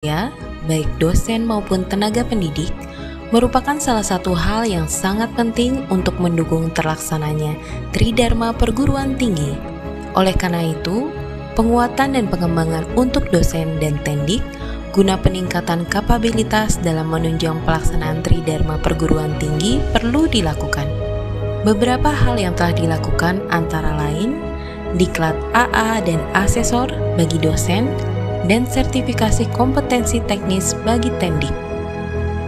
Ya, baik dosen maupun tenaga pendidik, merupakan salah satu hal yang sangat penting untuk mendukung terlaksananya Tridharma Perguruan Tinggi. Oleh karena itu, penguatan dan pengembangan untuk dosen dan tendik guna peningkatan kapabilitas dalam menunjang pelaksanaan Tridharma Perguruan Tinggi perlu dilakukan. Beberapa hal yang telah dilakukan antara lain, diklat AA dan asesor bagi dosen, dan sertifikasi kompetensi teknis bagi Tendik.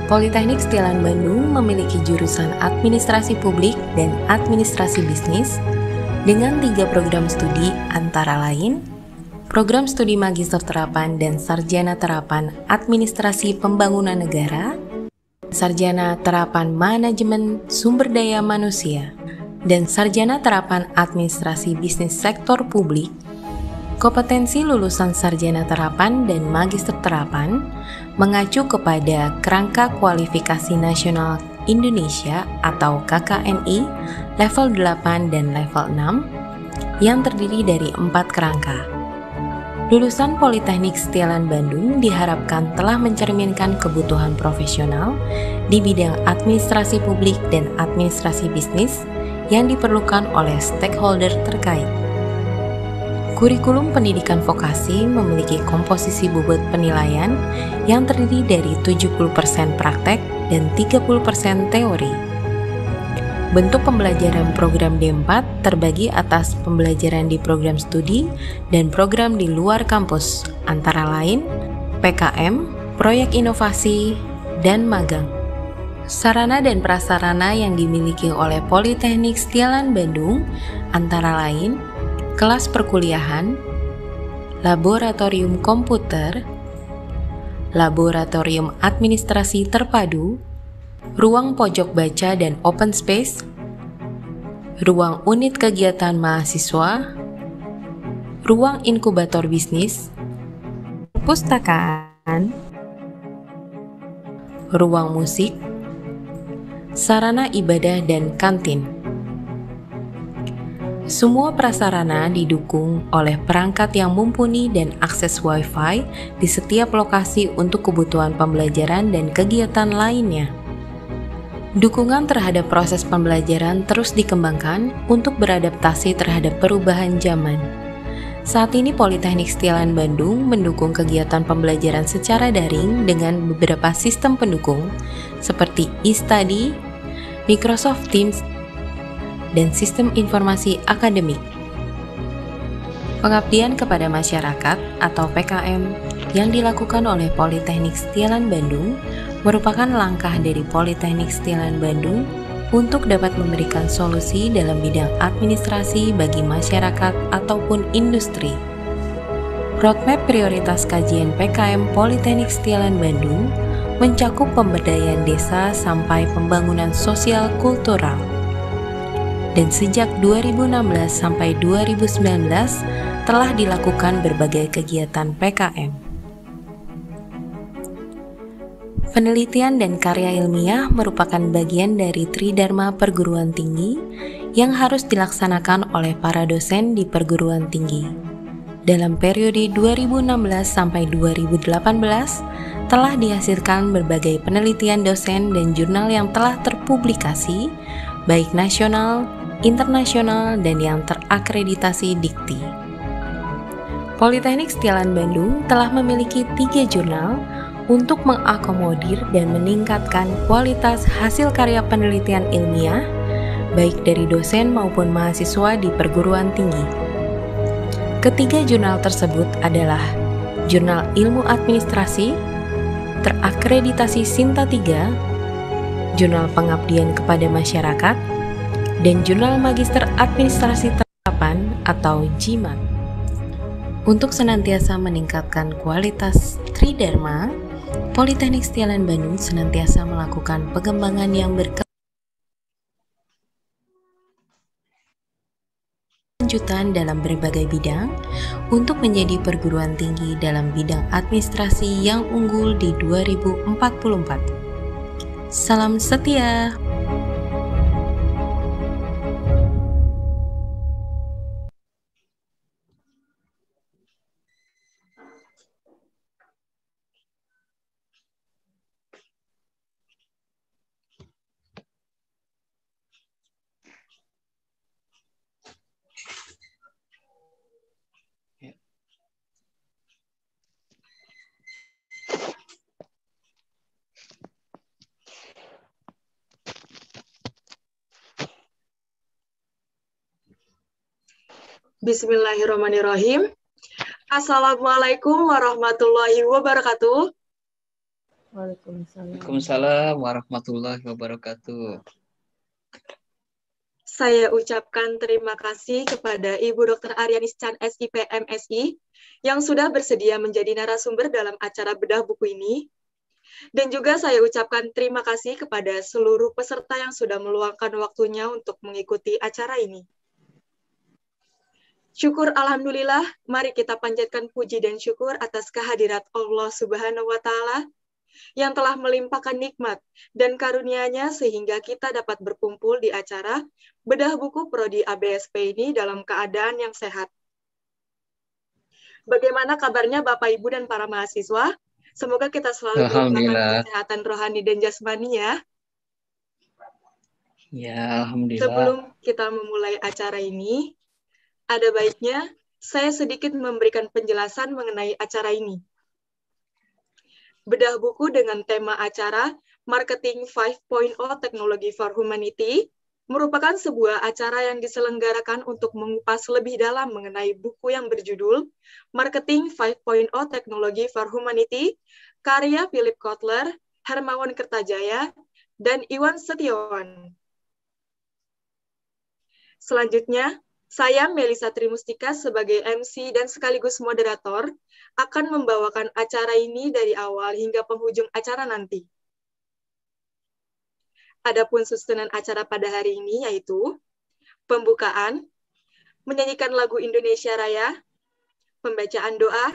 Politeknik Setilan Bandung memiliki jurusan administrasi publik dan administrasi bisnis dengan tiga program studi antara lain program studi magister terapan dan sarjana terapan administrasi pembangunan negara, sarjana terapan manajemen sumber daya manusia, dan sarjana terapan administrasi bisnis sektor publik Kompetensi lulusan sarjana terapan dan magister terapan mengacu kepada kerangka kualifikasi nasional Indonesia atau KKNI level 8 dan level 6 yang terdiri dari empat kerangka. Lulusan Politeknik Setialan Bandung diharapkan telah mencerminkan kebutuhan profesional di bidang administrasi publik dan administrasi bisnis yang diperlukan oleh stakeholder terkait. Kurikulum pendidikan vokasi memiliki komposisi bobot penilaian yang terdiri dari 70% praktek dan 30% teori. Bentuk pembelajaran program D4 terbagi atas pembelajaran di program studi dan program di luar kampus, antara lain PKM, proyek inovasi, dan magang. Sarana dan prasarana yang dimiliki oleh Politeknik Setialan Bandung antara lain kelas perkuliahan, laboratorium komputer, laboratorium administrasi terpadu, ruang pojok baca dan open space, ruang unit kegiatan mahasiswa, ruang inkubator bisnis, perpustakaan, ruang musik, sarana ibadah dan kantin. Semua prasarana didukung oleh perangkat yang mumpuni dan akses WiFi di setiap lokasi untuk kebutuhan pembelajaran dan kegiatan lainnya. Dukungan terhadap proses pembelajaran terus dikembangkan untuk beradaptasi terhadap perubahan zaman. Saat ini Politeknik Setialan Bandung mendukung kegiatan pembelajaran secara daring dengan beberapa sistem pendukung seperti e-study, Microsoft Teams dan Sistem Informasi Akademik. Pengabdian kepada masyarakat atau PKM yang dilakukan oleh Politeknik Setialan Bandung merupakan langkah dari Politeknik Setialan Bandung untuk dapat memberikan solusi dalam bidang administrasi bagi masyarakat ataupun industri. Roadmap prioritas kajian PKM Politeknik Setialan Bandung mencakup pemberdayaan desa sampai pembangunan sosial kultural dan sejak 2016 sampai 2019 telah dilakukan berbagai kegiatan PKM. Penelitian dan karya ilmiah merupakan bagian dari tridharma perguruan tinggi yang harus dilaksanakan oleh para dosen di perguruan tinggi. Dalam periode 2016 sampai 2018 telah dihasilkan berbagai penelitian dosen dan jurnal yang telah terpublikasi baik nasional internasional dan yang terakreditasi Dikti. Politeknik Setialan Bandung telah memiliki tiga jurnal untuk mengakomodir dan meningkatkan kualitas hasil karya penelitian ilmiah, baik dari dosen maupun mahasiswa di perguruan tinggi. Ketiga jurnal tersebut adalah Jurnal Ilmu Administrasi, terakreditasi Sinta 3, Jurnal Pengabdian kepada Masyarakat, dan Jurnal Magister Administrasi Terapan atau JIMAT. Untuk senantiasa meningkatkan kualitas Triderma, Politeknik Setialan Bandung senantiasa melakukan pengembangan yang berkelanjutan dalam berbagai bidang untuk menjadi perguruan tinggi dalam bidang administrasi yang unggul di 2044. Salam setia! Bismillahirrahmanirrahim. Assalamualaikum warahmatullahi wabarakatuh. Waalaikumsalam. warahmatullahi wabarakatuh. Saya ucapkan terima kasih kepada Ibu Dr. Aryani Chan SIP MSI yang sudah bersedia menjadi narasumber dalam acara bedah buku ini. Dan juga saya ucapkan terima kasih kepada seluruh peserta yang sudah meluangkan waktunya untuk mengikuti acara ini. Syukur alhamdulillah, mari kita panjatkan puji dan syukur atas kehadirat Allah Subhanahu wa taala yang telah melimpahkan nikmat dan karunia-Nya sehingga kita dapat berkumpul di acara bedah buku prodi ABSP ini dalam keadaan yang sehat. Bagaimana kabarnya Bapak Ibu dan para mahasiswa? Semoga kita selalu diberikan kesehatan rohani dan jasmani ya. Ya, alhamdulillah. Sebelum kita memulai acara ini, ada baiknya saya sedikit memberikan penjelasan mengenai acara ini. Bedah buku dengan tema acara Marketing 5.0 Teknologi for Humanity merupakan sebuah acara yang diselenggarakan untuk mengupas lebih dalam mengenai buku yang berjudul Marketing 5.0 Teknologi for Humanity, karya Philip Kotler, Hermawan Kertajaya, dan Iwan Setiawan. Selanjutnya, saya Melisa Trimustika sebagai MC dan sekaligus moderator akan membawakan acara ini dari awal hingga penghujung acara nanti. Adapun susunan acara pada hari ini yaitu pembukaan, menyanyikan lagu Indonesia Raya, pembacaan doa,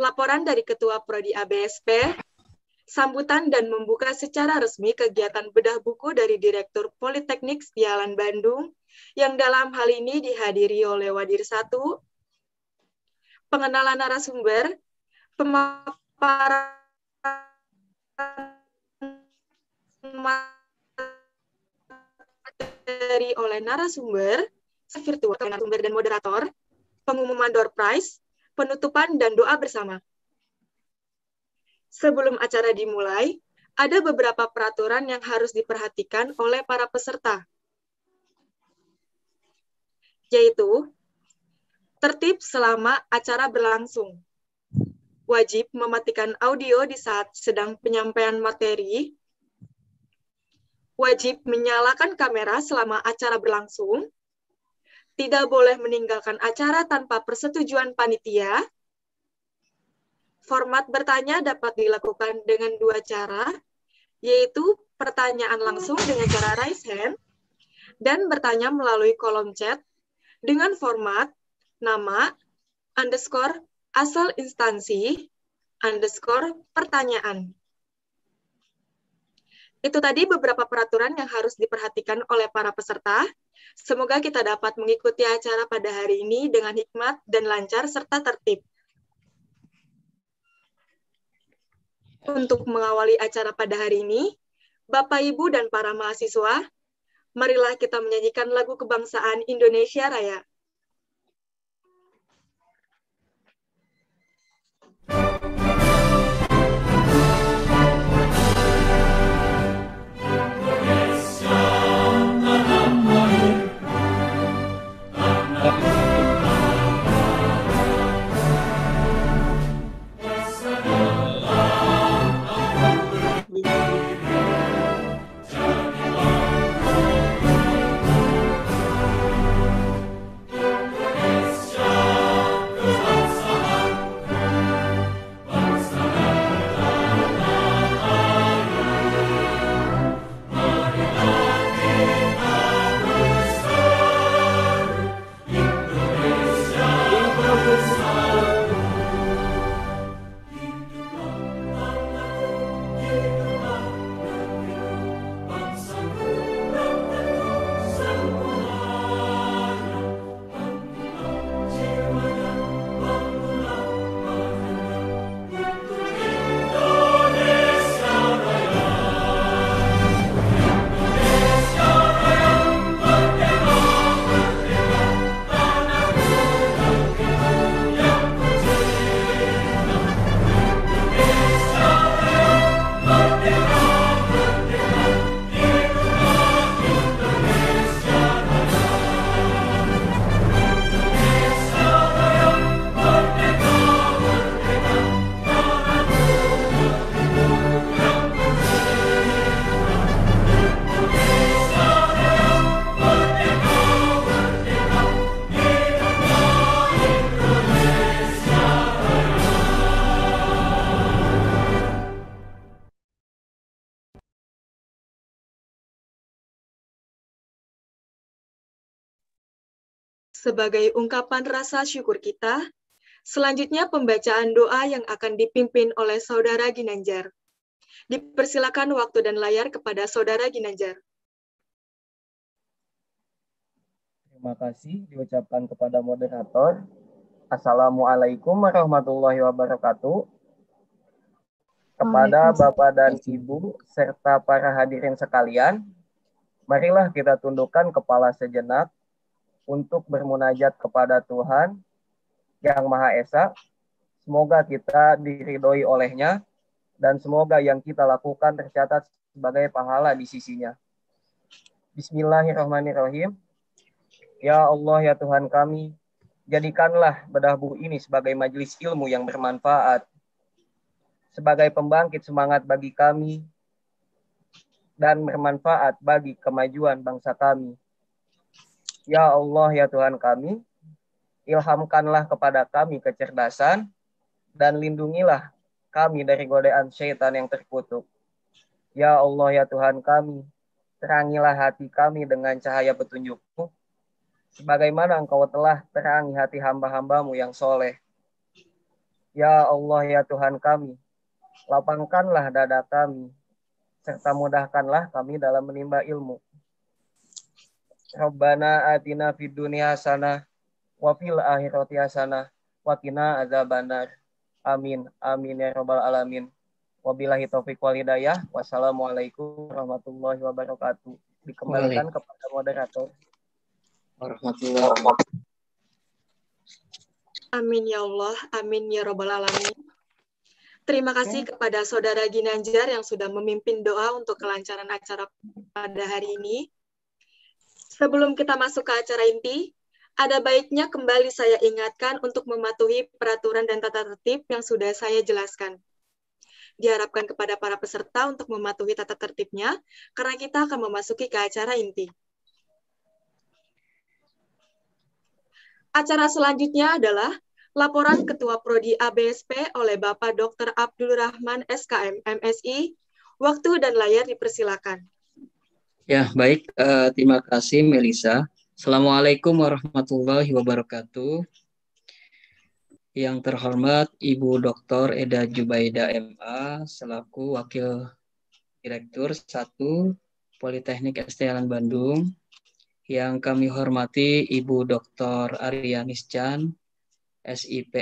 laporan dari Ketua Prodi ABSP, sambutan dan membuka secara resmi kegiatan bedah buku dari Direktur Politeknik Sialan Bandung, yang dalam hal ini dihadiri oleh Wadir 1, pengenalan narasumber, pemaparan materi oleh narasumber, virtual narasumber dan moderator, pengumuman door prize, penutupan dan doa bersama. Sebelum acara dimulai, ada beberapa peraturan yang harus diperhatikan oleh para peserta yaitu tertib selama acara berlangsung. Wajib mematikan audio di saat sedang penyampaian materi. Wajib menyalakan kamera selama acara berlangsung. Tidak boleh meninggalkan acara tanpa persetujuan panitia. Format bertanya dapat dilakukan dengan dua cara, yaitu pertanyaan langsung dengan cara raise hand dan bertanya melalui kolom chat dengan format nama underscore asal instansi underscore pertanyaan. Itu tadi beberapa peraturan yang harus diperhatikan oleh para peserta. Semoga kita dapat mengikuti acara pada hari ini dengan hikmat dan lancar serta tertib. Untuk mengawali acara pada hari ini, Bapak, Ibu, dan para mahasiswa marilah kita menyanyikan lagu kebangsaan Indonesia Raya. sebagai ungkapan rasa syukur kita. Selanjutnya pembacaan doa yang akan dipimpin oleh Saudara Ginanjar. Dipersilakan waktu dan layar kepada Saudara Ginanjar. Terima kasih diucapkan kepada moderator. Assalamualaikum warahmatullahi wabarakatuh. Kepada Bapak dan Ibu serta para hadirin sekalian, marilah kita tundukkan kepala sejenak untuk bermunajat kepada Tuhan yang Maha Esa. Semoga kita diridhoi olehnya dan semoga yang kita lakukan tercatat sebagai pahala di sisinya. Bismillahirrahmanirrahim. Ya Allah, ya Tuhan kami, jadikanlah bedah buku ini sebagai majelis ilmu yang bermanfaat, sebagai pembangkit semangat bagi kami, dan bermanfaat bagi kemajuan bangsa kami. Ya Allah, ya Tuhan kami, ilhamkanlah kepada kami kecerdasan dan lindungilah kami dari godaan syaitan yang terkutuk. Ya Allah, ya Tuhan kami, terangilah hati kami dengan cahaya petunjukmu, sebagaimana engkau telah terangi hati hamba-hambamu yang soleh. Ya Allah, ya Tuhan kami, lapangkanlah dada kami, serta mudahkanlah kami dalam menimba ilmu Rabbana atina fid dunia hasanah wa fil akhirati hasanah wa qina azabannar. Amin. Amin ya rabbal alamin. Wabillahi taufik wal hidayah. Wassalamualaikum warahmatullahi wabarakatuh. Dikembalikan kepada moderator. Warahmatullahi Amin ya Allah, amin ya robbal alamin. Terima kasih ya. kepada Saudara Ginanjar yang sudah memimpin doa untuk kelancaran acara pada hari ini. Sebelum kita masuk ke acara inti, ada baiknya kembali saya ingatkan untuk mematuhi peraturan dan tata tertib yang sudah saya jelaskan. Diharapkan kepada para peserta untuk mematuhi tata tertibnya, karena kita akan memasuki ke acara inti. Acara selanjutnya adalah laporan Ketua Prodi ABSP oleh Bapak Dr. Abdul Rahman SKM, MSI. Waktu dan layar dipersilakan. Ya, baik. Uh, terima kasih, Melisa. Assalamualaikum warahmatullahi wabarakatuh. Yang terhormat Ibu Dr. Eda Jubaida MA selaku Wakil Direktur 1 Politeknik STLN Bandung. Yang kami hormati Ibu Dr. Arya Chan, SIP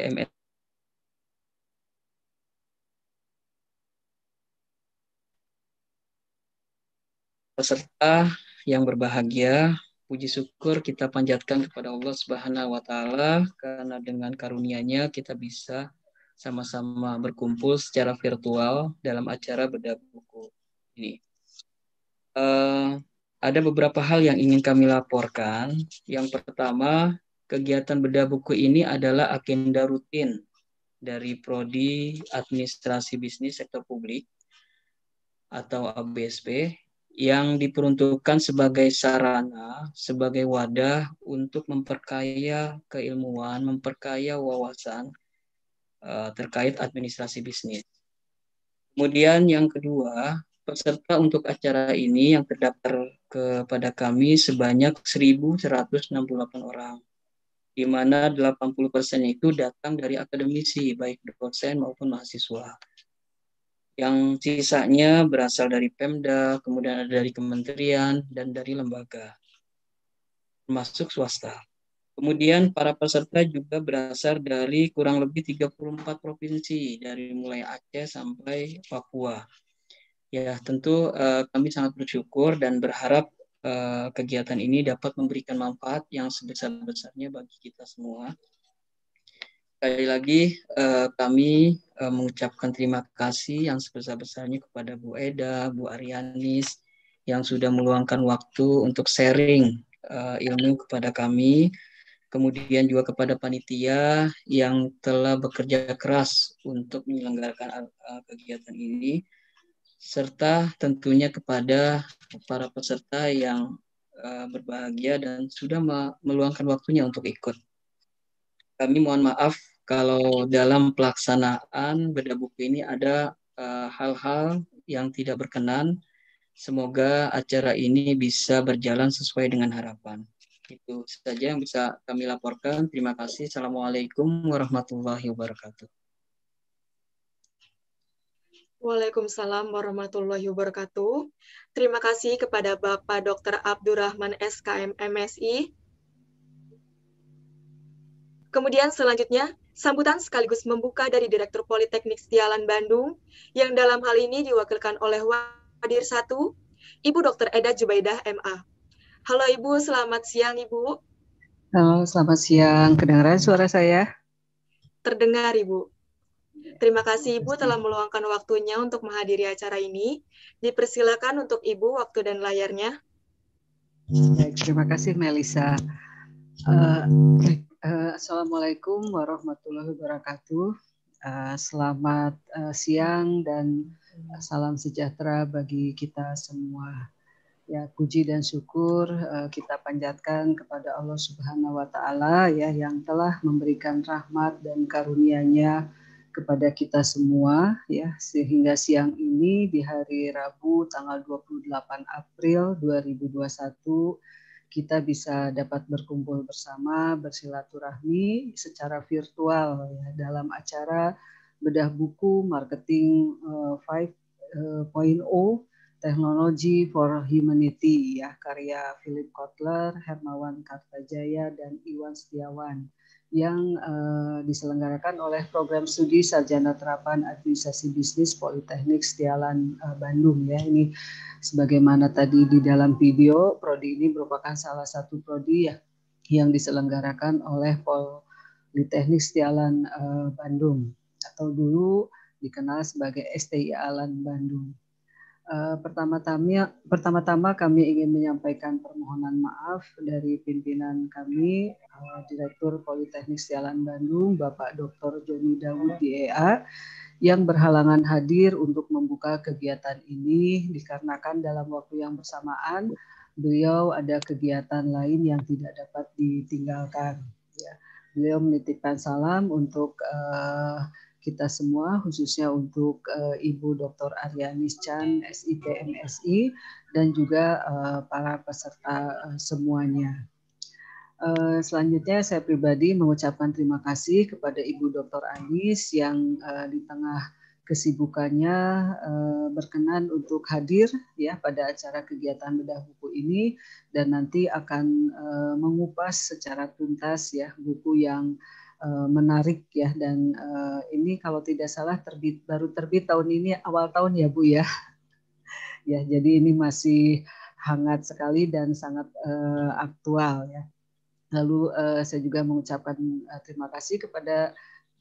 peserta yang berbahagia, puji syukur kita panjatkan kepada Allah Subhanahu wa taala karena dengan karunia-Nya kita bisa sama-sama berkumpul secara virtual dalam acara bedah buku ini. Uh, ada beberapa hal yang ingin kami laporkan. Yang pertama, kegiatan bedah buku ini adalah agenda rutin dari prodi Administrasi Bisnis Sektor Publik atau ABSP yang diperuntukkan sebagai sarana, sebagai wadah untuk memperkaya keilmuan, memperkaya wawasan uh, terkait administrasi bisnis. Kemudian yang kedua, peserta untuk acara ini yang terdaftar kepada kami sebanyak 1.168 orang, di mana 80% itu datang dari akademisi, baik dosen maupun mahasiswa yang sisanya berasal dari Pemda, kemudian ada dari kementerian, dan dari lembaga, termasuk swasta. Kemudian para peserta juga berasal dari kurang lebih 34 provinsi, dari mulai Aceh sampai Papua. Ya, tentu uh, kami sangat bersyukur dan berharap uh, kegiatan ini dapat memberikan manfaat yang sebesar-besarnya bagi kita semua. Sekali lagi, uh, kami Eh, mengucapkan terima kasih yang sebesar-besarnya kepada Bu Eda, Bu Arianis yang sudah meluangkan waktu untuk sharing uh, ilmu kepada kami, kemudian juga kepada panitia yang telah bekerja keras untuk menyelenggarakan uh, kegiatan ini serta tentunya kepada para peserta yang uh, berbahagia dan sudah meluangkan waktunya untuk ikut. Kami mohon maaf kalau dalam pelaksanaan beda buku ini ada eh, hal-hal uh, yang tidak berkenan. Semoga acara ini bisa berjalan sesuai dengan harapan. Itu saja yang bisa kami laporkan. Terima kasih. Assalamualaikum warahmatullahi wabarakatuh. Waalaikumsalam warahmatullahi wabarakatuh. Terima kasih kepada Bapak Dr. Abdurrahman SKM MSI. Kemudian selanjutnya Sambutan sekaligus membuka dari Direktur Politeknik Setialan Bandung, yang dalam hal ini diwakilkan oleh Wadir 1, Ibu Dr. Eda Jubaidah MA. Halo Ibu, selamat siang Ibu. Halo, selamat siang. Kedengaran suara saya? Terdengar Ibu. Terima kasih Ibu telah meluangkan waktunya untuk menghadiri acara ini. Dipersilakan untuk Ibu waktu dan layarnya. terima kasih Melisa. Uh, Eh, Assalamualaikum warahmatullahi wabarakatuh. Eh, selamat eh, siang dan salam sejahtera bagi kita semua. Ya, puji dan syukur kita panjatkan kepada Allah Subhanahu wa taala ya yang telah memberikan rahmat dan karunia-Nya kepada kita semua ya sehingga siang ini di hari Rabu tanggal 28 April 2021 kita bisa dapat berkumpul bersama, bersilaturahmi secara virtual ya, dalam acara bedah buku marketing 5.0 eh, eh, Technology for Humanity ya karya Philip Kotler, Hermawan Kartajaya dan Iwan Setiawan yang uh, diselenggarakan oleh program studi sarjana terapan administrasi bisnis Politeknik Setialan uh, Bandung ya ini sebagaimana tadi di dalam video prodi ini merupakan salah satu prodi ya yang diselenggarakan oleh Politeknik Setialan uh, Bandung atau dulu dikenal sebagai STI Alan Bandung. pertama-tama pertama-tama kami ingin menyampaikan permohonan maaf dari pimpinan kami Direktur Politeknik Jalan Bandung, Bapak Dr. Joni Dawud DEA, yang berhalangan hadir untuk membuka kegiatan ini dikarenakan dalam waktu yang bersamaan beliau ada kegiatan lain yang tidak dapat ditinggalkan. Ya. Beliau menitipkan salam untuk uh, kita semua, khususnya untuk uh, Ibu Dr. Arianis Chan, SIPMSI, dan juga uh, para peserta uh, semuanya. Eh, selanjutnya saya pribadi mengucapkan terima kasih kepada Ibu Dr. Anis yang eh, di tengah kesibukannya eh, berkenan untuk hadir ya pada acara kegiatan bedah buku ini dan nanti akan mengupas secara tuntas ya buku yang menarik ya dan ini kalau tidak salah terbit baru terbit tahun ini awal tahun ya Bu ya. ya jadi ini masih hangat sekali dan sangat aktual ya. Lalu uh, saya juga mengucapkan uh, terima kasih kepada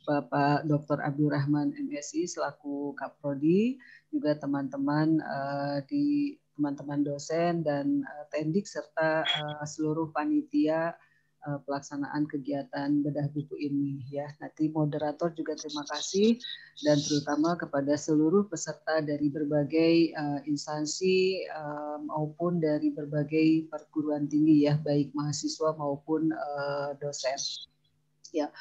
Bapak Dr. Abdul Rahman MSI selaku Kaprodi, juga teman-teman uh, di teman-teman dosen dan uh, tendik serta uh, seluruh panitia Eh, pelaksanaan kegiatan bedah buku ini ya. Nanti moderator juga terima kasih dan terutama kepada seluruh peserta dari berbagai uh, instansi uh, maupun dari berbagai perguruan tinggi ya, baik mahasiswa maupun uh, dosen. Ya.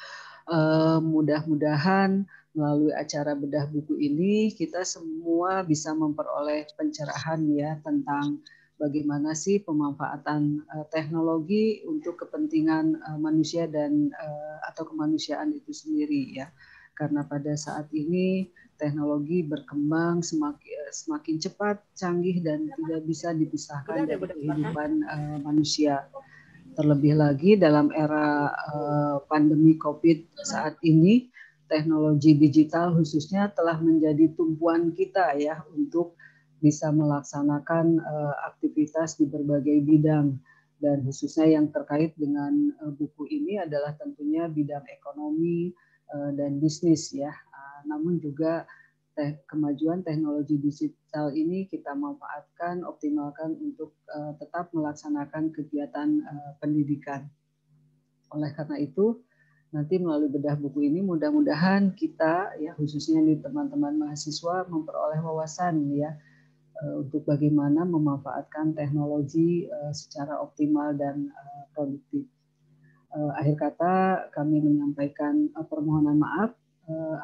Uh, mudah-mudahan melalui acara bedah buku ini kita semua bisa memperoleh pencerahan ya tentang bagaimana sih pemanfaatan eh, teknologi untuk kepentingan eh, manusia dan eh, atau kemanusiaan itu sendiri ya karena pada saat ini teknologi berkembang semakin semakin cepat canggih dan tidak bisa dipisahkan dari kehidupan manusia terlebih lagi dalam era pandemi Covid saat ini teknologi digital khususnya telah menjadi tumpuan kita ya untuk bisa melaksanakan uh, aktivitas di berbagai bidang dan khususnya yang terkait dengan uh, buku ini adalah tentunya bidang ekonomi uh, dan bisnis ya. Uh, namun juga te kemajuan teknologi digital ini kita manfaatkan optimalkan untuk uh, tetap melaksanakan kegiatan uh, pendidikan. Oleh karena itu nanti melalui bedah buku ini mudah-mudahan kita ya khususnya di teman-teman mahasiswa memperoleh wawasan ya Eh, untuk bagaimana memanfaatkan teknologi eh, secara optimal dan eh, produktif. Akhir kata, kami menyampaikan permohonan maaf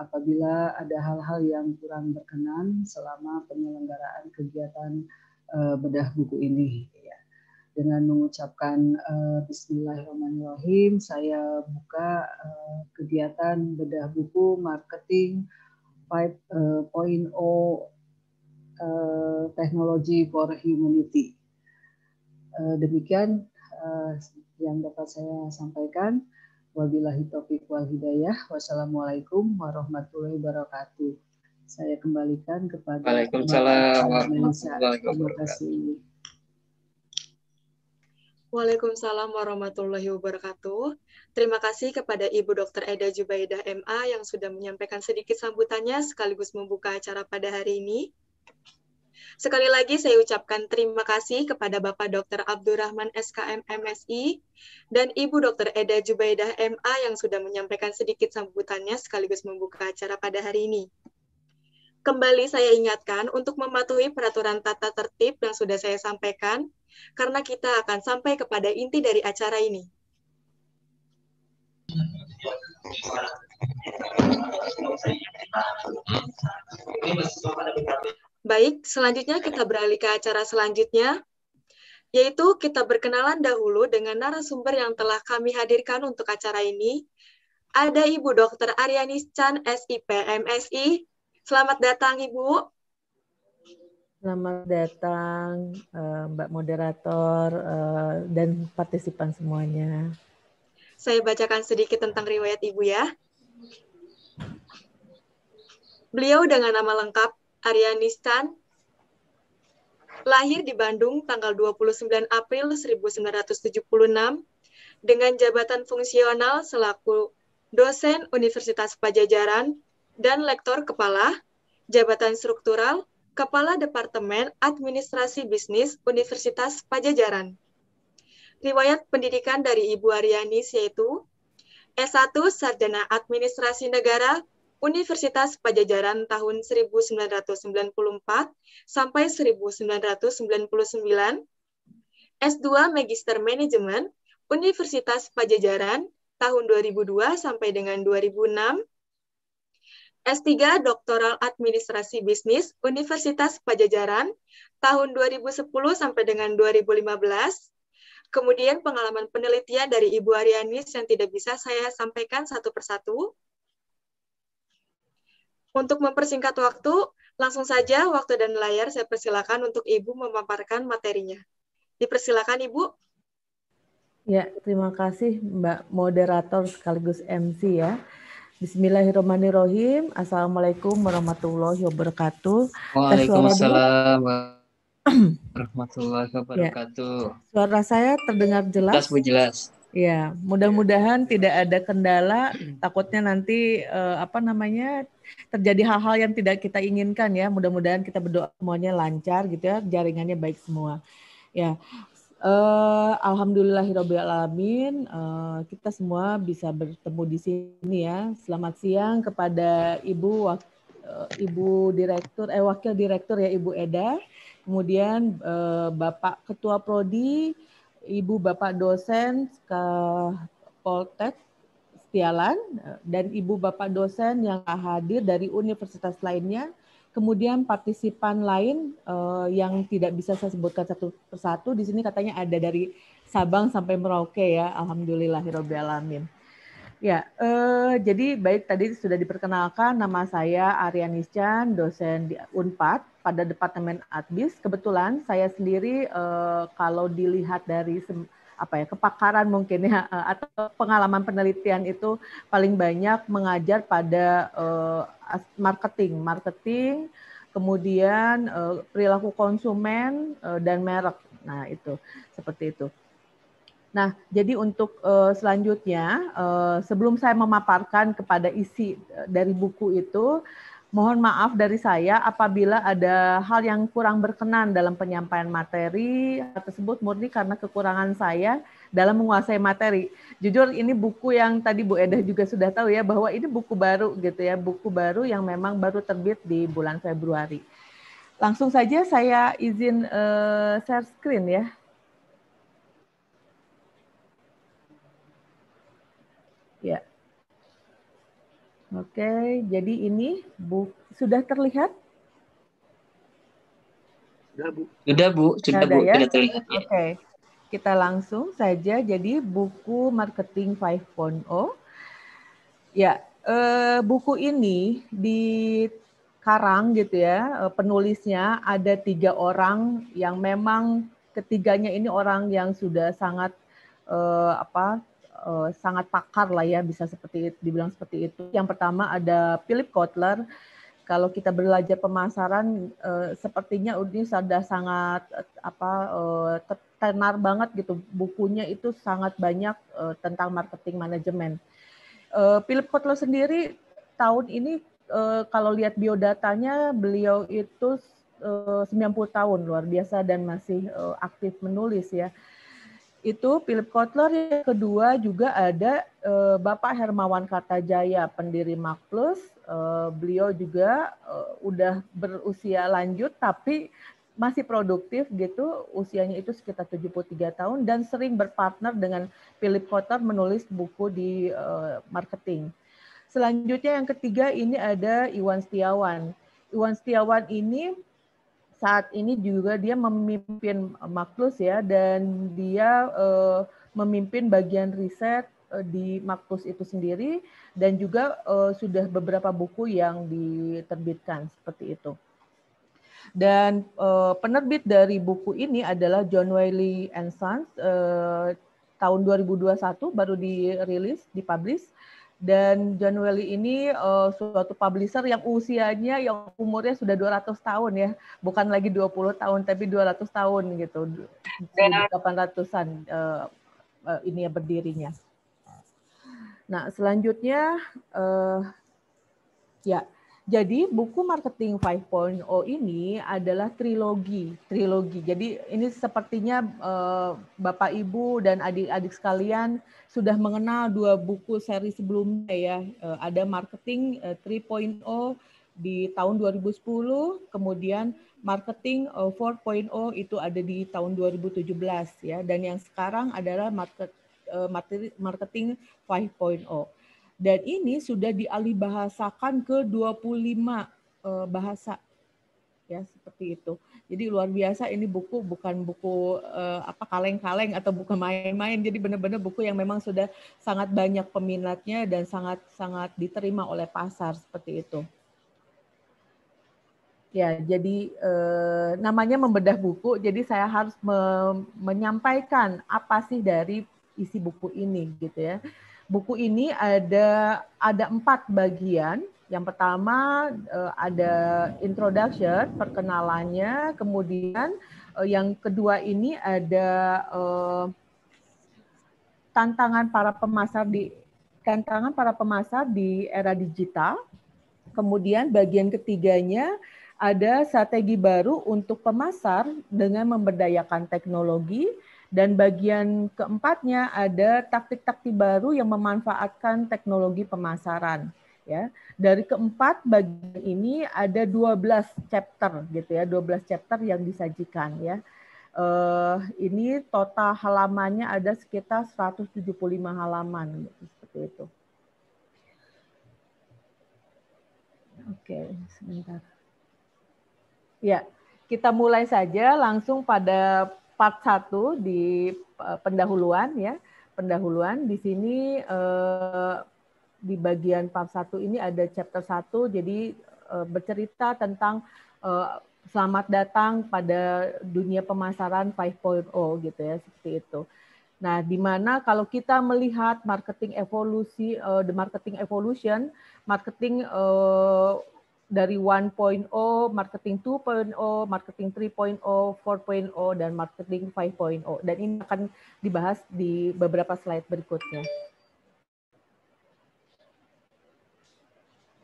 apabila ada hal-hal yang kurang berkenan selama penyelenggaraan kegiatan bedah buku ini. Ya. Dengan mengucapkan Bismillahirrahmanirrahim, saya buka kegiatan bedah buku marketing 5.0 Eh, teknologi Technology for Humanity. Eh, demikian eh, yang dapat saya sampaikan. Wabillahi taufiq wal hidayah. Wassalamualaikum warahmatullahi wabarakatuh. Saya kembalikan kepada Waalaikumsalam warahmatullahi wabarakatuh. Waalaikumsalam warahmatullahi wabarakatuh. Terima kasih kepada Ibu Dr. Eda Jubaidah MA yang sudah menyampaikan sedikit sambutannya sekaligus membuka acara pada hari ini. Sekali lagi saya ucapkan terima kasih kepada Bapak Dr. Abdurrahman SKM MSI dan Ibu Dr. Eda Jubaidah MA yang sudah menyampaikan sedikit sambutannya sekaligus membuka acara pada hari ini. Kembali saya ingatkan untuk mematuhi peraturan tata tertib yang sudah saya sampaikan, karena kita akan sampai kepada inti dari acara ini. Ini Baik, selanjutnya kita beralih ke acara selanjutnya, yaitu kita berkenalan dahulu dengan narasumber yang telah kami hadirkan untuk acara ini. Ada Ibu Dr. Aryani Chan, SIP, MSI. Selamat datang, Ibu. Selamat datang, eh, Mbak Moderator eh, dan partisipan semuanya. Saya bacakan sedikit tentang riwayat Ibu ya. Beliau dengan nama lengkap Arianistan, lahir di Bandung tanggal 29 April 1976 dengan jabatan fungsional selaku dosen Universitas Pajajaran dan lektor kepala, jabatan struktural, kepala Departemen Administrasi Bisnis Universitas Pajajaran. Riwayat pendidikan dari Ibu Arianis yaitu S1 Sarjana Administrasi Negara Universitas Pajajaran tahun 1994 sampai 1999, S2 Magister Manajemen Universitas Pajajaran tahun 2002 sampai dengan 2006, S3 Doktoral Administrasi Bisnis Universitas Pajajaran tahun 2010 sampai dengan 2015, kemudian pengalaman penelitian dari Ibu Arianis yang tidak bisa saya sampaikan satu persatu, untuk mempersingkat waktu, langsung saja waktu dan layar saya persilakan untuk Ibu memaparkan materinya. Dipersilakan Ibu. Ya, terima kasih Mbak Moderator sekaligus MC ya. Bismillahirrahmanirrahim. Assalamualaikum warahmatullahi wabarakatuh. Waalaikumsalam warahmatullahi ya. wabarakatuh. Ya. Suara saya terdengar jelas? Jelas, Bu, jelas. Ya, mudah-mudahan iya. tidak ada kendala. Takutnya nanti eh, apa namanya terjadi hal-hal yang tidak kita inginkan ya. Mudah-mudahan kita berdoa semuanya lancar gitu ya, jaringannya baik semua. Ya, eh, Alhamdulillahirobbilalamin. Eh, kita semua bisa bertemu di sini ya. Selamat siang kepada Ibu Wak, eh, Ibu Direktur, eh Wakil Direktur ya Ibu Eda. Kemudian eh, Bapak Ketua Prodi. Ibu Bapak dosen ke Poltek Setialan dan Ibu Bapak dosen yang hadir dari universitas lainnya, kemudian partisipan lain uh, yang tidak bisa saya sebutkan satu persatu di sini katanya ada dari Sabang sampai Merauke ya, alhamdulillahirobbilalamin. Ya, eh, jadi baik tadi sudah diperkenalkan nama saya Arya Chan, dosen di Unpad pada Departemen Adbis. Kebetulan saya sendiri eh, kalau dilihat dari apa ya kepakaran mungkin ya eh, atau pengalaman penelitian itu paling banyak mengajar pada eh, marketing, marketing, kemudian eh, perilaku konsumen eh, dan merek. Nah, itu seperti itu. Nah, jadi untuk uh, selanjutnya, uh, sebelum saya memaparkan kepada isi eh, dari buku itu, mohon maaf dari saya apabila ada hal yang kurang berkenan dalam penyampaian materi tersebut murni karena kekurangan saya dalam menguasai materi. Jujur ini buku yang tadi Bu Edah juga sudah tahu ya bahwa ini buku baru gitu ya, buku baru yang memang baru terbit di bulan Februari. Langsung saja saya izin uh, share screen ya Oke, jadi ini Bu sudah terlihat? Sudah Bu. Sudah Bu, sudah, sudah Bu, ya? sudah terlihat. Ya. Oke. Kita langsung saja jadi buku Marketing 5.0. Ya, eh, buku ini di Karang gitu ya, eh, penulisnya ada tiga orang yang memang ketiganya ini orang yang sudah sangat eh, apa uh, sangat pakar lah ya bisa seperti dibilang seperti itu. Yang pertama ada Philip Kotler. Kalau kita belajar pemasaran uh, sepertinya ini sudah sangat uh, apa uh, tenar banget gitu. Bukunya itu sangat banyak uh, tentang marketing manajemen. Uh, Philip Kotler sendiri tahun ini uh, kalau lihat biodatanya beliau itu 90 tahun luar biasa dan masih aktif menulis ya itu Philip Kotler yang kedua juga ada uh, Bapak Hermawan Kartajaya pendiri Makplus. Uh, eh, beliau juga uh, udah berusia lanjut tapi masih produktif gitu, usianya itu sekitar 73 tahun dan sering berpartner dengan Philip Kotler menulis buku di uh, marketing. Selanjutnya yang ketiga ini ada Iwan Setiawan. Iwan Setiawan ini saat ini juga dia memimpin Maklus ya dan dia uh, memimpin bagian riset eh, di Maklus itu sendiri dan juga uh, sudah beberapa buku yang diterbitkan seperti itu. Dan uh, penerbit dari buku ini adalah John Wiley and Sons uh, tahun 2021 baru dirilis, dipublish dan John Welly ini uh, suatu publisher yang usianya yang umurnya sudah 200 tahun ya, bukan lagi 20 tahun tapi 200 tahun gitu. 800 an uh, uh, ini ya berdirinya. Nah, selanjutnya uh, ya jadi buku marketing 5.0 ini adalah trilogi, trilogi. Jadi ini sepertinya uh, Bapak Ibu dan adik-adik sekalian sudah mengenal dua buku seri sebelumnya ya. Uh, ada marketing uh, eh, 3.0 di tahun 2010, kemudian marketing 4.0 itu ada di tahun 2017 ya dan yang sekarang adalah market marketing 5.0. Dan ini sudah dialihbahasakan ke 25 eh, bahasa. Ya, seperti itu. Jadi luar biasa ini buku bukan buku eh, apa kaleng-kaleng atau buku main-main. Jadi benar-benar buku yang memang sudah sangat banyak peminatnya dan sangat-sangat diterima oleh pasar seperti itu. Ya, jadi eh, namanya membedah buku, jadi saya harus me menyampaikan apa sih dari isi buku ini gitu ya buku ini ada ada empat bagian. Yang pertama eh, ada introduction, perkenalannya. Kemudian eh, yang kedua ini ada eh, tantangan para pemasar di tantangan para pemasar di era digital. Kemudian bagian ketiganya ada strategi baru untuk pemasar dengan memberdayakan teknologi. Dan bagian keempatnya ada taktik-taktik baru yang memanfaatkan teknologi pemasaran. Ya, dari keempat bagian ini ada 12 chapter gitu ya, 12 chapter yang disajikan ya. Uh, ini total halamannya ada sekitar 175 halaman gitu, seperti itu. Oke, sebentar. Ya, kita mulai saja langsung pada part 1 di eh, pendahuluan ya. Pendahuluan di sini eh, di bagian part 1 ini ada chapter 1 jadi eh, bercerita tentang eh, selamat datang pada dunia pemasaran 5.0 gitu ya seperti itu. Nah, di mana kalau kita melihat marketing evolusi uh, the marketing evolution, marketing uh, dari 1.0, marketing 2.0, marketing 3.0, 4.0, dan marketing 5.0. Dan ini akan dibahas di beberapa slide berikutnya.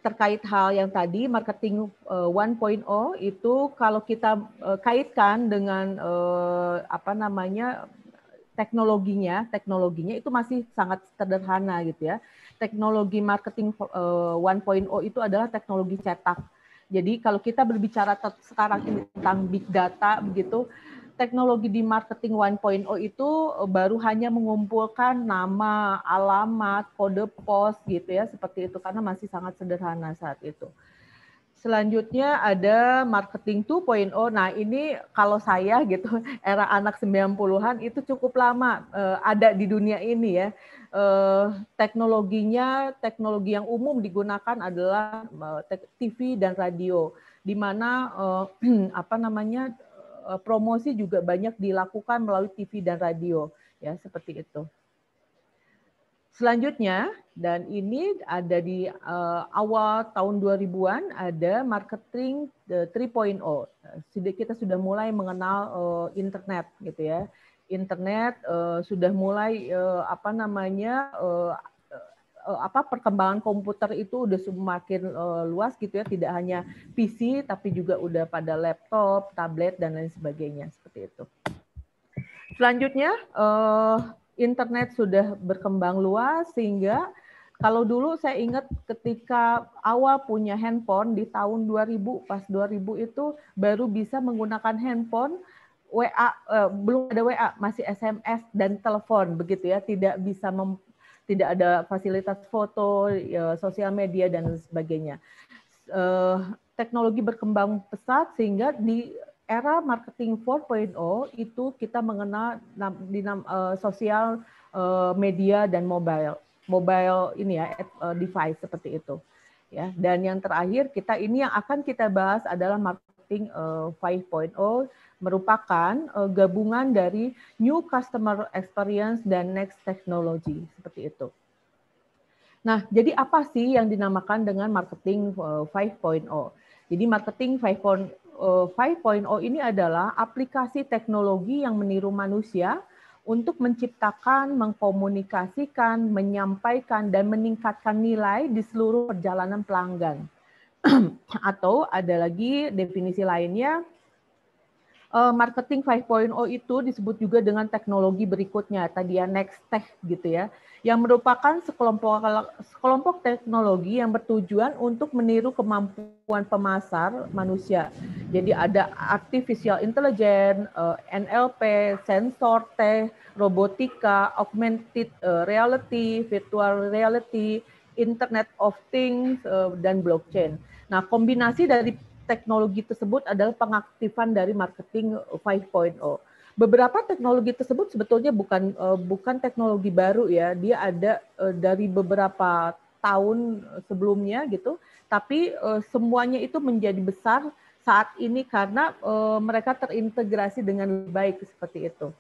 Terkait hal yang tadi, marketing 1.0 eh, itu kalau kita eh, kaitkan dengan eh, apa namanya teknologinya, teknologinya itu masih sangat sederhana gitu ya teknologi marketing uh, eh, 1.0 itu adalah teknologi cetak. Jadi kalau kita berbicara sekarang ini tentang big data begitu, teknologi di marketing 1.0 itu eh, baru hanya mengumpulkan nama, alamat, kode pos gitu ya, seperti itu karena masih sangat sederhana saat itu. Selanjutnya ada marketing 2.0. Nah, ini kalau saya gitu era anak 90-an itu cukup lama uh, ada di dunia ini ya. Uh, teknologinya, teknologi yang umum digunakan adalah uh, eh, TV dan radio di mana uh, apa namanya uh, promosi juga banyak dilakukan melalui TV dan radio ya seperti itu. Selanjutnya, dan ini ada di uh, awal tahun 2000-an, ada marketing 3.0. Eh, kita sudah mulai mengenal uh, internet gitu ya. Internet uh, sudah mulai uh, apa namanya uh, uh, apa perkembangan komputer itu udah semakin uh, luas gitu ya, tidak hanya PC tapi juga udah pada laptop, tablet dan lain sebagainya seperti itu. Selanjutnya uh, internet sudah berkembang luas sehingga kalau dulu saya ingat ketika awal punya handphone di tahun 2000 pas 2000 itu baru bisa menggunakan handphone WA eh, belum ada WA masih SMS dan telepon begitu ya tidak bisa mem, tidak ada fasilitas foto ya, sosial media dan sebagainya eh, teknologi berkembang pesat sehingga di era marketing 4.0 itu kita mengenal di uh, sosial uh, media dan mobile mobile ini ya eh, device seperti itu ya dan yang terakhir kita ini yang akan kita bahas adalah marketing uh, 5.0 merupakan uh, gabungan dari new customer experience dan next technology seperti itu. Nah, jadi apa sih yang dinamakan dengan marketing 5.0? Jadi marketing 5.0 eh, ini adalah aplikasi teknologi yang meniru manusia untuk menciptakan, mengkomunikasikan, menyampaikan, dan meningkatkan nilai di seluruh perjalanan pelanggan. Atau ada lagi definisi lainnya, eh, marketing 5.0 itu disebut juga dengan teknologi berikutnya, tadi ya next tech gitu ya yang merupakan sekelompok sekelompok teknologi yang bertujuan untuk meniru kemampuan pemasar manusia. Jadi ada artificial intelligence, eh, NLP, sensor teh, robotika, augmented eh, reality, virtual reality, internet of things eh, dan blockchain. Nah, kombinasi dari teknologi tersebut adalah pengaktifan dari marketing 5.0 beberapa teknologi tersebut sebetulnya bukan uh, bukan teknologi baru ya. Dia ada uh, dari beberapa tahun eh, sebelumnya gitu, tapi uh, semuanya itu menjadi besar saat ini karena uh, mereka terintegrasi dengan baik seperti itu.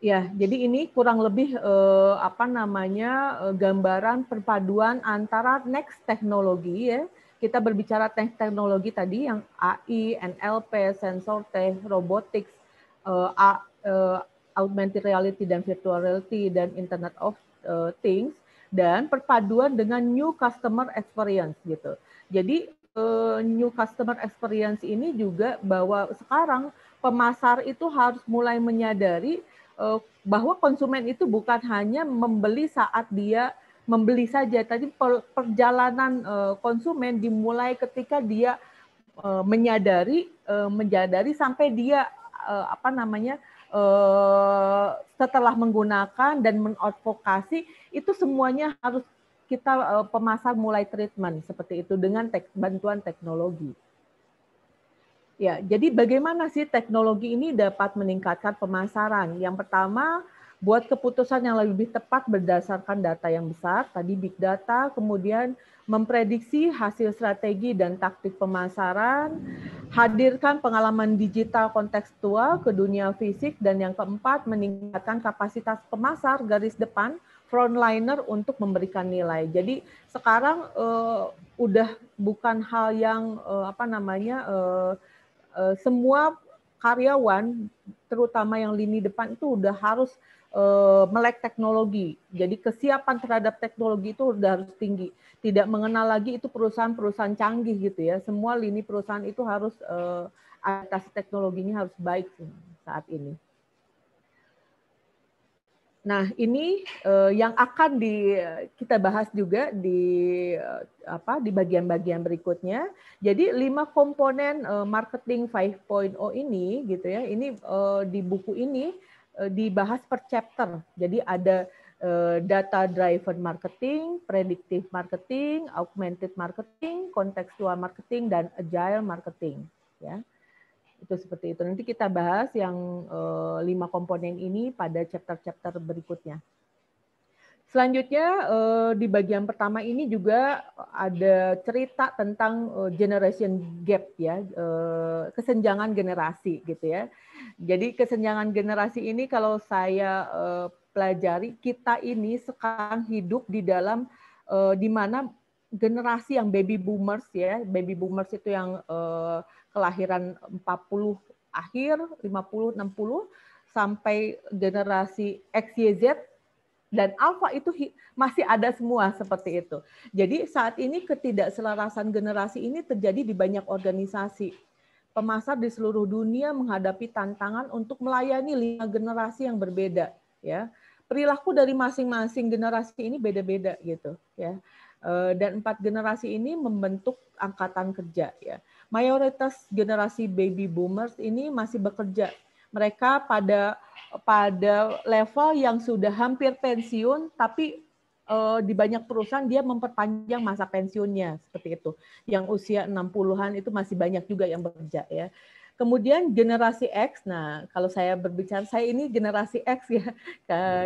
Ya, jadi ini kurang lebih uh, apa namanya uh, gambaran perpaduan antara next teknologi ya kita berbicara teknologi tadi yang AI, NLP, sensor teh, robotics, uh, uh, augmented reality dan virtual reality dan Internet of uh, Things dan perpaduan dengan new customer experience gitu. Jadi uh, new customer experience ini juga bahwa sekarang pemasar itu harus mulai menyadari uh, bahwa konsumen itu bukan hanya membeli saat dia membeli saja. Tadi perjalanan eh, konsumen dimulai ketika dia eh, menyadari, eh, menyadari sampai dia apa namanya setelah menggunakan dan mengadvokasi itu semuanya harus kita pemasar mulai treatment seperti itu dengan tek, bantuan teknologi. Ya, jadi bagaimana sih teknologi ini dapat meningkatkan pemasaran? Yang pertama, buat keputusan yang lebih tepat berdasarkan data yang besar, tadi big data, kemudian memprediksi hasil strategi dan taktik pemasaran, hadirkan pengalaman digital kontekstual ke dunia fisik, dan yang keempat meningkatkan kapasitas pemasar garis depan frontliner untuk memberikan nilai. Jadi sekarang uh, udah bukan hal yang uh, apa namanya uh, uh, semua karyawan terutama yang lini depan itu udah harus Eh, melek teknologi. Jadi kesiapan terhadap teknologi itu sudah harus tinggi. Tidak mengenal lagi itu perusahaan-perusahaan canggih gitu ya. Semua lini perusahaan itu harus eh, atas teknologinya harus baik saat ini. Nah, ini eh, yang akan di kita bahas juga di eh, apa di bagian-bagian berikutnya. Jadi lima komponen eh, marketing 5.0 ini gitu ya. Ini eh, di buku ini Eh, dibahas per chapter. Jadi ada eh, data driven marketing, predictive marketing, augmented marketing, contextual marketing dan agile marketing ya. Itu seperti itu. Nanti kita bahas yang eh, lima komponen ini pada chapter-chapter berikutnya. Selanjutnya eh, di bagian pertama ini juga ada cerita tentang eh, generation gap ya, eh, kesenjangan generasi gitu ya. Jadi kesenjangan generasi ini kalau saya pelajari kita ini sekarang hidup di dalam di mana generasi yang baby boomers ya, baby boomers itu yang kelahiran 40 akhir 50 60 sampai generasi XYZ dan alfa itu masih ada semua seperti itu. Jadi saat ini ketidakselarasan generasi ini terjadi di banyak organisasi. Pemasar di seluruh dunia menghadapi tantangan untuk melayani lima generasi yang berbeda, ya. Perilaku dari masing-masing generasi ini beda-beda gitu, ya. E, dan empat generasi ini membentuk angkatan kerja, ya. Mayoritas generasi baby boomers ini masih bekerja mereka pada pada level yang sudah hampir pensiun tapi uh, di banyak perusahaan dia memperpanjang masa pensiunnya seperti itu. Yang usia 60-an itu masih banyak juga yang bekerja ya. Kemudian generasi X, nah kalau saya berbicara, saya ini generasi X ya,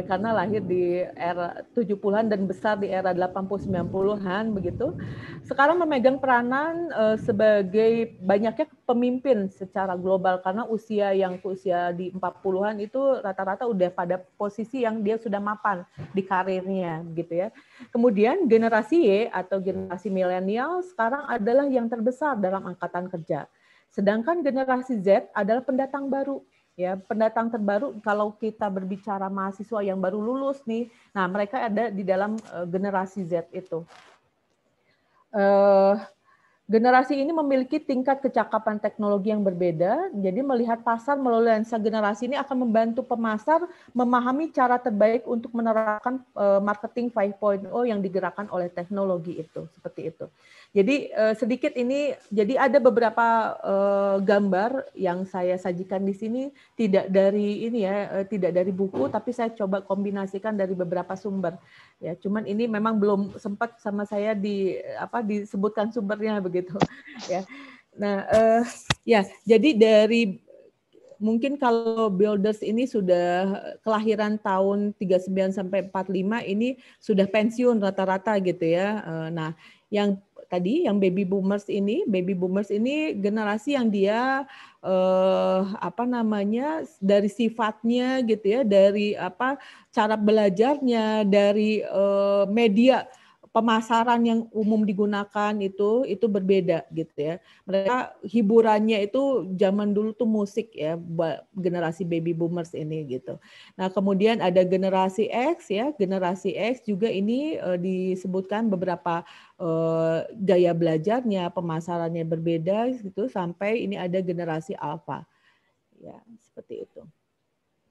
karena lahir di era 70-an dan besar di era 80-90-an begitu. Sekarang memegang peranan eh, sebagai banyaknya pemimpin secara global, karena usia yang usia di 40-an itu rata-rata udah pada posisi yang dia sudah mapan di karirnya gitu ya. Kemudian generasi Y atau generasi milenial sekarang adalah yang terbesar dalam angkatan kerja Sedangkan generasi Z adalah pendatang baru, ya pendatang terbaru kalau kita berbicara mahasiswa yang baru lulus nih nah mereka ada di dalam eh, generasi Z itu uh, Generasi ini memiliki tingkat kecakapan teknologi yang berbeda, jadi melihat pasar melalui lensa generasi ini akan membantu pemasar memahami cara terbaik untuk menerapkan eh, marketing 5.0 yang digerakkan oleh teknologi itu, seperti itu. Jadi eh, sedikit ini, jadi ada beberapa eh, gambar yang saya sajikan di sini tidak dari ini ya, tidak dari buku, tapi saya coba kombinasikan dari beberapa sumber. Ya, cuman ini memang belum sempat sama saya di apa disebutkan sumbernya gitu ya nah uh, ya jadi dari mungkin kalau builders ini sudah kelahiran tahun 39 sampai 45 ini sudah pensiun rata-rata gitu ya. Eh, nah, yang tadi yang baby boomers ini, baby boomers ini generasi yang dia eh, apa namanya dari sifatnya gitu ya, dari apa cara belajarnya, dari eh, media pemasaran yang umum digunakan itu itu berbeda gitu ya. Mereka hiburannya itu zaman dulu tuh musik ya generasi baby boomers ini gitu. Nah, kemudian ada generasi X ya. Generasi X juga ini uh, disebutkan beberapa uh, gaya belajarnya, pemasarannya berbeda gitu sampai ini ada generasi apa Ya, seperti itu.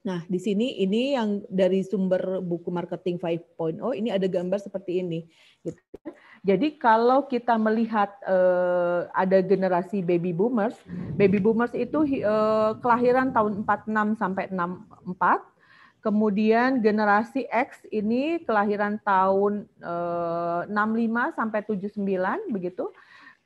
Nah, di sini ini yang dari sumber buku marketing 5.0 ini ada gambar seperti ini. Gitu. Jadi kalau kita melihat eh, ada generasi baby boomers, baby boomers itu eh, kelahiran tahun 46 sampai 64. Kemudian generasi X ini kelahiran tahun 65 eh, sampai 79 begitu.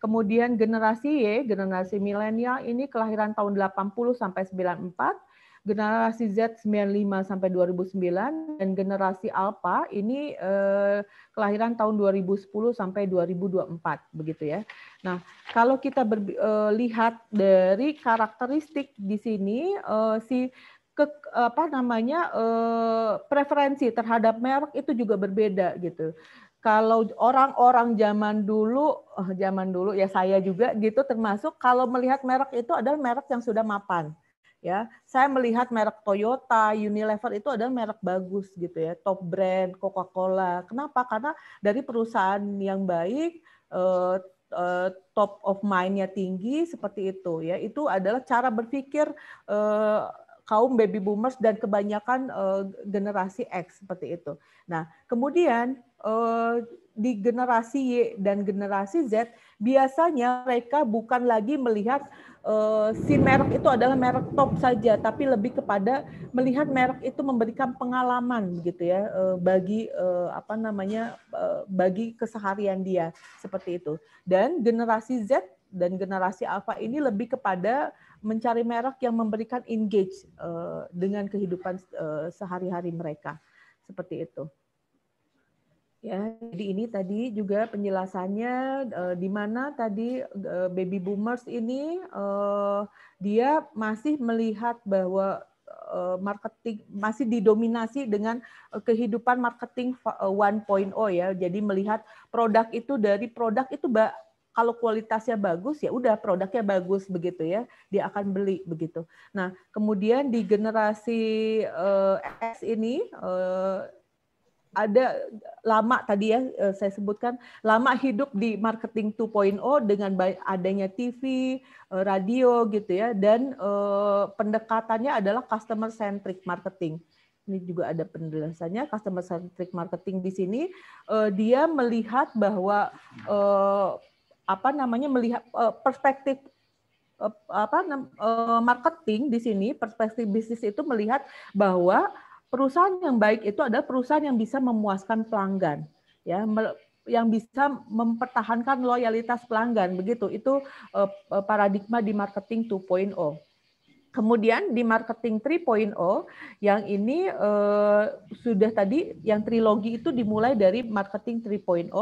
Kemudian generasi Y, generasi milenial ini kelahiran tahun 80 sampai 94 generasi Z 95 sampai 2009 dan generasi Alpha ini eh, kelahiran tahun 2010 sampai 2024 begitu ya. Nah, kalau kita ber, eh, lihat dari karakteristik di sini eh, si ke apa namanya eh, preferensi terhadap merek itu juga berbeda gitu kalau orang-orang zaman dulu, eh, zaman dulu ya saya juga gitu termasuk kalau melihat merek itu adalah merek yang sudah mapan ya saya melihat merek Toyota, Unilever itu adalah merek bagus gitu ya, top brand, Coca-Cola. Kenapa? Karena dari perusahaan yang baik, eh, eh, top of mindnya tinggi seperti itu ya. Itu adalah cara berpikir eh, kaum baby boomers dan kebanyakan eh, generasi X seperti itu. Nah, kemudian eh, di generasi Y dan generasi Z biasanya mereka bukan lagi melihat uh, si merek itu adalah merek top saja tapi lebih kepada melihat merek itu memberikan pengalaman begitu ya uh, bagi uh, apa namanya uh, bagi keseharian dia seperti itu dan generasi Z dan generasi alpha ini lebih kepada mencari merek yang memberikan engage uh, dengan kehidupan uh, sehari-hari mereka seperti itu. Ya, jadi ini tadi juga penjelasannya eh, di mana tadi eh, baby boomers ini eh, dia masih melihat bahwa eh, marketing masih didominasi dengan eh, kehidupan marketing 1.0 eh, ya. Jadi melihat produk itu dari produk itu kalau kualitasnya bagus ya udah produknya bagus begitu ya dia akan beli begitu. Nah kemudian di generasi uh, X ini uh, ada lama tadi ya eh, saya sebutkan lama hidup di marketing 2.0 dengan adanya TV, eh, radio gitu ya dan eh, pendekatannya adalah customer centric marketing. Ini juga ada penjelasannya customer centric marketing di sini dia melihat bahwa apa namanya melihat perspektif apa marketing di sini perspektif bisnis itu melihat bahwa perusahaan yang baik itu adalah perusahaan yang bisa memuaskan pelanggan ya yang bisa mempertahankan loyalitas pelanggan begitu itu eh, eh, paradigma di marketing 2.0 Kemudian di marketing 3.0 yang ini eh, sudah tadi yang trilogi itu dimulai dari marketing 3.0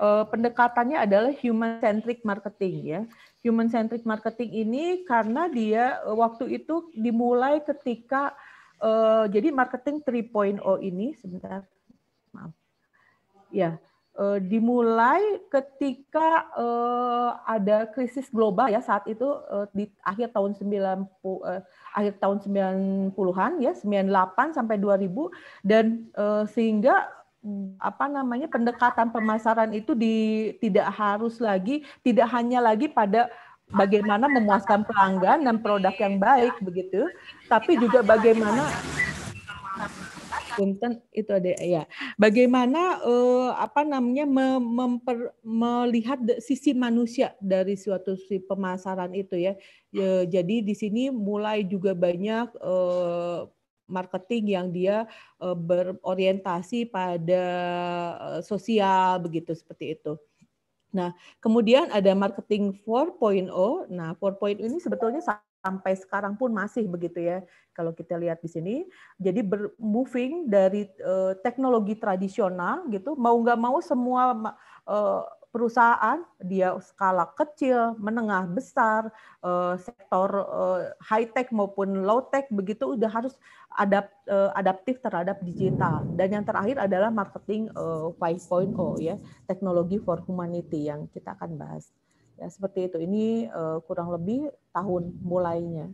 pendekatannya adalah human centric marketing ya. Human centric marketing ini karena dia waktu itu dimulai ketika Uh, jadi marketing 3.0 ini sebentar, maaf. Ya, uh, dimulai ketika uh, ada krisis global ya saat itu uh, di akhir tahun 90 uh, akhir tahun 90-an ya 98 sampai 2000 dan uh, sehingga apa namanya pendekatan pemasaran itu di, tidak harus lagi tidak hanya lagi pada bagaimana memuaskan pelanggan dan produk yang baik begitu, tapi juga bagaimana punten itu ada ya. Bagaimana uh, apa namanya memper, melihat sisi manusia dari suatu si pemasaran itu ya. ya. jadi di sini mulai juga banyak uh, marketing yang dia uh, berorientasi pada uh, sosial begitu seperti itu. Nah, kemudian ada marketing 4.0. Nah, 4.0 ini sebetulnya sampai sekarang pun masih begitu ya. Kalau kita lihat di sini, jadi ber moving dari uh, teknologi tradisional gitu, mau nggak mau semua uh, perusahaan dia skala kecil, menengah, besar, eh, sektor eh, high tech maupun low tech begitu udah harus adapt, eh, adaptif terhadap digital. Dan yang terakhir adalah marketing 5.0 ya, teknologi for humanity yang kita akan bahas. Ya, seperti itu. Ini kurang lebih tahun mulainya.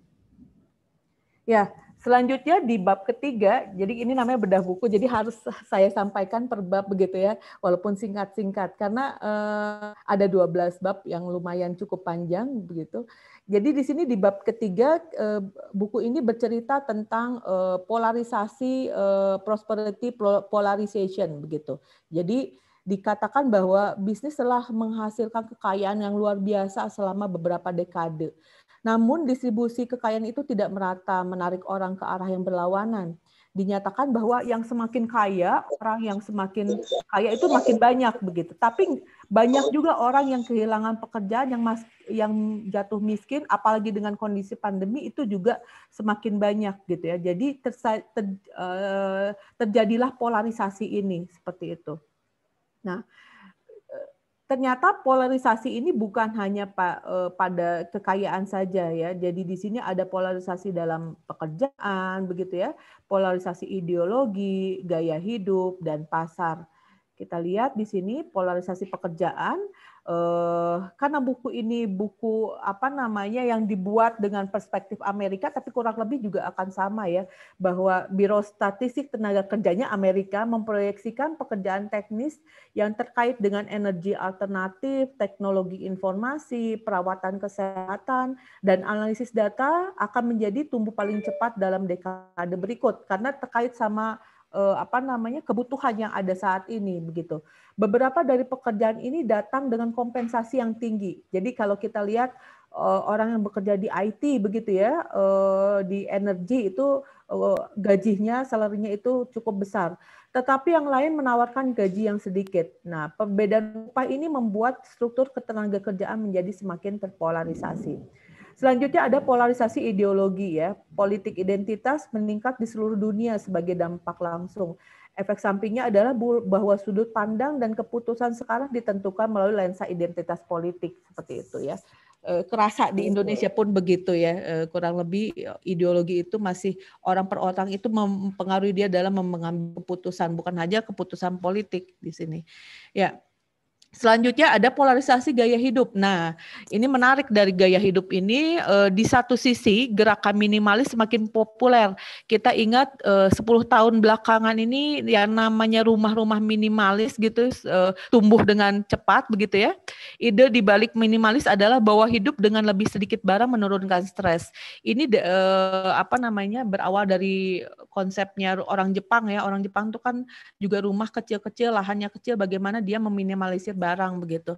Ya, Selanjutnya di bab ketiga, jadi ini namanya bedah buku, jadi harus saya sampaikan per bab begitu ya, walaupun singkat-singkat karena eh, ada 12 bab yang lumayan cukup panjang begitu. Jadi di sini di bab ketiga eh, buku ini bercerita tentang eh, polarisasi eh, prosperity polarization begitu. Jadi dikatakan bahwa bisnis telah menghasilkan kekayaan yang luar biasa selama beberapa dekade. Namun distribusi kekayaan itu tidak merata, menarik orang ke arah yang berlawanan. Dinyatakan bahwa yang semakin kaya, orang yang semakin kaya itu makin banyak begitu. Tapi banyak juga orang yang kehilangan pekerjaan, yang mas, yang jatuh miskin, apalagi dengan kondisi pandemi itu juga semakin banyak gitu ya. Jadi ter, ter, eh, terjadilah polarisasi ini seperti itu. Nah, ternyata polarisasi ini bukan hanya eh, pada kekayaan saja ya. Jadi di sini ada polarisasi dalam pekerjaan begitu ya, polarisasi ideologi, gaya hidup dan pasar. Kita lihat di sini polarisasi pekerjaan Uh, karena buku ini buku apa namanya yang dibuat dengan perspektif Amerika tapi kurang lebih juga akan sama ya bahwa Biro Statistik Tenaga Kerjanya Amerika memproyeksikan pekerjaan teknis yang terkait dengan energi alternatif, teknologi informasi, perawatan kesehatan dan analisis data akan menjadi tumbuh paling cepat dalam dekade berikut karena terkait sama Eh, apa namanya kebutuhan yang ada saat ini begitu. Beberapa dari pekerjaan ini datang dengan kompensasi yang tinggi. Jadi kalau kita lihat eh, orang yang bekerja di IT begitu ya, eh, di energi itu gajinya, salarinya itu cukup besar. Tetapi yang lain menawarkan gaji yang sedikit. Nah, perbedaan upah ini membuat struktur ketenaga kerjaan menjadi semakin terpolarisasi. Selanjutnya ada polarisasi ideologi ya. Politik identitas meningkat di seluruh dunia sebagai dampak langsung. Efek sampingnya adalah bahwa sudut pandang dan keputusan sekarang ditentukan melalui lensa identitas politik seperti itu ya. Eh, kerasa di Indonesia pun begitu ya, eh, kurang lebih eh, ideologi itu masih orang per orang itu mempengaruhi dia dalam mengambil keputusan, bukan hanya keputusan politik di sini. Ya, Selanjutnya ada polarisasi gaya hidup. Nah, ini menarik dari gaya hidup ini eh, di satu sisi gerakan minimalis semakin populer. Kita ingat 10 eh, tahun belakangan ini yang namanya rumah-rumah minimalis gitu eh, tumbuh dengan cepat begitu ya. Ide di balik minimalis adalah bahwa hidup dengan lebih sedikit barang menurunkan stres. Ini apa namanya berawal dari konsepnya orang Jepang ya. Orang Jepang itu kan juga rumah kecil-kecil, lahannya kecil bagaimana dia meminimalisir barang begitu.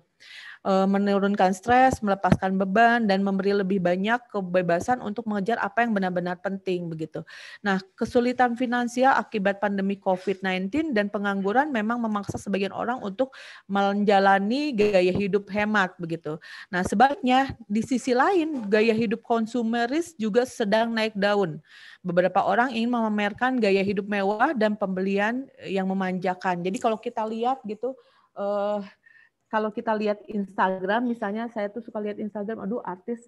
Eh, menurunkan stres, melepaskan beban, dan memberi lebih banyak kebebasan untuk mengejar apa yang benar-benar penting begitu. Nah, kesulitan finansial akibat pandemi COVID-19 dan pengangguran memang memaksa sebagian orang untuk menjalani gaya hidup hemat begitu. Nah, sebaliknya di sisi lain gaya hidup konsumeris juga sedang naik daun. Beberapa orang ingin memamerkan gaya hidup mewah dan pembelian yang memanjakan. Jadi kalau kita lihat gitu Uh, kalau kita lihat Instagram misalnya saya tuh suka lihat Instagram aduh artis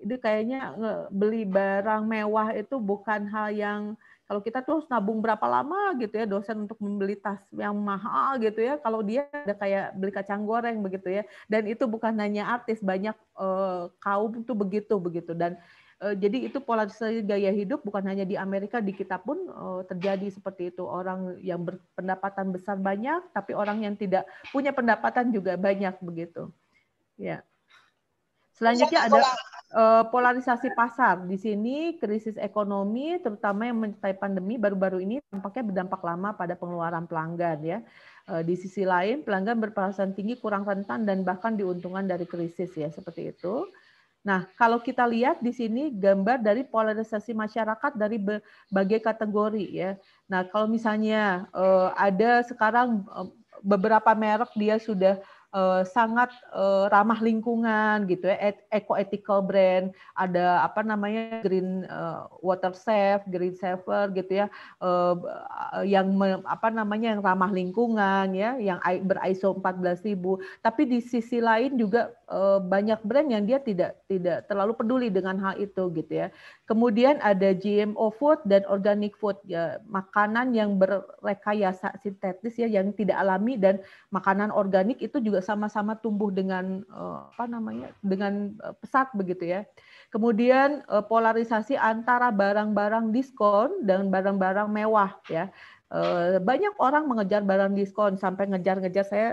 itu kayaknya beli barang mewah itu bukan hal yang kalau kita tuh nabung berapa lama gitu ya dosen untuk membeli tas yang mahal gitu ya kalau dia ada kayak beli kacang goreng begitu ya dan itu bukan hanya artis banyak eh, kaum tuh begitu begitu dan Eh, jadi itu pola gaya hidup bukan hanya di Amerika, di kita pun eh, terjadi seperti itu. Orang yang berpendapatan besar banyak, tapi orang yang tidak punya pendapatan juga banyak begitu. Ya. Selanjutnya ada eh, polarisasi pasar. Di sini krisis ekonomi, terutama yang mencintai pandemi baru-baru ini tampaknya berdampak lama pada pengeluaran pelanggan ya. Di sisi lain, pelanggan berperasaan tinggi kurang rentan dan bahkan diuntungkan dari krisis ya seperti itu Nah, kalau kita lihat di sini gambar dari polarisasi masyarakat dari berbagai kategori ya. Nah, kalau misalnya eh, ada sekarang eh, beberapa merek dia sudah eh, sangat ramah lingkungan gitu ya, eco-ethical brand, ada apa namanya green water safe, green saver gitu ya, yang apa namanya yang ramah lingkungan ya, yang ber ISO 14.000. Tapi di sisi lain juga Eh, banyak brand yang dia tidak tidak terlalu peduli dengan hal itu gitu ya. Kemudian ada GMO food dan organic food ya, makanan yang berrekayasa sintetis ya yang tidak alami dan makanan organik itu juga sama-sama tumbuh dengan eh, apa namanya dengan eh, pesat begitu ya. Kemudian polarisasi antara barang-barang diskon dan barang-barang mewah ya banyak orang mengejar barang diskon sampai ngejar-ngejar saya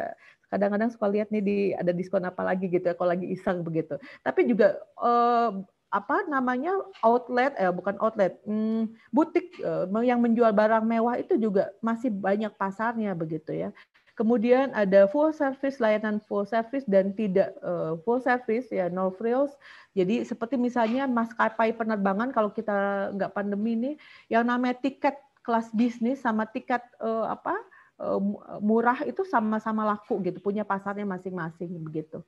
kadang-kadang suka lihat nih di ada diskon apa lagi gitu ya kalau lagi iseng begitu tapi juga eh, apa namanya outlet eh bukan outlet hmm, butik eh, yang menjual barang mewah itu juga masih banyak pasarnya begitu ya kemudian ada full service layanan full service dan tidak eh, full service ya no frills jadi seperti misalnya maskapai penerbangan kalau kita nggak pandemi nih yang namanya tiket kelas bisnis sama tiket eh, apa Eh, eh, murah itu sama-sama laku gitu, punya pasarnya masing-masing begitu.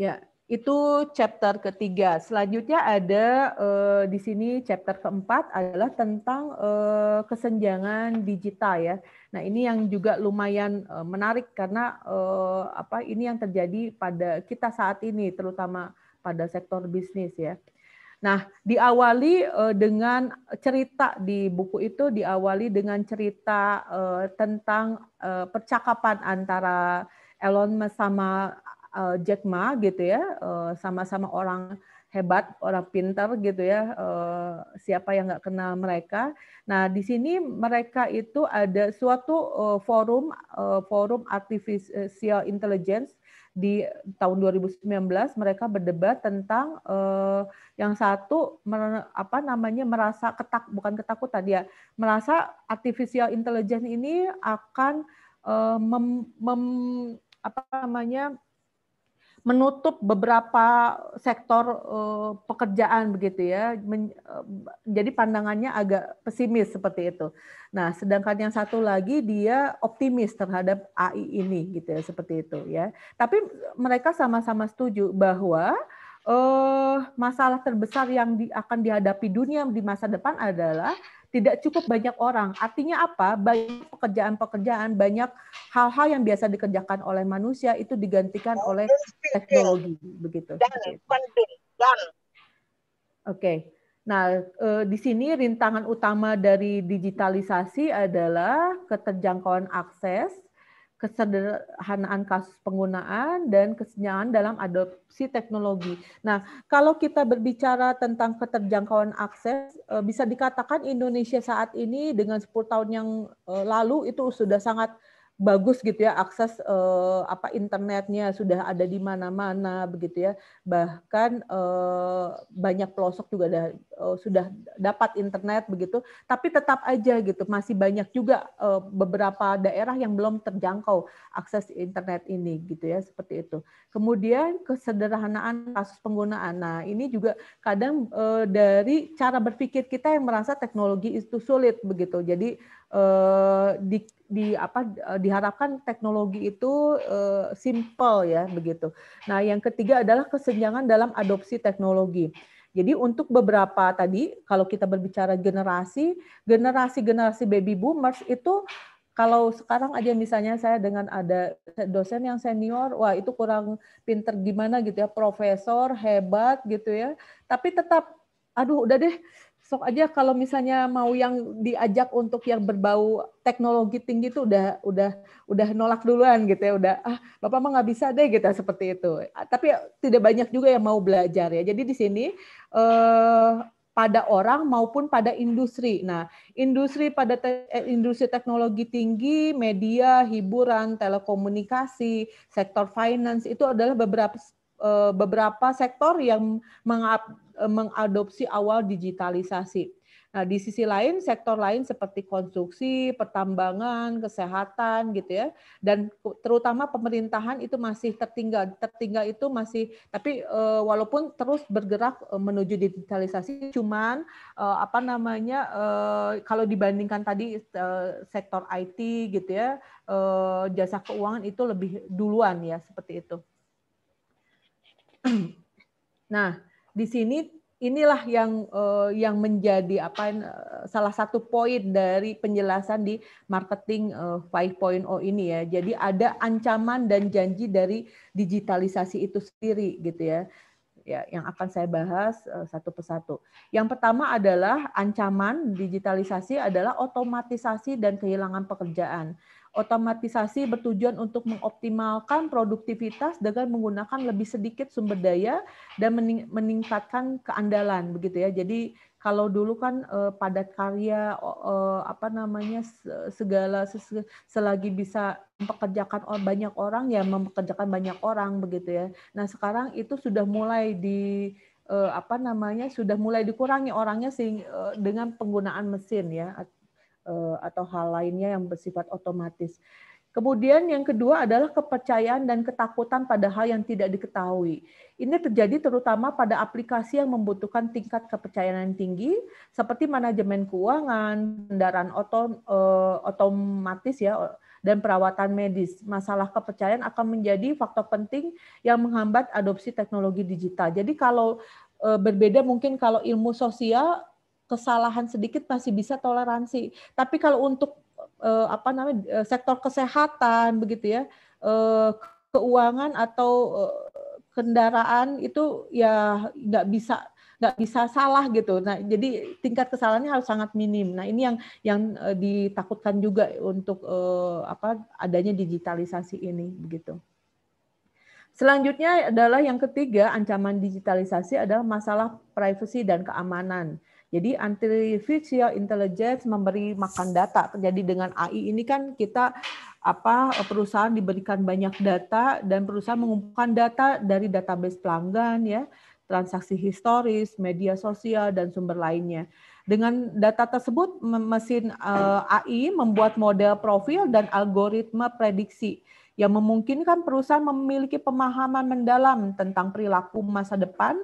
Ya, itu chapter ketiga. Selanjutnya ada eh, di sini chapter keempat adalah tentang eh, kesenjangan digital ya. Nah ini yang juga lumayan eh, menarik karena eh, apa ini yang terjadi pada kita saat ini terutama pada sektor bisnis ya. Nah, diawali eh, dengan cerita di buku itu diawali dengan cerita eh, tentang eh, percakapan antara Elon Musk sama Jack Ma gitu ya, sama-sama orang hebat, orang pintar gitu ya. Siapa yang nggak kenal mereka? Nah, di sini mereka itu ada suatu forum forum artificial intelligence di tahun 2019 mereka berdebat tentang eh, yang satu mer, apa namanya merasa ketak bukan ketakutan ya merasa artificial intelligence ini akan eh, mem, mem, apa namanya menutup beberapa sektor uh, pekerjaan begitu ya. Men, uh, jadi pandangannya agak pesimis seperti itu. Nah, sedangkan yang satu lagi dia optimis terhadap AI ini gitu ya, seperti itu ya. Tapi mereka sama-sama setuju bahwa uh, masalah terbesar yang di, akan dihadapi dunia di masa depan adalah tidak cukup banyak orang. Artinya apa? Banyak pekerjaan-pekerjaan, banyak hal-hal yang biasa dikerjakan oleh manusia itu digantikan oleh teknologi, begitu. Oke. Okay. Nah, eh, di sini rintangan utama dari digitalisasi adalah keterjangkauan akses, kesederhanaan kasus penggunaan dan kesenjangan dalam adopsi teknologi. Nah, kalau kita berbicara tentang keterjangkauan akses, eh, bisa dikatakan Indonesia saat ini dengan 10 tahun yang eh, lalu itu sudah sangat bagus gitu ya akses eh, apa internetnya sudah ada di mana-mana begitu ya bahkan eh, banyak pelosok juga dah, eh, sudah dapat internet begitu tapi tetap aja gitu masih banyak juga eh, beberapa daerah yang belum terjangkau akses internet ini gitu ya seperti itu kemudian kesederhanaan kasus penggunaan nah ini juga kadang eh, dari cara berpikir kita yang merasa teknologi itu sulit begitu jadi Eh, di, di apa eh, diharapkan teknologi itu eh, simple ya begitu. Nah, yang ketiga adalah kesenjangan dalam adopsi teknologi. Jadi untuk beberapa tadi kalau kita berbicara generasi, generasi-generasi baby boomers itu kalau sekarang aja misalnya saya dengan ada dosen yang senior, wah itu kurang pinter gimana gitu ya, profesor hebat gitu ya, tapi tetap aduh udah deh sok aja kalau misalnya mau yang diajak untuk yang berbau teknologi tinggi itu udah udah udah nolak duluan gitu ya udah ah bapak mah nggak bisa deh gitu seperti itu ah, tapi tidak banyak juga yang mau belajar ya jadi di sini eh, pada orang maupun pada industri. Nah, industri pada te eh, industri teknologi tinggi, media, hiburan, telekomunikasi, sektor finance itu adalah beberapa eh, beberapa sektor yang Eh, mengadopsi awal digitalisasi. Nah, di sisi lain sektor lain seperti konstruksi, pertambangan, kesehatan gitu ya. Dan terutama pemerintahan itu masih tertinggal. Tertinggal itu masih tapi eh, walaupun terus bergerak eh, menuju digitalisasi cuman apa namanya kalau dibandingkan tadi sektor IT gitu ya, jasa keuangan itu lebih duluan ya seperti itu. Nah, di sini inilah yang eh, yang menjadi apa eh, salah satu poin dari penjelasan di marketing uh, eh, 5.0 ini ya. Jadi ada ancaman dan janji dari digitalisasi itu sendiri gitu ya. Ya, yang akan saya bahas satu persatu. Yang pertama adalah ancaman digitalisasi adalah otomatisasi dan kehilangan pekerjaan. Otomatisasi bertujuan untuk mengoptimalkan produktivitas dengan menggunakan lebih sedikit sumber daya dan meningkatkan keandalan begitu ya. Jadi kalau dulu kan eh, padat karya eh, apa namanya segala selagi bisa mempekerjakan banyak orang ya mempekerjakan banyak orang begitu ya. Nah, sekarang itu sudah mulai di eh, apa namanya sudah mulai dikurangi orangnya sehingga, eh, dengan penggunaan mesin ya Eh, atau hal lainnya yang bersifat otomatis. Kemudian yang kedua adalah kepercayaan dan ketakutan pada hal yang tidak diketahui. Ini terjadi terutama pada aplikasi yang membutuhkan tingkat kepercayaan yang tinggi seperti manajemen keuangan, kendaraan otom, eh, otomatis ya dan perawatan medis. Masalah kepercayaan akan menjadi faktor penting yang menghambat adopsi teknologi digital. Jadi kalau eh, berbeda mungkin kalau ilmu sosial kesalahan sedikit masih bisa toleransi. Tapi kalau untuk uh, apa namanya eh, sektor kesehatan begitu ya, uh, keuangan atau uh, kendaraan itu ya nggak bisa nggak bisa salah gitu. Nah, jadi tingkat kesalahannya harus sangat minim. Nah, ini yang yang uh, ditakutkan juga untuk uh, apa adanya digitalisasi ini begitu. Selanjutnya adalah yang ketiga, ancaman digitalisasi adalah masalah privasi dan keamanan. Jadi artificial intelligence memberi makan data. Jadi dengan AI ini kan kita apa perusahaan diberikan banyak data dan perusahaan mengumpulkan data dari database pelanggan ya, transaksi historis, media sosial dan sumber lainnya. Dengan data tersebut mesin eh, AI membuat model profil dan algoritma prediksi yang memungkinkan perusahaan memiliki pemahaman mendalam tentang perilaku masa depan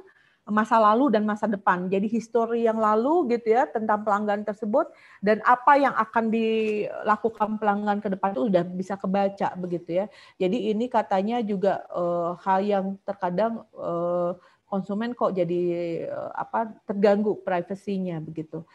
masa lalu dan masa depan. Jadi histori yang lalu gitu ya tentang pelanggan tersebut dan apa yang akan dilakukan pelanggan ke depan itu sudah bisa kebaca begitu ya. Jadi ini katanya juga uh, hal yang terkadang uh, konsumen kok jadi uh, apa terganggu privasinya begitu.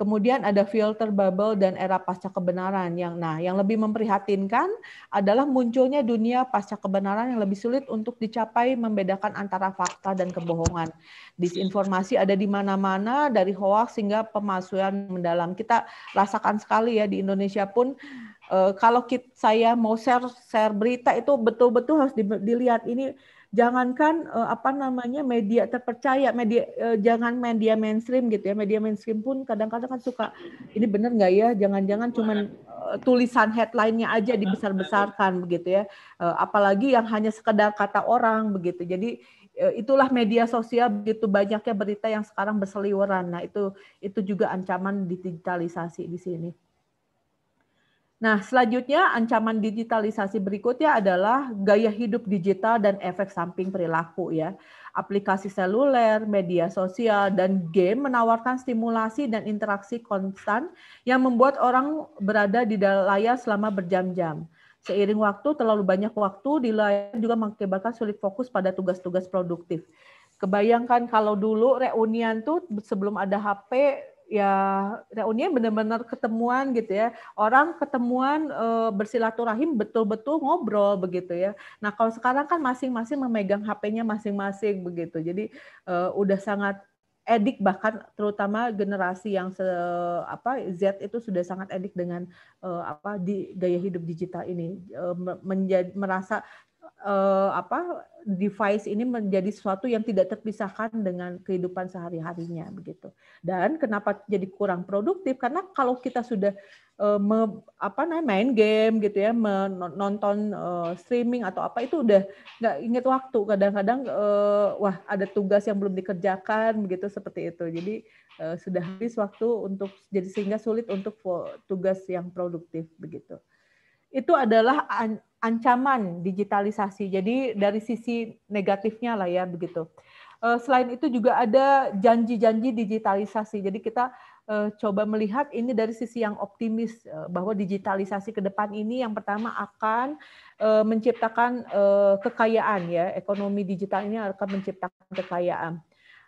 Kemudian ada filter bubble dan era pasca kebenaran yang nah yang lebih memprihatinkan adalah munculnya dunia pasca kebenaran yang lebih sulit untuk dicapai membedakan antara fakta dan kebohongan. Disinformasi ada di mana-mana dari hoax hingga pemalsuan mendalam. Kita rasakan sekali ya di Indonesia pun eh, kalau saya mau share share berita itu betul-betul harus dilihat ini jangankan uh, apa namanya media terpercaya media uh, jangan media mainstream gitu ya media mainstream pun kadang-kadang kan suka ini benar nggak ya jangan-jangan cuman uh, tulisan headline-nya aja dibesar-besarkan begitu ya uh, apalagi yang hanya sekedar kata orang begitu jadi uh, itulah media sosial begitu banyaknya berita yang sekarang berseliweran nah itu itu juga ancaman digitalisasi di sini Nah, selanjutnya ancaman digitalisasi berikutnya adalah gaya hidup digital dan efek samping perilaku ya. Aplikasi seluler, media sosial, dan game menawarkan stimulasi dan interaksi konstan yang membuat orang berada di layar selama berjam-jam. Seiring waktu, terlalu banyak waktu di layar juga mengakibatkan sulit fokus pada tugas-tugas produktif. Kebayangkan kalau dulu reunian tuh sebelum ada HP ya daunnya benar-benar ketemuan gitu ya orang ketemuan e, bersilaturahim betul-betul ngobrol begitu ya nah kalau sekarang kan masing-masing memegang HP-nya masing-masing begitu jadi e, udah sangat edik bahkan terutama generasi yang se, apa Z itu sudah sangat edik dengan e, apa di gaya hidup digital ini e, menjadi merasa uh, apa device ini menjadi sesuatu yang tidak terpisahkan dengan kehidupan sehari-harinya begitu. Dan kenapa jadi kurang produktif? Karena kalau kita sudah uh, me, apa namanya main game gitu ya, menonton uh, eh, streaming atau apa itu udah nggak inget waktu. Kadang-kadang uh, wah ada tugas yang belum dikerjakan begitu seperti itu. Jadi uh, sudah habis waktu untuk jadi sehingga sulit untuk tugas yang produktif begitu itu adalah ancaman digitalisasi. Jadi dari sisi negatifnya lah ya begitu. Eh, selain itu juga ada janji-janji digitalisasi. Jadi kita eh, coba melihat ini dari sisi yang optimis eh, bahwa digitalisasi ke depan ini yang pertama akan menciptakan kekayaan ya. Ekonomi digital ini akan menciptakan kekayaan.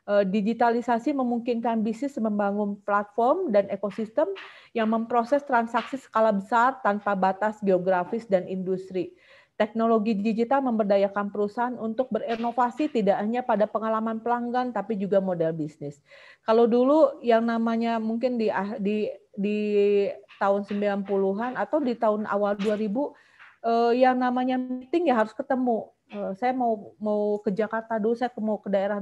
Eh, digitalisasi memungkinkan bisnis membangun platform dan ekosistem yang memproses transaksi skala besar tanpa batas geografis dan industri. Teknologi digital memberdayakan perusahaan untuk berinovasi tidak hanya pada pengalaman pelanggan tapi juga model bisnis. Kalau dulu yang namanya mungkin di ah, di di tahun 90-an atau di tahun awal 2000 eh, yang namanya meeting ya harus ketemu Eh, saya mau mau ke Jakarta dulu, saya mau ke daerah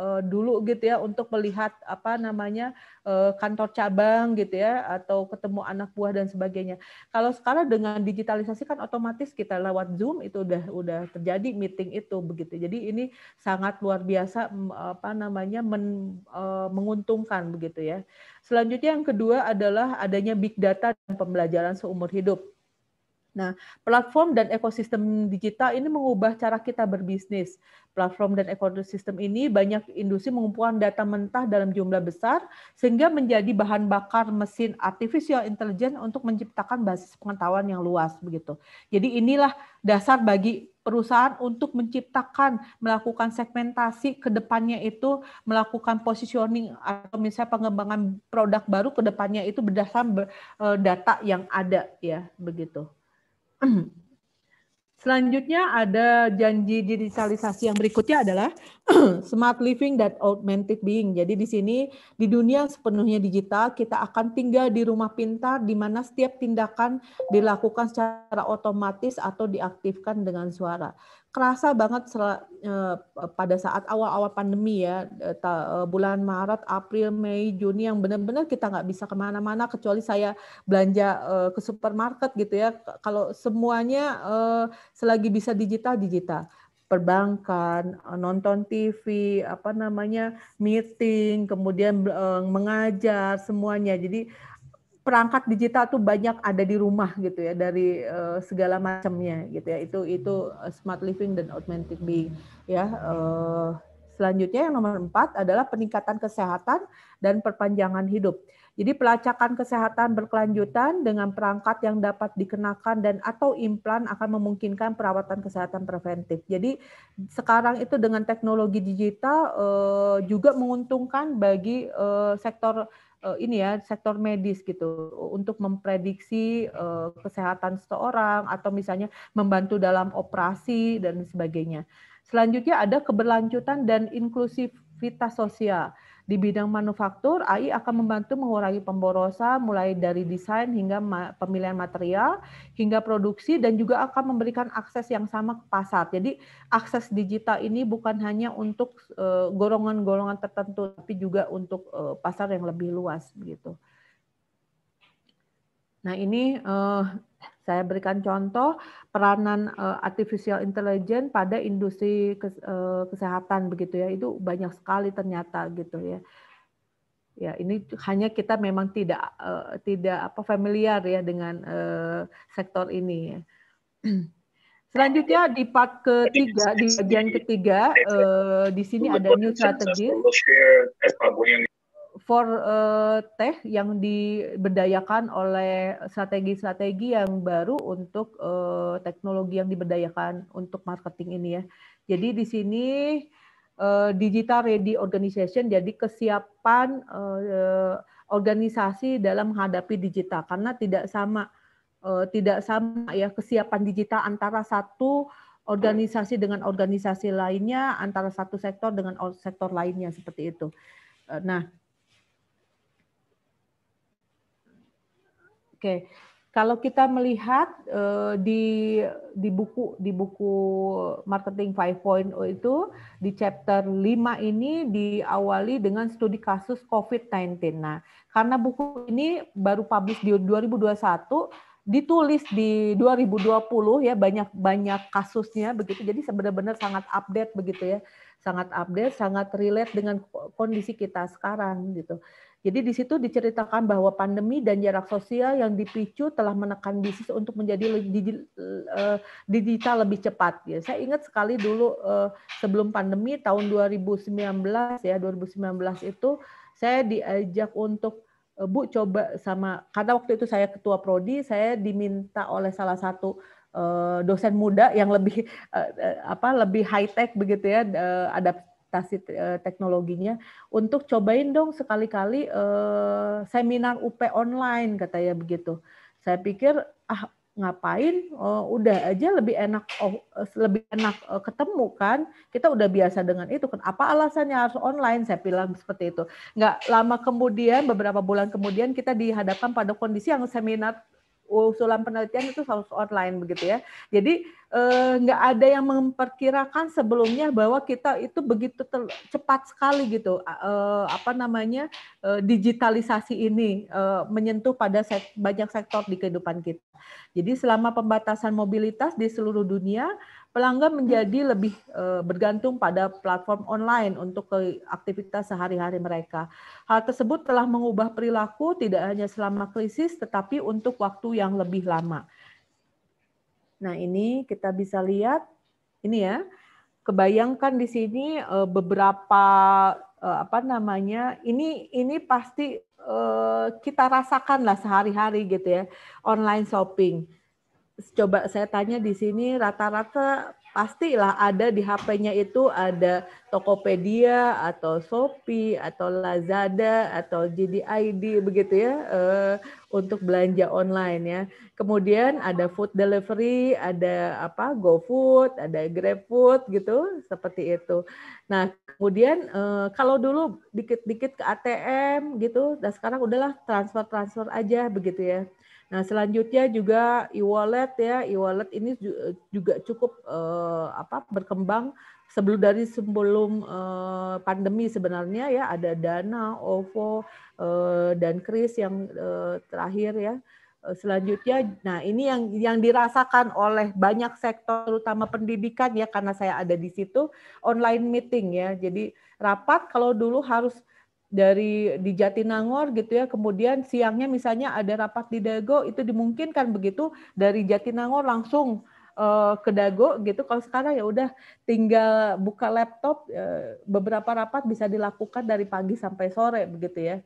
uh, dulu gitu ya untuk melihat apa namanya uh, kantor cabang gitu ya atau ketemu anak buah dan sebagainya. Kalau sekarang dengan digitalisasi kan otomatis kita lewat Zoom itu udah udah terjadi meeting itu begitu. Jadi ini sangat luar biasa apa namanya men, uh, menguntungkan begitu ya. Selanjutnya yang kedua adalah adanya big data dan pembelajaran seumur hidup Nah, platform dan ekosistem digital ini mengubah cara kita berbisnis. Platform dan ekosistem ini banyak industri mengumpulkan data mentah dalam jumlah besar sehingga menjadi bahan bakar mesin artificial intelligence untuk menciptakan basis pengetahuan yang luas begitu. Jadi inilah dasar bagi perusahaan untuk menciptakan, melakukan segmentasi ke depannya itu, melakukan positioning atau misalnya pengembangan produk baru ke depannya itu berdasarkan eh, data yang ada ya, begitu. Selanjutnya ada janji digitalisasi yang berikutnya adalah smart living dan augmented being. Jadi di sini di dunia sepenuhnya digital kita akan tinggal di rumah pintar di mana setiap tindakan dilakukan secara otomatis atau diaktifkan dengan suara kerasa banget eh, pada saat awal-awal pandemi ya eh, eh, bulan Maret, April, Mei, Juni yang benar-benar kita nggak bisa kemana-mana kecuali saya belanja ke supermarket gitu ya. Kalau semuanya selagi bisa digital digital perbankan, nonton TV, apa namanya meeting, kemudian mengajar semuanya. Jadi perangkat digital tuh banyak ada di rumah gitu ya dari uh, segala macamnya gitu ya itu itu eh, smart living dan augmented being ya uh, selanjutnya yang nomor empat adalah peningkatan kesehatan dan perpanjangan hidup jadi pelacakan kesehatan berkelanjutan dengan perangkat yang dapat dikenakan dan atau implan akan memungkinkan perawatan kesehatan preventif jadi sekarang itu dengan teknologi digital juga menguntungkan bagi sektor Eh, ini ya sektor medis gitu untuk memprediksi uh, kesehatan seseorang atau misalnya membantu dalam operasi dan sebagainya. Selanjutnya ada keberlanjutan dan inklusivitas sosial. Di bidang manufaktur, AI akan membantu mengurangi pemborosan mulai dari desain hingga pemilihan material, hingga produksi, dan juga akan memberikan akses yang sama ke pasar. Jadi akses digital ini bukan hanya untuk eh, golongan-golongan uh, tertentu, tapi juga untuk uh, pasar yang lebih luas. begitu. Nah ini uh, saya berikan contoh peranan uh, artificial intelligence pada industri kes, uh, kesehatan begitu ya. Itu banyak sekali ternyata gitu ya. Ya, ini hanya kita memang tidak uh, tidak apa familiar ya dengan uh, sektor ini ya. Selanjutnya di part ketiga di bagian ketiga uh, di sini ada new strategy for uh, teh yang diberdayakan oleh strategi-strategi yang baru untuk uh, teknologi yang diberdayakan untuk marketing ini ya. Jadi di sini uh, digital ready organization jadi kesiapan uh, organisasi dalam menghadapi digital karena tidak sama uh, tidak sama ya kesiapan digital antara satu organisasi dengan organisasi lainnya, antara satu sektor dengan sektor lainnya seperti itu. Nah, Oke, kalau kita melihat eh, di di buku di buku marketing 5.0 itu di chapter 5 ini diawali dengan studi kasus COVID-19. Nah, karena buku ini baru publish di 2021, ditulis di 2020 ya banyak banyak kasusnya begitu. Jadi sebenar-benar sangat update begitu ya. Sangat update, sangat relate dengan kondisi kita sekarang gitu. Jadi di situ diceritakan bahwa pandemi dan jarak sosial yang dipicu telah menekan bisnis untuk menjadi eh, digital lebih cepat. Ya, saya ingat sekali dulu eh, sebelum pandemi tahun 2019 ya 2019 itu saya diajak untuk eh, Bu coba sama karena waktu itu saya ketua prodi, saya diminta oleh salah satu dosen muda yang lebih apa lebih high tech begitu ya ada adaptasi eh, teknologinya untuk cobain dong sekali-kali eh, seminar UP online kata ya begitu. Saya pikir ah ngapain oh, udah aja lebih enak oh, eh, lebih enak ketemu kan kita udah biasa dengan itu kan apa alasannya harus online saya bilang seperti itu nggak lama kemudian beberapa bulan kemudian kita dihadapkan pada kondisi yang seminar usulan penelitian itu harus online begitu ya. Jadi eh, nggak ada yang memperkirakan sebelumnya bahwa kita itu begitu cepat sekali gitu eh, apa namanya eh, digitalisasi ini menyentuh pada banyak sektor di kehidupan kita. Jadi selama pembatasan mobilitas di seluruh dunia pelanggan hmm. menjadi lebih eh, bergantung pada platform online untuk aktivitas sehari-hari mereka. Hal tersebut telah mengubah perilaku tidak hanya selama krisis, tetapi untuk waktu yang lebih lama. Nah ini kita bisa lihat, ini ya, kebayangkan di sini eh, beberapa eh, apa namanya ini ini pasti kita rasakan lah sehari-hari gitu ya online shopping coba saya tanya di sini rata-rata pastilah ada di HP-nya itu ada Tokopedia atau Shopee atau Lazada atau JDID begitu ya eh, untuk belanja online ya. Kemudian ada food delivery, ada apa GoFood, ada GrabFood gitu seperti itu. Nah, kemudian eh, kalau dulu dikit-dikit ke ATM gitu, dan sekarang udahlah transfer-transfer aja begitu ya. Nah, selanjutnya juga e-wallet ya. E-wallet ini juga cukup uh, apa berkembang sebelum dari sebelum uh, pandemi sebenarnya ya ada Dana, OVO uh, dan Kris yang uh, terakhir ya. Selanjutnya, nah ini yang yang dirasakan oleh banyak sektor, terutama pendidikan ya, karena saya ada di situ online meeting ya. Jadi rapat kalau dulu harus dari di Jatinangor gitu ya, kemudian siangnya misalnya ada rapat di Dago, itu dimungkinkan begitu dari Jatinangor langsung eh, ke Dago gitu. Kalau sekarang ya udah tinggal buka laptop, eh, beberapa rapat bisa dilakukan dari pagi sampai sore begitu ya.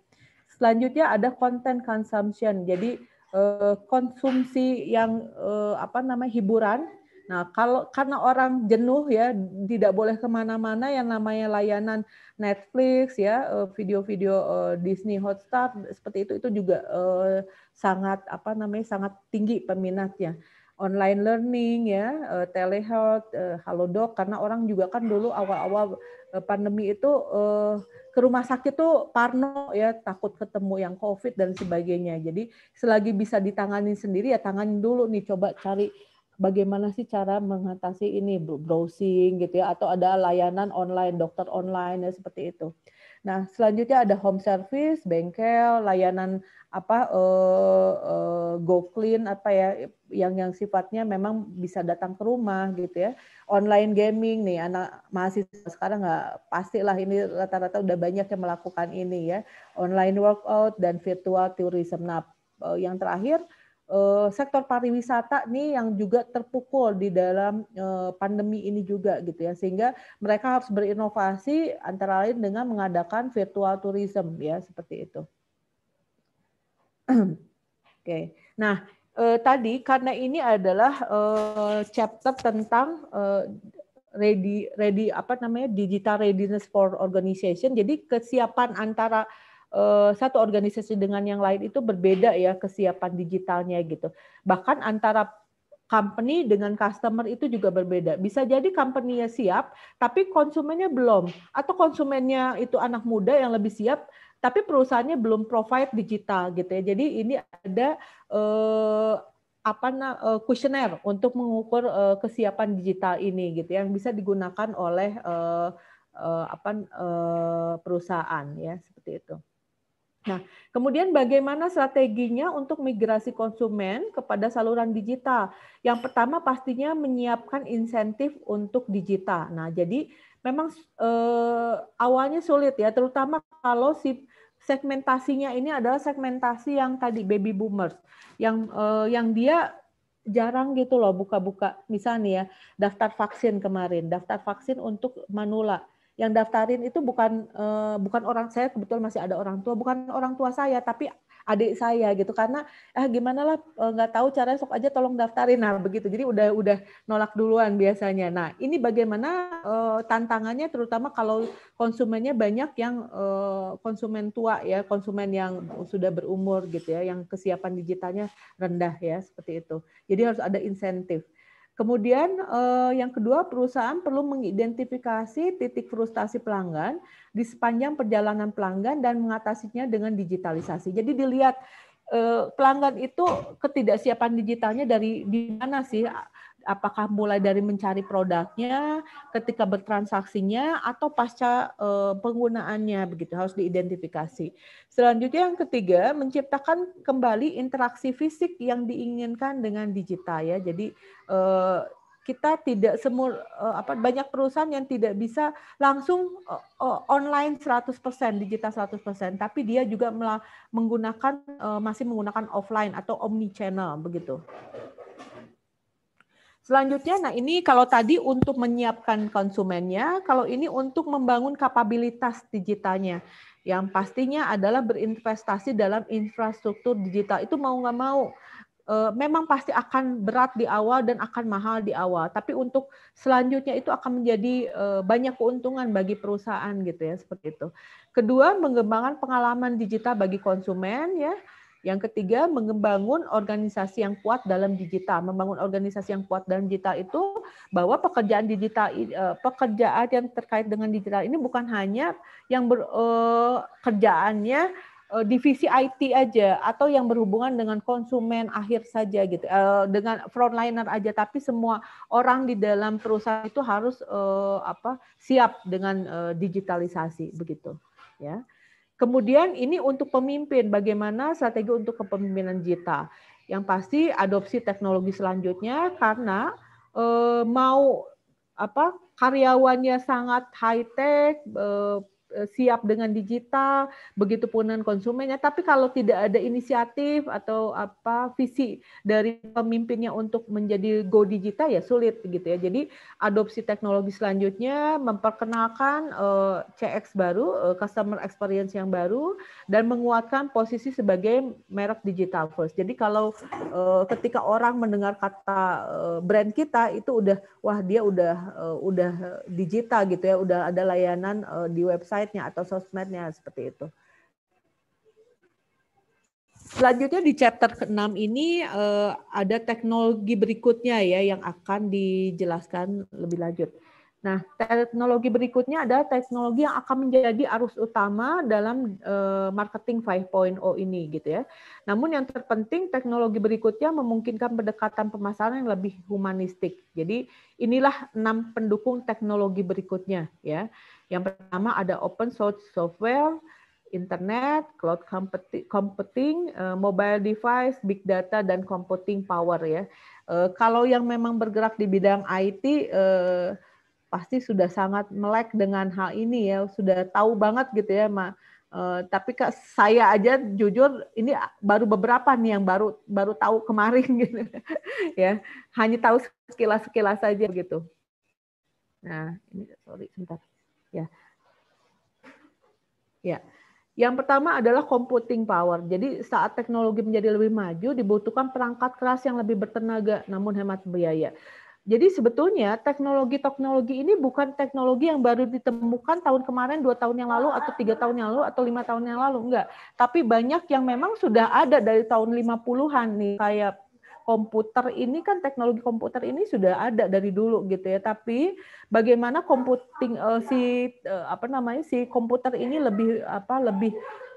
Selanjutnya ada content consumption, jadi eh, konsumsi yang apa namanya hiburan Nah, kalau karena orang jenuh ya, tidak boleh kemana-mana yang namanya layanan Netflix ya, eh, video-video eh, Disney Hotstar seperti itu itu juga eh, sangat apa namanya sangat tinggi peminatnya. Online learning ya, telehealth, halodoc karena orang juga kan dulu awal-awal pandemi itu ke rumah sakit tuh parno ya takut ketemu yang covid dan sebagainya. Jadi selagi bisa ditangani sendiri ya tangani dulu nih coba cari bagaimana sih cara mengatasi ini browsing gitu ya atau ada layanan online dokter online ya seperti itu. Nah, selanjutnya ada home service, bengkel, layanan apa eh, uh, go clean apa ya yang yang sifatnya memang bisa datang ke rumah gitu ya. Online gaming nih anak mahasiswa sekarang nggak pastilah ini rata-rata udah banyak yang melakukan ini ya. Online workout dan virtual tourism. Nah, eh, yang terakhir Eh, sektor pariwisata nih yang juga terpukul di dalam eh, pandemi ini juga gitu ya sehingga mereka harus berinovasi antara lain dengan mengadakan virtual tourism ya seperti itu. Oke. Nah, eh, tadi karena ini adalah chapter tentang ready ready apa namanya digital readiness for organization jadi kesiapan antara Eh, satu organisasi dengan yang lain itu berbeda ya kesiapan digitalnya gitu. Bahkan antara company dengan customer itu juga berbeda. Bisa jadi company-nya siap, tapi konsumennya belum. Atau konsumennya itu anak muda yang lebih siap, tapi perusahaannya belum provide digital gitu ya. Jadi ini ada eh, apa nah, kuesioner untuk mengukur eh, kesiapan digital ini gitu ya, yang bisa digunakan oleh eh, eh, apa eh, perusahaan ya seperti itu. Nah, kemudian bagaimana strateginya untuk migrasi konsumen kepada saluran digital? Yang pertama pastinya menyiapkan insentif untuk digital. Nah, jadi memang eh, awalnya sulit ya, terutama kalau si segmentasinya ini adalah segmentasi yang tadi baby boomers, yang eh, yang dia jarang gitu loh buka-buka misalnya ya daftar vaksin kemarin, daftar vaksin untuk manula yang daftarin itu bukan uh, bukan orang saya kebetulan masih ada orang tua bukan orang tua saya tapi adik saya gitu karena ah gimana lah eh, nggak tahu caranya sok aja tolong daftarin nah begitu jadi udah udah nolak duluan biasanya nah ini bagaimana uh, tantangannya terutama kalau konsumennya banyak yang uh, konsumen tua ya konsumen yang sudah berumur gitu ya yang kesiapan digitalnya rendah ya seperti itu jadi harus ada insentif Kemudian eh, yang kedua, perusahaan perlu mengidentifikasi titik frustasi pelanggan di sepanjang perjalanan pelanggan dan mengatasinya dengan digitalisasi. Jadi dilihat eh, pelanggan itu ketidaksiapan digitalnya dari di mana sih? apakah mulai dari mencari produknya, ketika bertransaksinya, atau pasca eh, penggunaannya, begitu harus diidentifikasi. Selanjutnya yang ketiga, menciptakan kembali interaksi fisik yang diinginkan dengan digital ya. Jadi eh, kita tidak semua eh, apa banyak perusahaan yang tidak bisa langsung online 100% digital 100% tapi dia juga menggunakan masih menggunakan offline atau omni channel begitu. Selanjutnya, nah ini kalau tadi untuk menyiapkan konsumennya, kalau ini untuk membangun kapabilitas digitalnya, yang pastinya adalah berinvestasi dalam infrastruktur digital. Itu mau nggak mau, eh, memang pasti akan berat di awal dan akan mahal di awal. Tapi untuk selanjutnya itu akan menjadi eh, banyak keuntungan bagi perusahaan gitu ya seperti itu. Kedua, mengembangkan pengalaman digital bagi konsumen ya yang ketiga, membangun organisasi yang kuat dalam digital. Membangun organisasi yang kuat dalam digital itu bahwa pekerjaan digital e, pekerjaan yang terkait dengan digital ini bukan hanya yang ber, e, kerjaannya e, divisi IT aja atau yang berhubungan dengan konsumen akhir saja gitu. dengan frontliner aja tapi semua orang di dalam perusahaan itu harus apa siap dengan digitalisasi begitu ya. Kemudian ini untuk pemimpin, bagaimana strategi untuk kepemimpinan Jita Yang pasti adopsi teknologi selanjutnya karena eh, mau apa karyawannya sangat high tech, eh, Eh, siap dengan digital, begitu pun dengan konsumennya. Tapi kalau tidak ada inisiatif atau apa visi dari pemimpinnya untuk menjadi go digital ya sulit gitu ya. Jadi adopsi teknologi selanjutnya memperkenalkan uh, eh, CX baru, uh, customer experience yang baru dan menguatkan posisi sebagai merek digital first. Jadi kalau uh, ketika orang mendengar kata uh, brand kita itu udah wah dia udah uh, udah digital gitu ya, udah ada layanan uh, di website website-nya atau sosmednya seperti itu. Selanjutnya di chapter ke-6 ini eh, ada teknologi berikutnya ya yang akan dijelaskan lebih lanjut. Nah, teknologi berikutnya adalah teknologi yang akan menjadi arus utama dalam eh, marketing 5.0 ini gitu ya. Namun yang terpenting teknologi berikutnya memungkinkan pendekatan pemasaran yang lebih humanistik. Jadi inilah enam pendukung teknologi berikutnya ya. Yang pertama ada open source software, internet, cloud computing, eh, mobile device, big data, dan computing power ya. Eh, kalau yang memang bergerak di bidang IT, eh, pasti sudah sangat melek dengan hal ini ya, sudah tahu banget gitu ya, Ma. Tapi saya aja jujur ini baru beberapa nih yang baru baru tahu kemarin gitu ya, hanya tahu sekilas-sekilas saja gitu. Nah, ini sorry sebentar. Ya. Ya. Yang pertama adalah computing power. Jadi saat teknologi menjadi lebih maju dibutuhkan perangkat keras yang lebih bertenaga namun hemat biaya. Jadi sebetulnya teknologi-teknologi ini bukan teknologi yang baru ditemukan tahun kemarin, dua tahun yang lalu, atau tiga tahun yang lalu, atau lima tahun yang lalu, enggak. Tapi banyak yang memang sudah ada dari tahun 50-an nih, kayak komputer ini kan teknologi komputer ini sudah ada dari dulu gitu ya tapi bagaimana computing uh, si uh, apa namanya si komputer ini lebih apa lebih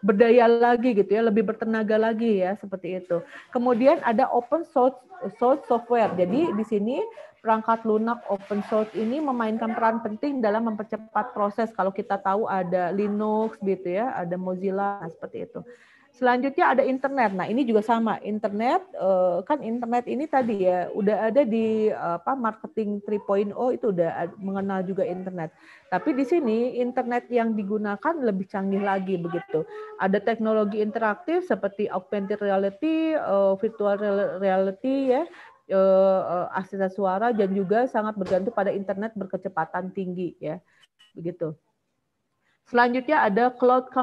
berdaya lagi gitu ya, lebih bertenaga lagi ya seperti itu. Kemudian ada open source, source software. Jadi di sini perangkat lunak open source ini memainkan peran penting dalam mempercepat proses. Kalau kita tahu ada Linux gitu ya, ada Mozilla nah, seperti itu. Selanjutnya ada internet. Nah, ini juga sama. Internet eh, kan internet ini tadi ya udah ada di apa marketing 3.0 itu udah mengenal juga internet. Tapi di sini internet yang digunakan lebih canggih lagi begitu. Ada teknologi interaktif seperti augmented reality, eh, virtual reality ya, eh, akses suara dan juga sangat bergantung pada internet berkecepatan tinggi ya. Begitu. Selanjutnya ada cloud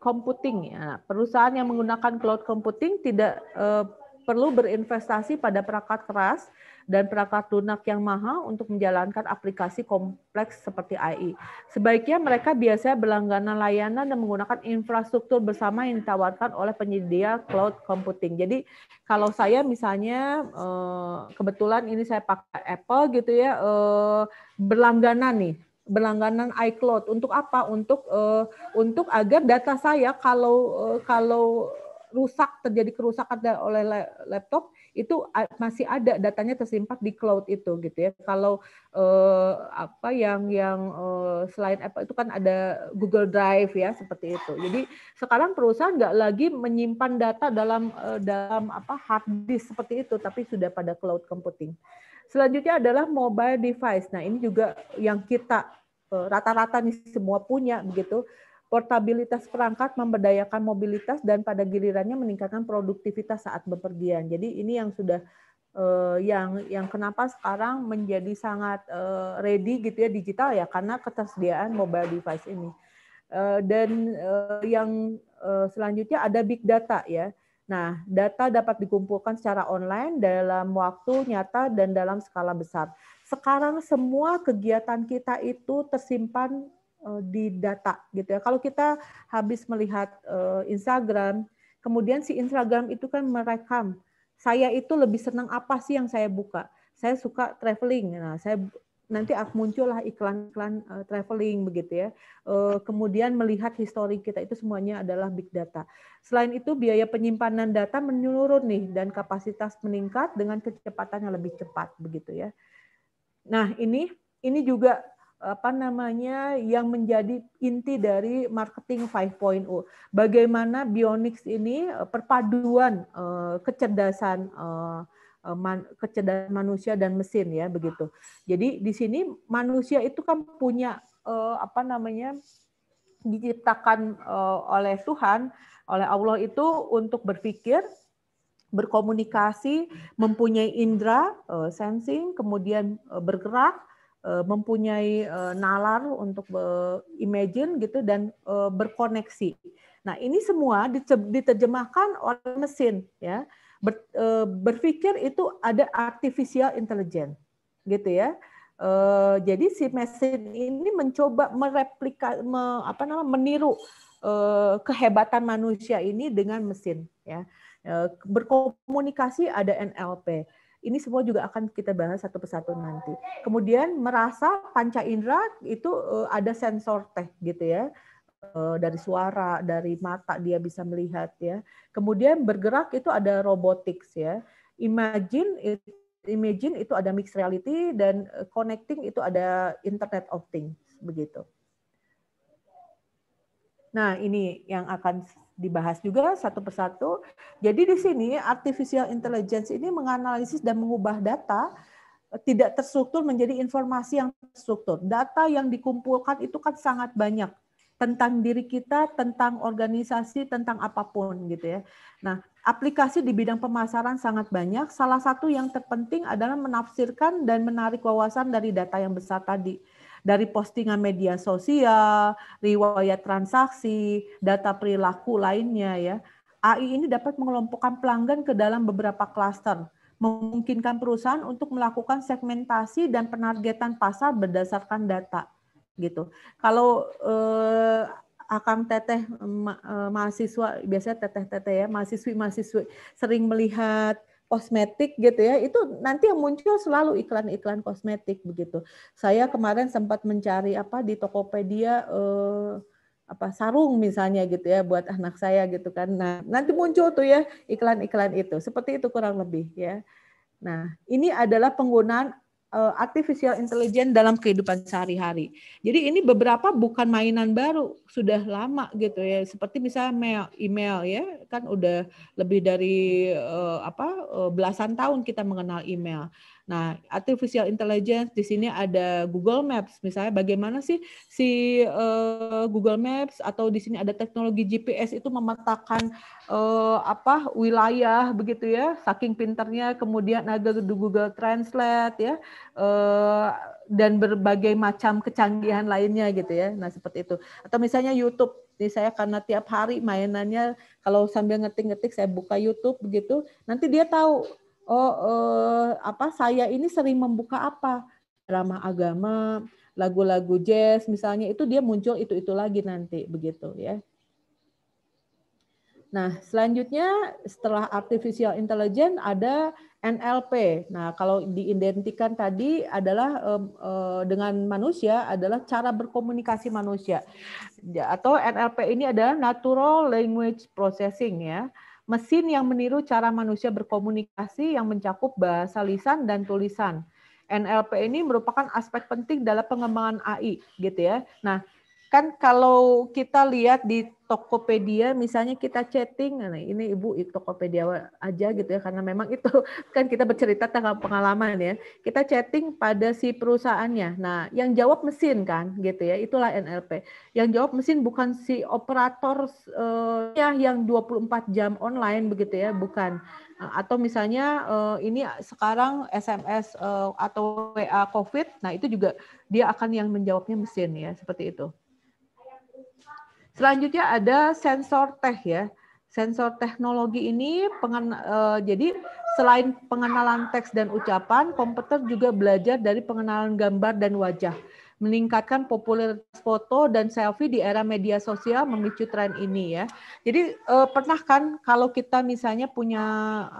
computing. Ya, perusahaan yang menggunakan cloud computing tidak eh, perlu berinvestasi pada perangkat keras dan perangkat lunak yang mahal untuk menjalankan aplikasi kompleks seperti AI. Sebaiknya mereka biasanya berlangganan layanan dan menggunakan infrastruktur bersama yang ditawarkan oleh penyedia cloud computing. Jadi kalau saya misalnya eh, kebetulan ini saya pakai Apple gitu ya eh, berlangganan nih berlangganan iCloud untuk apa? Untuk uh, untuk agar data saya kalau uh, kalau rusak terjadi kerusakan oleh laptop itu masih ada datanya tersimpan di cloud itu gitu ya. Kalau uh, apa yang yang uh, selain apa itu kan ada Google Drive ya seperti itu. Jadi sekarang perusahaan nggak lagi menyimpan data dalam uh, dalam apa hard disk seperti itu, tapi sudah pada cloud computing. Selanjutnya adalah mobile device. Nah ini juga yang kita Eh, rata-rata nih semua punya begitu. Portabilitas perangkat memberdayakan mobilitas dan pada gilirannya meningkatkan produktivitas saat bepergian. Jadi ini yang sudah eh, yang yang kenapa sekarang menjadi sangat eh, ready gitu ya digital ya karena ketersediaan mobile device ini. Dan yang selanjutnya ada big data ya. Nah, data dapat dikumpulkan secara online dalam waktu nyata dan dalam skala besar sekarang semua kegiatan kita itu tersimpan eh, di data gitu ya. Kalau kita habis melihat eh, Instagram, kemudian si Instagram itu kan merekam saya itu lebih senang apa sih yang saya buka. Saya suka traveling. Nah, saya nanti muncullah iklan-iklan eh, traveling begitu ya. kemudian melihat histori kita itu semuanya adalah big data. Selain itu biaya penyimpanan data menurun nih dan kapasitas meningkat dengan kecepatan yang lebih cepat begitu ya. Nah, ini ini juga apa namanya yang menjadi inti dari marketing 5.0. Bagaimana bionics ini eh, perpaduan eh, kecerdasan eh, kecerdasan manusia dan mesin ya begitu. Jadi di sini manusia itu kan punya apa namanya diciptakan oleh Tuhan, oleh Allah itu untuk berpikir, berkomunikasi, mempunyai indera eh, sensing, kemudian eh, bergerak, eh, mempunyai nalar untuk imagine gitu dan berkoneksi. Nah, ini semua diterjemahkan oleh mesin ya. Ber, berpikir itu ada artificial intelligence gitu ya. jadi si mesin ini mencoba mereplika me, apa namanya meniru kehebatan manusia ini dengan mesin ya. Eh, berkomunikasi ada NLP. Ini semua juga akan kita bahas satu persatu nanti. Kemudian merasa panca indera itu eh, ada sensor teh gitu ya eh, dari suara, dari mata dia bisa melihat ya. Kemudian bergerak itu ada robotics ya. Imagine imagine itu ada mixed reality dan connecting itu ada internet of things begitu. Nah, ini yang akan dibahas juga satu persatu. Jadi di sini artificial intelligence ini menganalisis dan mengubah data eh, tidak terstruktur menjadi informasi yang terstruktur. Data yang dikumpulkan itu kan sangat banyak tentang diri kita, tentang organisasi, tentang apapun gitu ya. Nah, aplikasi di bidang pemasaran sangat banyak. Salah satu yang terpenting adalah menafsirkan dan menarik wawasan dari data yang besar tadi dari postingan media sosial, riwayat transaksi, data perilaku lainnya ya. AI ini dapat mengelompokkan pelanggan ke dalam beberapa klaster, memungkinkan perusahaan untuk melakukan segmentasi dan penargetan pasar berdasarkan data gitu. Kalau eh, akan teteh ma, eh, mahasiswa biasanya teteh-teteh ya, mahasiswi-mahasiswi sering melihat kosmetik gitu ya itu nanti yang muncul selalu iklan-iklan kosmetik begitu saya kemarin sempat mencari apa di Tokopedia eh, apa sarung misalnya gitu ya buat anak saya gitu kan nah nanti muncul tuh ya iklan-iklan itu seperti itu kurang lebih ya nah ini adalah penggunaan eh, artificial intelligence dalam kehidupan sehari-hari jadi ini beberapa bukan mainan baru sudah lama gitu ya seperti misalnya mail, email ya kan udah lebih dari uh, apa uh, belasan tahun kita mengenal email. Nah, artificial intelligence di sini ada Google Maps misalnya bagaimana sih si uh, Google Maps atau di sini ada teknologi GPS itu memetakan uh, apa wilayah begitu ya saking pinternya kemudian ada Google Translate ya uh, dan berbagai macam kecanggihan lainnya gitu ya. Nah, seperti itu. Atau misalnya YouTube. Jadi saya karena tiap hari mainannya kalau sambil ngetik-ngetik saya buka YouTube begitu, nanti dia tahu oh eh, apa saya ini sering membuka apa? drama agama, lagu-lagu jazz misalnya itu dia muncul itu-itu lagi nanti begitu ya. Nah, selanjutnya setelah artificial intelligence ada NLP. Nah, kalau diidentikan tadi adalah eh, dengan manusia adalah cara berkomunikasi manusia. Ya, atau NLP ini adalah natural language processing ya. Mesin yang meniru cara manusia berkomunikasi yang mencakup bahasa lisan dan tulisan. NLP ini merupakan aspek penting dalam pengembangan AI gitu ya. Nah, kan kalau kita lihat di Tokopedia misalnya kita chatting nah ini ibu Tokopedia aja gitu ya karena memang itu kan kita bercerita tentang pengalaman ya kita chatting pada si perusahaannya nah yang jawab mesin kan gitu ya itulah NLP yang jawab mesin bukan si operator eh, ya, yang 24 jam online begitu ya bukan atau misalnya eh, ini sekarang SMS eh, atau WA COVID, nah itu juga dia akan yang menjawabnya mesin ya seperti itu. Selanjutnya ada sensor teh ya. Sensor teknologi ini pengen, eh, jadi selain pengenalan teks dan ucapan, komputer juga belajar dari pengenalan gambar dan wajah. Meningkatkan popularitas foto dan selfie di era media sosial memicu tren ini ya. Jadi eh, pernah kan kalau kita misalnya punya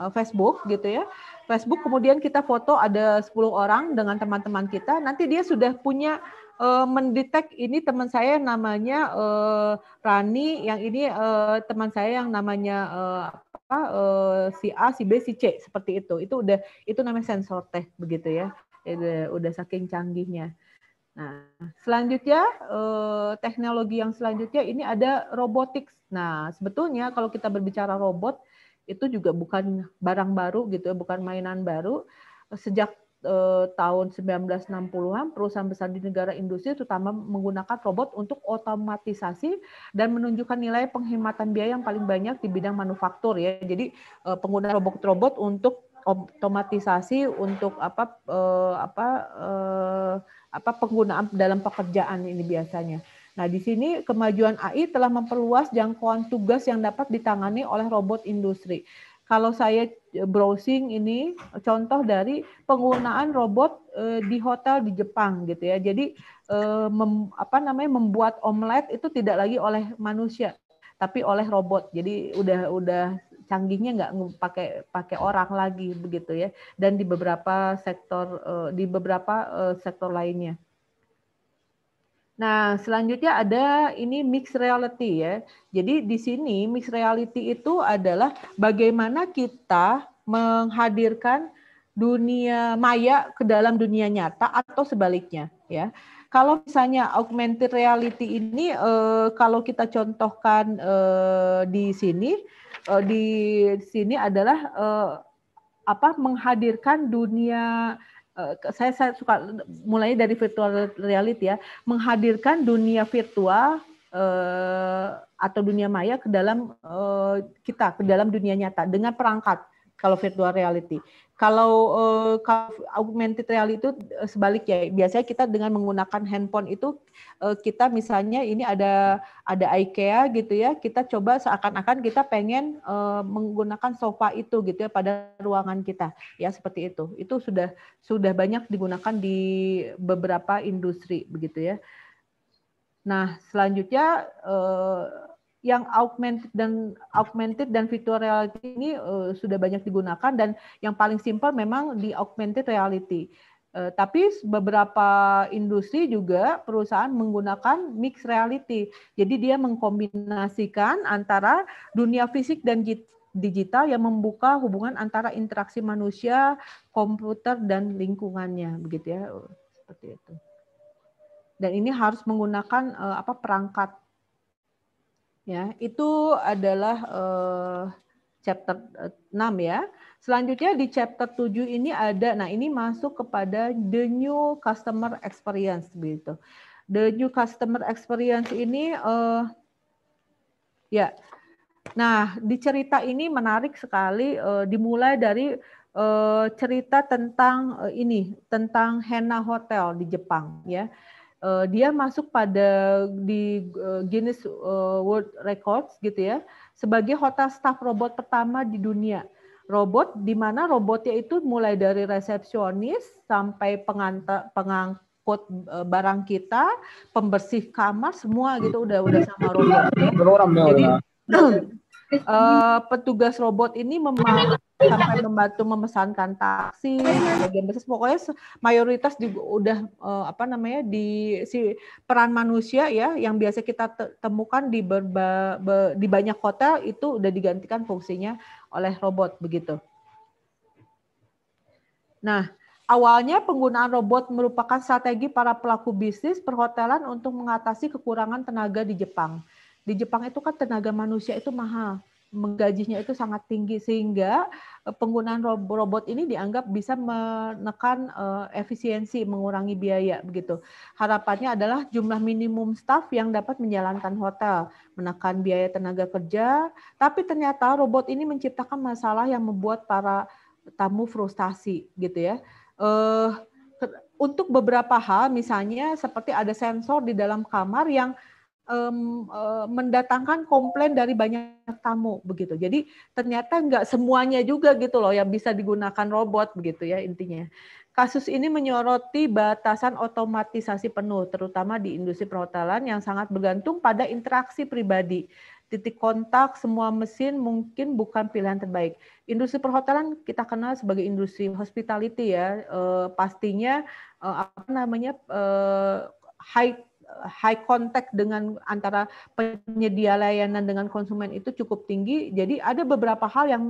eh, Facebook gitu ya, Facebook kemudian kita foto ada 10 orang dengan teman-teman kita, nanti dia sudah punya uh, mendetek ini teman saya yang namanya uh, Rani, yang ini uh, teman saya yang namanya uh, apa uh, si A, si B, si C seperti itu. Itu udah itu namanya sensor teh begitu ya. Udah, udah saking canggihnya. Nah, selanjutnya uh, teknologi yang selanjutnya ini ada robotik Nah, sebetulnya kalau kita berbicara robot itu juga bukan barang baru gitu ya, bukan mainan baru. Sejak eh, tahun 1960-an perusahaan besar di negara industri terutama menggunakan robot untuk otomatisasi dan menunjukkan nilai penghematan biaya yang paling banyak di bidang manufaktur ya. Jadi eh, penggunaan robot-robot untuk otomatisasi untuk apa eh, apa eh, apa penggunaan dalam pekerjaan ini biasanya. Nah, di sini kemajuan AI telah memperluas jangkauan tugas yang dapat ditangani oleh robot industri. Kalau saya eh, browsing ini contoh dari penggunaan robot eh, di hotel di Jepang gitu ya. Jadi eh, mem, apa namanya membuat omelet itu tidak lagi oleh manusia tapi oleh robot. Jadi udah udah canggihnya nggak pakai pakai orang lagi begitu ya dan di beberapa sektor di beberapa sektor lainnya Nah, selanjutnya ada ini mixed reality ya. Jadi di sini mixed reality itu adalah bagaimana kita menghadirkan dunia maya ke dalam dunia nyata atau sebaliknya ya. Kalau misalnya augmented reality ini eh, kalau kita contohkan eh, di sini eh, di sini adalah apa menghadirkan dunia Eh, saya, saya suka mulai dari virtual reality ya, menghadirkan dunia virtual eh, atau dunia maya ke dalam eh, kita, ke dalam dunia nyata dengan perangkat kalau virtual reality. Kalau, uh, augmented reality itu eh, sebaliknya, biasanya kita dengan menggunakan handphone itu uh, kita misalnya ini ada ada IKEA gitu ya, kita coba seakan-akan kita pengen uh, menggunakan sofa itu gitu ya pada ruangan kita ya seperti itu. Itu sudah sudah banyak digunakan di beberapa industri begitu ya. Nah selanjutnya uh, yang augmented dan augmented dan virtual reality ini uh, sudah banyak digunakan dan yang paling simpel memang di augmented reality. Uh, tapi beberapa industri juga perusahaan menggunakan mixed reality. Jadi dia mengkombinasikan antara dunia fisik dan digital yang membuka hubungan antara interaksi manusia, komputer dan lingkungannya begitu ya. Seperti itu. Dan ini harus menggunakan uh, apa perangkat Ya, itu adalah uh, chapter 6 eh, ya. Selanjutnya di chapter 7 ini ada nah ini masuk kepada the new customer experience begitu. The new customer experience ini uh, ya. Nah, di cerita ini menarik sekali uh, dimulai dari uh, cerita tentang uh, ini, tentang Henna Hotel di Jepang ya uh, dia masuk pada di uh, Guinness uh, World Records gitu ya sebagai hotel staff robot pertama di dunia. Robot di mana robotnya itu mulai dari resepsionis sampai pengantar pengangkut uh, barang kita, pembersih kamar semua gitu udah udah sama robot. Jadi uh, petugas robot ini mema sampai membantu memesankan taksi, bagian besar pokoknya mayoritas juga udah uh, apa namanya di si peran manusia ya yang biasa kita te temukan di berba, be, di banyak hotel itu udah digantikan fungsinya oleh robot begitu. Nah, Awalnya penggunaan robot merupakan strategi para pelaku bisnis perhotelan untuk mengatasi kekurangan tenaga di Jepang di Jepang itu kan tenaga manusia itu mahal menggajinya itu sangat tinggi sehingga eh, penggunaan robot ini dianggap bisa menekan eh, efisiensi, mengurangi biaya begitu. Harapannya adalah jumlah minimum staff yang dapat menjalankan hotel, menekan biaya tenaga kerja, tapi ternyata robot ini menciptakan masalah yang membuat para tamu frustasi gitu ya. Eh, untuk beberapa hal misalnya seperti ada sensor di dalam kamar yang um, uh, mendatangkan komplain dari banyak tamu begitu. Jadi ternyata nggak semuanya juga gitu loh yang bisa digunakan robot begitu ya intinya. Kasus ini menyoroti batasan otomatisasi penuh, terutama di industri perhotelan yang sangat bergantung pada interaksi pribadi. Titik kontak semua mesin mungkin bukan pilihan terbaik. Industri perhotelan kita kenal sebagai industri hospitality ya, e, pastinya e, apa namanya e, high high contact dengan antara penyedia layanan dengan konsumen itu cukup tinggi. Jadi ada beberapa hal yang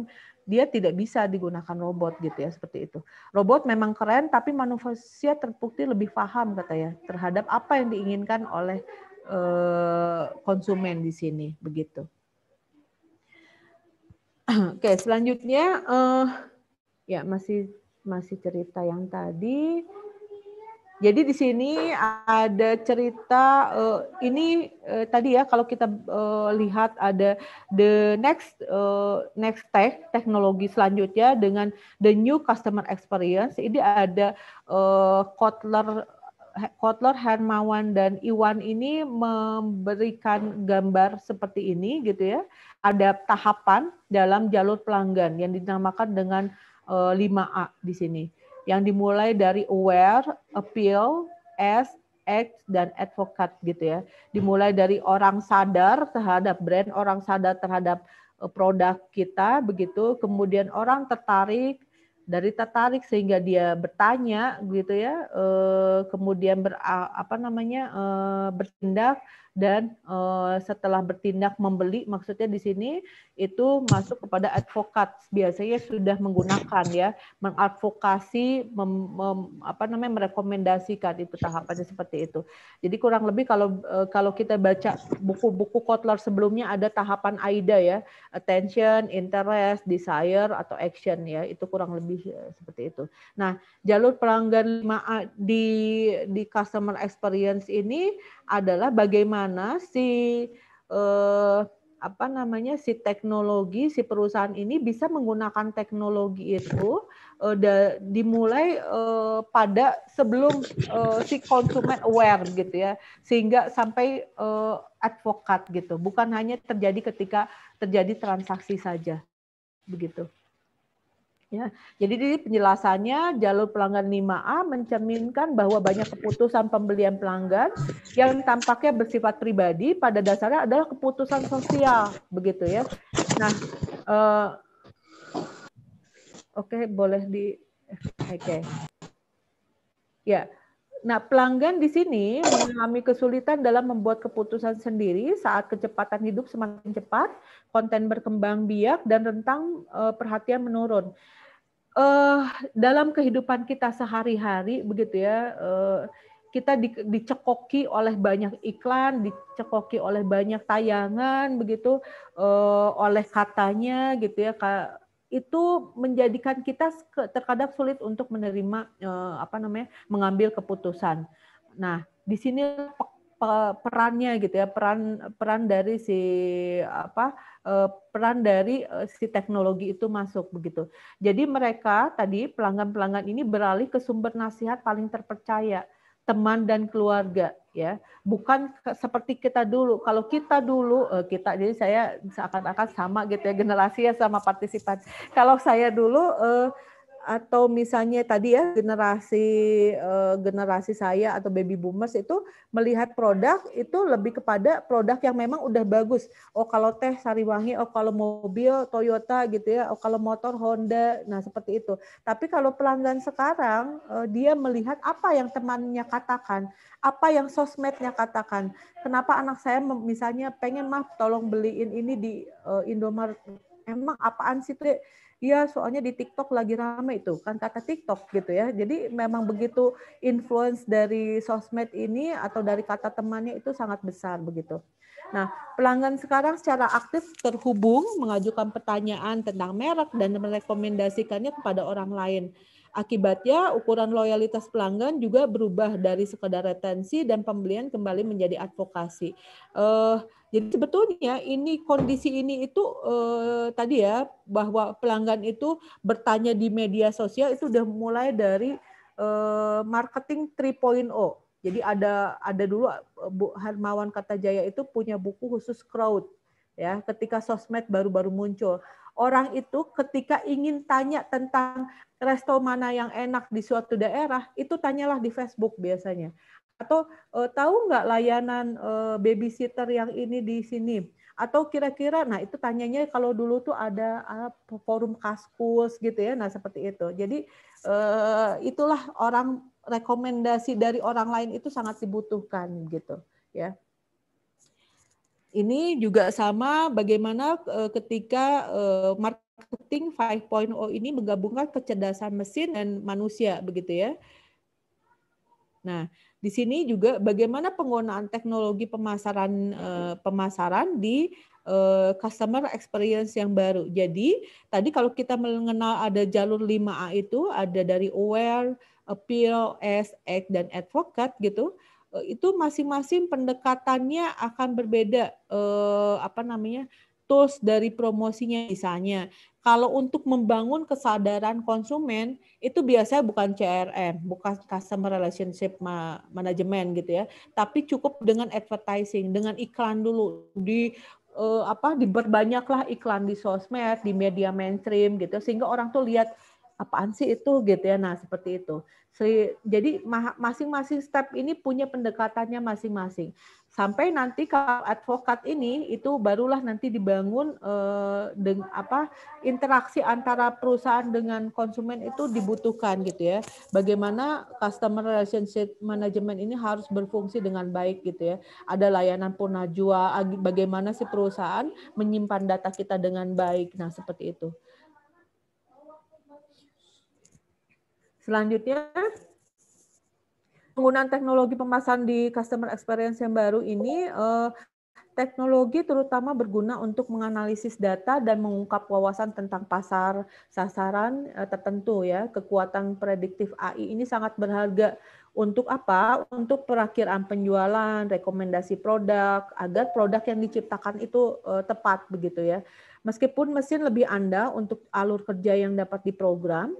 dia tidak bisa digunakan robot gitu ya seperti itu. Robot memang keren tapi manusia terbukti lebih paham kata ya terhadap apa yang diinginkan oleh eh, konsumen di sini begitu. Oke, selanjutnya eh, ya masih masih cerita yang tadi jadi di sini ada cerita uh, ini uh, tadi ya kalau kita uh, lihat ada the next uh, next tech teknologi selanjutnya dengan the new customer experience ini ada uh, Kotler Kotler Hermawan dan Iwan ini memberikan gambar seperti ini gitu ya. Ada tahapan dalam jalur pelanggan yang dinamakan dengan uh, 5A di sini yang dimulai dari aware, appeal, as, act dan advocate gitu ya. Dimulai dari orang sadar terhadap brand, orang sadar terhadap eh, produk kita begitu, kemudian orang tertarik dari tertarik sehingga dia bertanya gitu ya, eh, kemudian ber, apa namanya eh, bertindak dan uh, setelah bertindak membeli maksudnya di sini itu masuk kepada advokat biasanya sudah menggunakan ya mengadvokasi mem, mem, apa namanya merekomendasikan itu tahapannya seperti itu jadi kurang lebih kalau uh, kalau kita baca buku-buku Kotler sebelumnya ada tahapan AIDA ya attention interest desire atau action ya itu kurang lebih ya, seperti itu nah jalur pelanggan 5A di di customer experience ini adalah bagaimana si eh, apa namanya si teknologi si perusahaan ini bisa menggunakan teknologi itu eh, da, dimulai eh, pada sebelum eh, si konsumen aware gitu ya sehingga sampai eh, advokat gitu bukan hanya terjadi ketika terjadi transaksi saja begitu. Ya, jadi di penjelasannya jalur pelanggan 5A mencerminkan bahwa banyak keputusan pembelian pelanggan yang tampaknya bersifat pribadi pada dasarnya adalah keputusan sosial, begitu ya. Nah, uh, oke okay, boleh di, eh, oke, okay. ya Nah, pelanggan di sini mengalami kesulitan dalam membuat keputusan sendiri saat kecepatan hidup semakin cepat, konten berkembang biak, dan rentang eh, perhatian menurun. Uh, dalam kehidupan kita sehari-hari, begitu ya, uh, kita di, dicekoki oleh banyak iklan, dicekoki oleh banyak tayangan, begitu, uh, oleh katanya, gitu ya, itu menjadikan kita terkadang sulit untuk menerima eh, apa namanya mengambil keputusan. Nah, di sini perannya gitu ya peran peran dari si apa eh, peran dari eh, si teknologi itu masuk begitu. Jadi mereka tadi pelanggan-pelanggan ini beralih ke sumber nasihat paling terpercaya teman dan keluarga ya bukan seperti kita dulu kalau kita dulu eh, kita jadi saya seakan-akan sama gitu ya generasi ya sama partisipan kalau saya dulu eh, atau misalnya tadi ya generasi eh, generasi saya atau baby boomers itu melihat produk itu lebih kepada produk yang memang udah bagus. Oh kalau teh Sariwangi, oh kalau mobil Toyota gitu ya, oh kalau motor Honda. Nah, seperti itu. Tapi kalau pelanggan sekarang eh, dia melihat apa yang temannya katakan, apa yang sosmednya katakan. Kenapa anak saya misalnya pengen mah tolong beliin ini di uh, Indomaret. Emang apaan sih tuh? Iya, soalnya di TikTok lagi rame itu kan kata TikTok gitu ya. Jadi memang begitu influence dari sosmed ini atau dari kata temannya itu sangat besar begitu. Nah, pelanggan sekarang secara aktif terhubung mengajukan pertanyaan tentang merek dan merekomendasikannya kepada orang lain. Akibatnya ukuran loyalitas pelanggan juga berubah dari sekedar retensi dan pembelian kembali menjadi advokasi. Uh, jadi sebetulnya ini kondisi ini itu eh, tadi ya bahwa pelanggan itu bertanya di media sosial itu sudah mulai dari eh, marketing 3.0. Jadi ada ada dulu eh, Bu Hermawan Kartajaya itu punya buku khusus crowd ya ketika sosmed baru-baru muncul. Orang itu ketika ingin tanya tentang resto mana yang enak di suatu daerah, itu tanyalah di Facebook biasanya atau e, tahu nggak layanan e, babysitter yang ini di sini atau kira-kira nah itu tanyanya kalau dulu tuh ada ah, forum kaskus gitu ya nah seperti itu jadi e, itulah orang rekomendasi dari orang lain itu sangat dibutuhkan gitu ya ini juga sama bagaimana ketika marketing 5.0 ini menggabungkan kecerdasan mesin dan manusia begitu ya. Nah, di sini juga bagaimana penggunaan teknologi pemasaran eh, pemasaran di eh, customer experience yang baru. Jadi tadi kalau kita mengenal ada jalur 5A itu ada dari aware, appeal, as, act dan advocate gitu. Eh, itu masing-masing pendekatannya akan berbeda apa namanya? tools dari promosinya misalnya. Kalau untuk membangun kesadaran konsumen itu biasanya bukan CRM, bukan customer relationship management gitu ya, tapi cukup dengan advertising, dengan iklan dulu di eh, apa diperbanyaklah iklan di sosmed, di media mainstream gitu sehingga orang tuh lihat apaan sih itu gitu ya. Nah, seperti itu. Jadi masing-masing step ini punya pendekatannya masing-masing sampai nanti kalau advokat ini itu barulah nanti dibangun eh, dengan apa interaksi antara perusahaan dengan konsumen itu dibutuhkan gitu ya. Bagaimana customer relationship management ini harus berfungsi dengan baik gitu ya. Ada layanan purna jual bagaimana si perusahaan menyimpan data kita dengan baik. Nah, seperti itu. Selanjutnya penggunaan teknologi pemasaran di customer experience yang baru ini eh, teknologi terutama berguna untuk menganalisis data dan mengungkap wawasan tentang pasar sasaran eh, tertentu ya. Kekuatan prediktif AI ini sangat berharga untuk apa? Untuk perakiran penjualan, rekomendasi produk agar produk yang diciptakan itu eh, tepat begitu ya. Meskipun mesin lebih Anda untuk alur kerja yang dapat diprogram,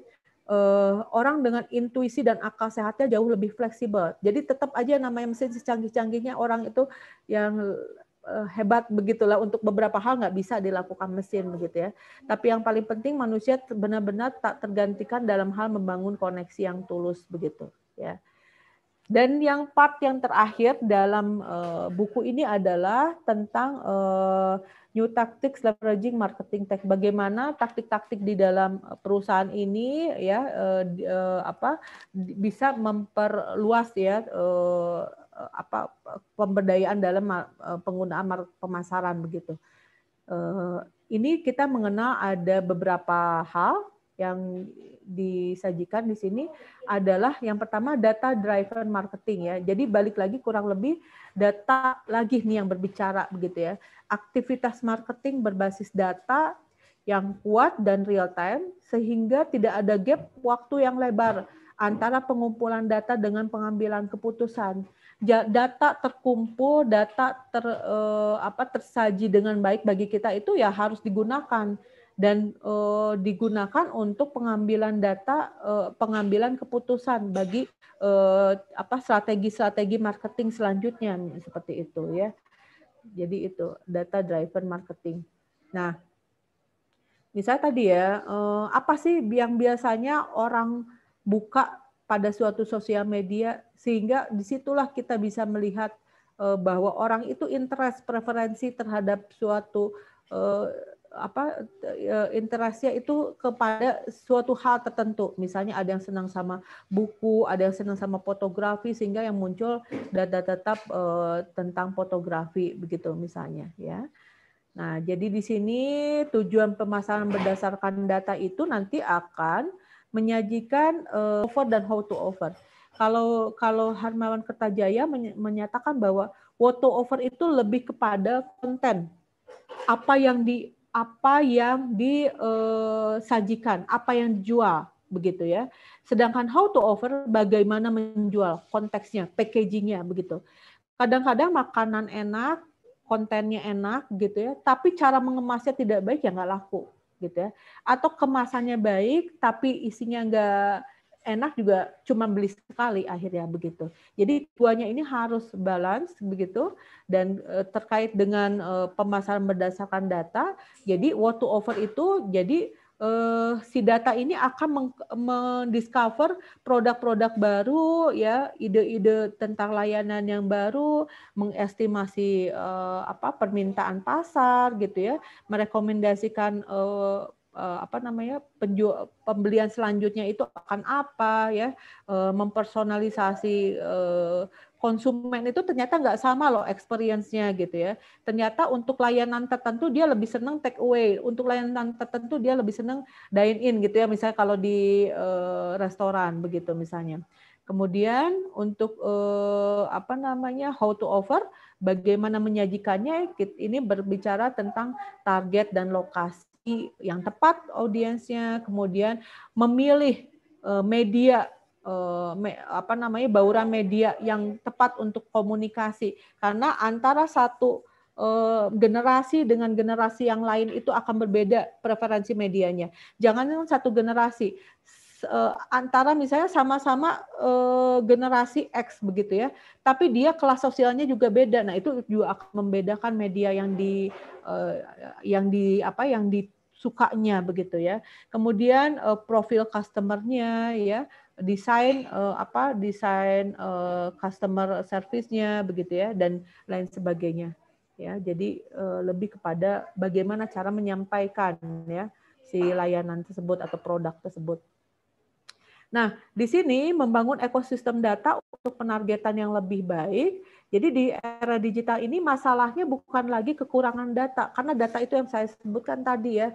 uh, orang dengan intuisi dan akal sehatnya jauh lebih fleksibel. Jadi tetap aja namanya mesin secanggih-canggihnya orang itu yang uh, hebat begitulah untuk beberapa hal nggak bisa dilakukan mesin begitu ya. Tapi yang paling penting manusia benar-benar tak tergantikan dalam hal membangun koneksi yang tulus begitu ya. Dan yang part yang terakhir dalam uh, buku ini adalah tentang uh, new tactics leveraging marketing tech. Bagaimana taktik-taktik di dalam eh, perusahaan ini ya uh, uh, apa bisa memperluas ya uh, apa pemberdayaan dalam penggunaan pemasaran begitu. Uh, ini kita mengenal ada beberapa hal yang disajikan di sini adalah yang pertama data driver marketing ya. Jadi balik lagi kurang lebih data lagi nih yang berbicara begitu ya. Aktivitas marketing berbasis data yang kuat dan real time sehingga tidak ada gap waktu yang lebar antara pengumpulan data dengan pengambilan keputusan. Data terkumpul, data ter, eh, apa tersaji dengan baik bagi kita itu ya harus digunakan dan uh, digunakan untuk pengambilan data uh, pengambilan keputusan bagi uh, apa strategi-strategi marketing selanjutnya seperti itu ya. Jadi itu data driver marketing. Nah, misalnya tadi ya, uh, apa sih yang biasanya orang buka pada suatu sosial media sehingga disitulah kita bisa melihat uh, bahwa orang itu interest preferensi terhadap suatu uh, apa e, interaksi itu kepada suatu hal tertentu misalnya ada yang senang sama buku ada yang senang sama fotografi sehingga yang muncul data tetap e, tentang fotografi begitu misalnya ya nah jadi di sini tujuan pemasaran berdasarkan data itu nanti akan menyajikan eh, offer dan how to offer kalau kalau Harmawan Kertajaya menyatakan bahwa what to offer itu lebih kepada konten apa yang di apa yang disajikan, eh, apa yang dijual begitu ya. Sedangkan how to offer bagaimana menjual konteksnya, packagingnya begitu. Kadang-kadang makanan enak, kontennya enak gitu ya, tapi cara mengemasnya tidak baik ya nggak laku gitu ya. Atau kemasannya baik tapi isinya nggak enak juga cuma beli sekali akhirnya begitu. Jadi duanya ini harus balance begitu dan e, terkait dengan e, pemasaran berdasarkan data. Jadi what to offer itu jadi e, si data ini akan mendiscover produk-produk baru ya, ide-ide tentang layanan yang baru, mengestimasi e, apa permintaan pasar gitu ya, merekomendasikan e, Eh, apa namanya penjual, pembelian selanjutnya itu akan apa ya eh, mempersonalisasi eh, konsumen itu ternyata nggak sama loh experience-nya gitu ya ternyata untuk layanan tertentu dia lebih seneng take away untuk layanan tertentu dia lebih seneng dine in gitu ya misalnya kalau di restoran begitu misalnya Kemudian untuk apa namanya how to offer, bagaimana menyajikannya, ini berbicara tentang target dan lokasi yang tepat audiensnya, kemudian memilih eh, media eh, apa namanya bauran media yang tepat untuk komunikasi karena antara satu eh, generasi dengan generasi yang lain itu akan berbeda preferensi medianya. Jangan satu generasi antara misalnya sama-sama generasi X begitu ya, tapi dia kelas sosialnya juga beda. Nah itu juga akan membedakan media yang di yang di apa yang di sukanya begitu ya. Kemudian uh, profil customernya ya, desain uh, apa desain uh, customer service-nya begitu ya dan lain sebagainya. Ya, jadi uh, lebih kepada bagaimana cara menyampaikan ya si layanan tersebut atau produk tersebut. Nah, di sini membangun ekosistem data untuk penargetan yang lebih baik jadi di era digital ini masalahnya bukan lagi kekurangan data karena data itu yang saya sebutkan tadi ya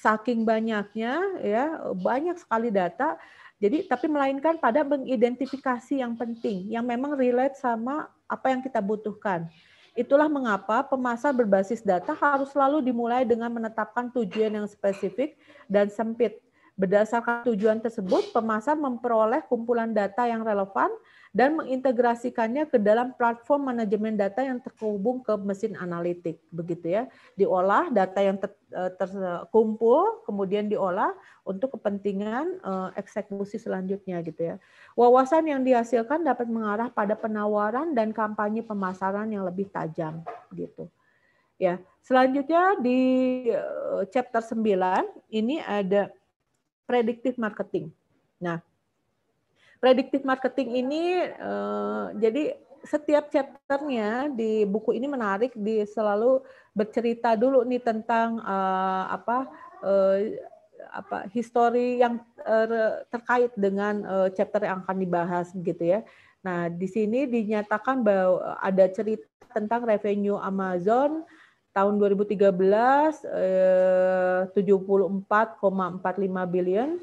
saking banyaknya ya banyak sekali data jadi tapi melainkan pada mengidentifikasi yang penting yang memang relate sama apa yang kita butuhkan. Itulah mengapa pemasar berbasis data harus selalu dimulai dengan menetapkan tujuan yang spesifik dan sempit. Berdasarkan tujuan tersebut, pemasar memperoleh kumpulan data yang relevan dan mengintegrasikannya ke dalam platform manajemen data yang terhubung ke mesin analitik begitu ya diolah data yang eh, terkumpul ter kemudian diolah untuk kepentingan eh, eksekusi selanjutnya gitu ya wawasan yang dihasilkan dapat mengarah pada penawaran dan kampanye pemasaran yang lebih tajam gitu ya selanjutnya di eh, chapter 9 ini ada predictive marketing nah predictive marketing ini uh, jadi setiap chapternya di buku ini menarik di selalu bercerita dulu nih tentang uh, apa uh, apa histori yang uh, terkait dengan uh, chapter yang akan dibahas gitu ya. Nah, di sini dinyatakan bahwa ada cerita tentang revenue Amazon tahun 2013 eh, 74,45 billion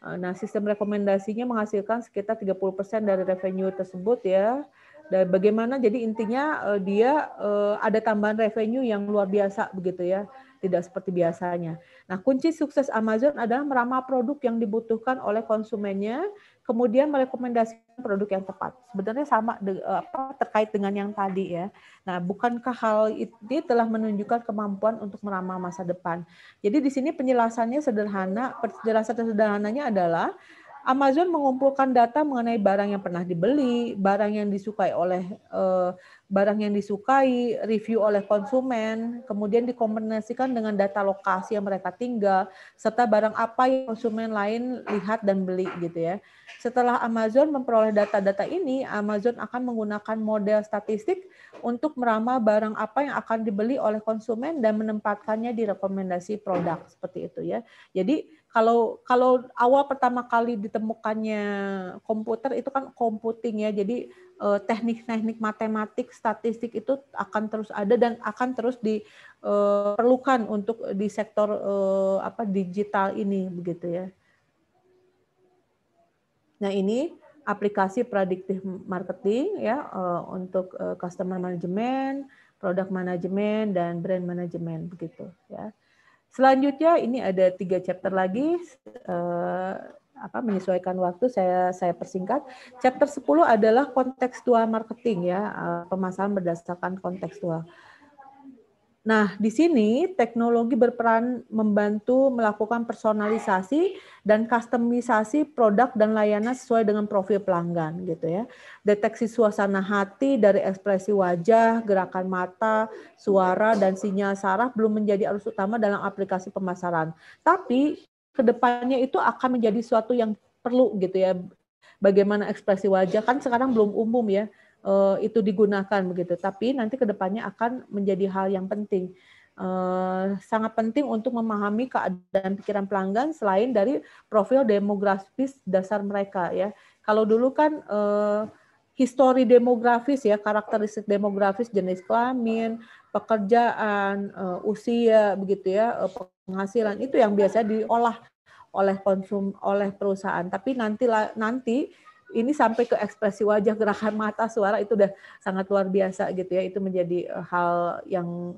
Eh, nah, sistem rekomendasinya menghasilkan sekitar 30% dari revenue tersebut ya. Dan bagaimana jadi intinya eh, dia eh, ada tambahan revenue yang luar biasa begitu ya tidak seperti biasanya. Nah, kunci sukses Amazon adalah meramah produk yang dibutuhkan oleh konsumennya, kemudian merekomendasikan produk yang tepat. Sebenarnya sama de, eh, apa, terkait dengan yang tadi ya. Nah, bukankah hal itu telah menunjukkan kemampuan untuk meramah masa depan? Jadi di sini penjelasannya sederhana, penjelasan sederhananya adalah Amazon mengumpulkan data mengenai barang yang pernah dibeli, barang yang disukai oleh eh, barang yang disukai, review oleh konsumen, kemudian dikombinasikan dengan data lokasi yang mereka tinggal, serta barang apa yang konsumen lain lihat dan beli gitu ya. Setelah Amazon memperoleh data-data ini, Amazon akan menggunakan model statistik untuk meramal barang apa yang akan dibeli oleh konsumen dan menempatkannya di rekomendasi produk seperti itu ya. Jadi kalau kalau awal pertama kali ditemukannya komputer itu kan computing ya jadi eh, teknik-teknik matematik statistik itu akan terus ada dan akan terus diperlukan eh, untuk di sektor eh, apa digital ini begitu ya nah ini aplikasi predictive marketing ya untuk customer management product management dan brand management begitu ya Selanjutnya ini ada tiga chapter lagi eh, apa menyesuaikan waktu saya saya persingkat. Chapter 10 adalah kontekstual marketing ya, eh, pemasaran berdasarkan kontekstual. Nah, di sini teknologi berperan membantu melakukan personalisasi dan customisasi produk dan layanan sesuai dengan profil pelanggan gitu ya. Deteksi suasana hati dari ekspresi wajah, gerakan mata, suara dan sinyal saraf belum menjadi arus utama dalam aplikasi pemasaran. Tapi kedepannya itu akan menjadi suatu yang perlu gitu ya. Bagaimana ekspresi wajah kan sekarang belum umum ya Eh, itu digunakan begitu. Tapi nanti kedepannya akan menjadi hal yang penting. Eh, sangat penting untuk memahami keadaan pikiran pelanggan selain dari profil demografis dasar mereka ya. Kalau dulu kan eh, histori demografis ya, karakteristik demografis jenis kelamin, pekerjaan, usia begitu ya, penghasilan itu yang biasa diolah oleh konsum oleh perusahaan. Tapi nanti nanti ini sampai ke ekspresi wajah, gerakan mata, suara itu udah sangat luar biasa gitu ya. Itu menjadi eh, hal yang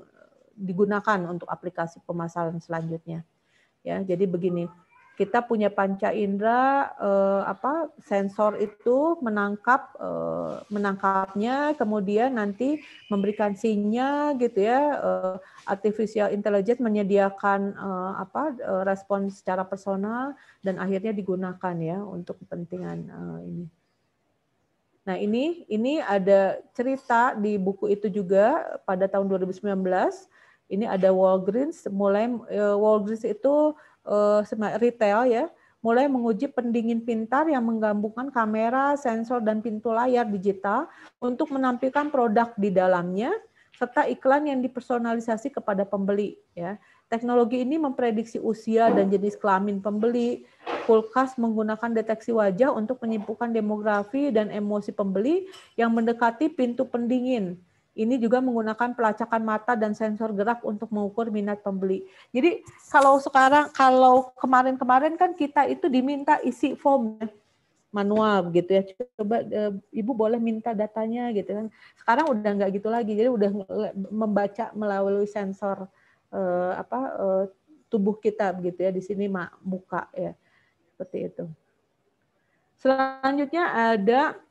digunakan untuk aplikasi pemasaran selanjutnya. Ya, jadi begini kita punya panca indera eh, apa sensor itu menangkap eh, menangkapnya kemudian nanti memberikan sinyal gitu ya eh, artificial intelligence menyediakan eh, apa eh, respon secara personal dan akhirnya digunakan ya untuk kepentingan eh, ini. Nah, ini ini ada cerita di buku itu juga pada tahun 2019. Ini ada Walgreens mulai eh, Walgreens itu Eh, retail ya, mulai menguji pendingin pintar yang menggabungkan kamera, sensor, dan pintu layar digital untuk menampilkan produk di dalamnya, serta iklan yang dipersonalisasi kepada pembeli. Ya. Teknologi ini memprediksi usia dan jenis kelamin pembeli. Kulkas menggunakan deteksi wajah untuk menyimpulkan demografi dan emosi pembeli yang mendekati pintu pendingin ini juga menggunakan pelacakan mata dan sensor gerak untuk mengukur minat pembeli. Jadi kalau sekarang, kalau kemarin-kemarin kan kita itu diminta isi form ya, manual gitu ya. Coba e, ibu boleh minta datanya gitu kan. Sekarang udah nggak gitu lagi. Jadi udah membaca melalui sensor e, apa e, tubuh kita gitu ya. Di sini mak muka ya seperti itu. Selanjutnya ada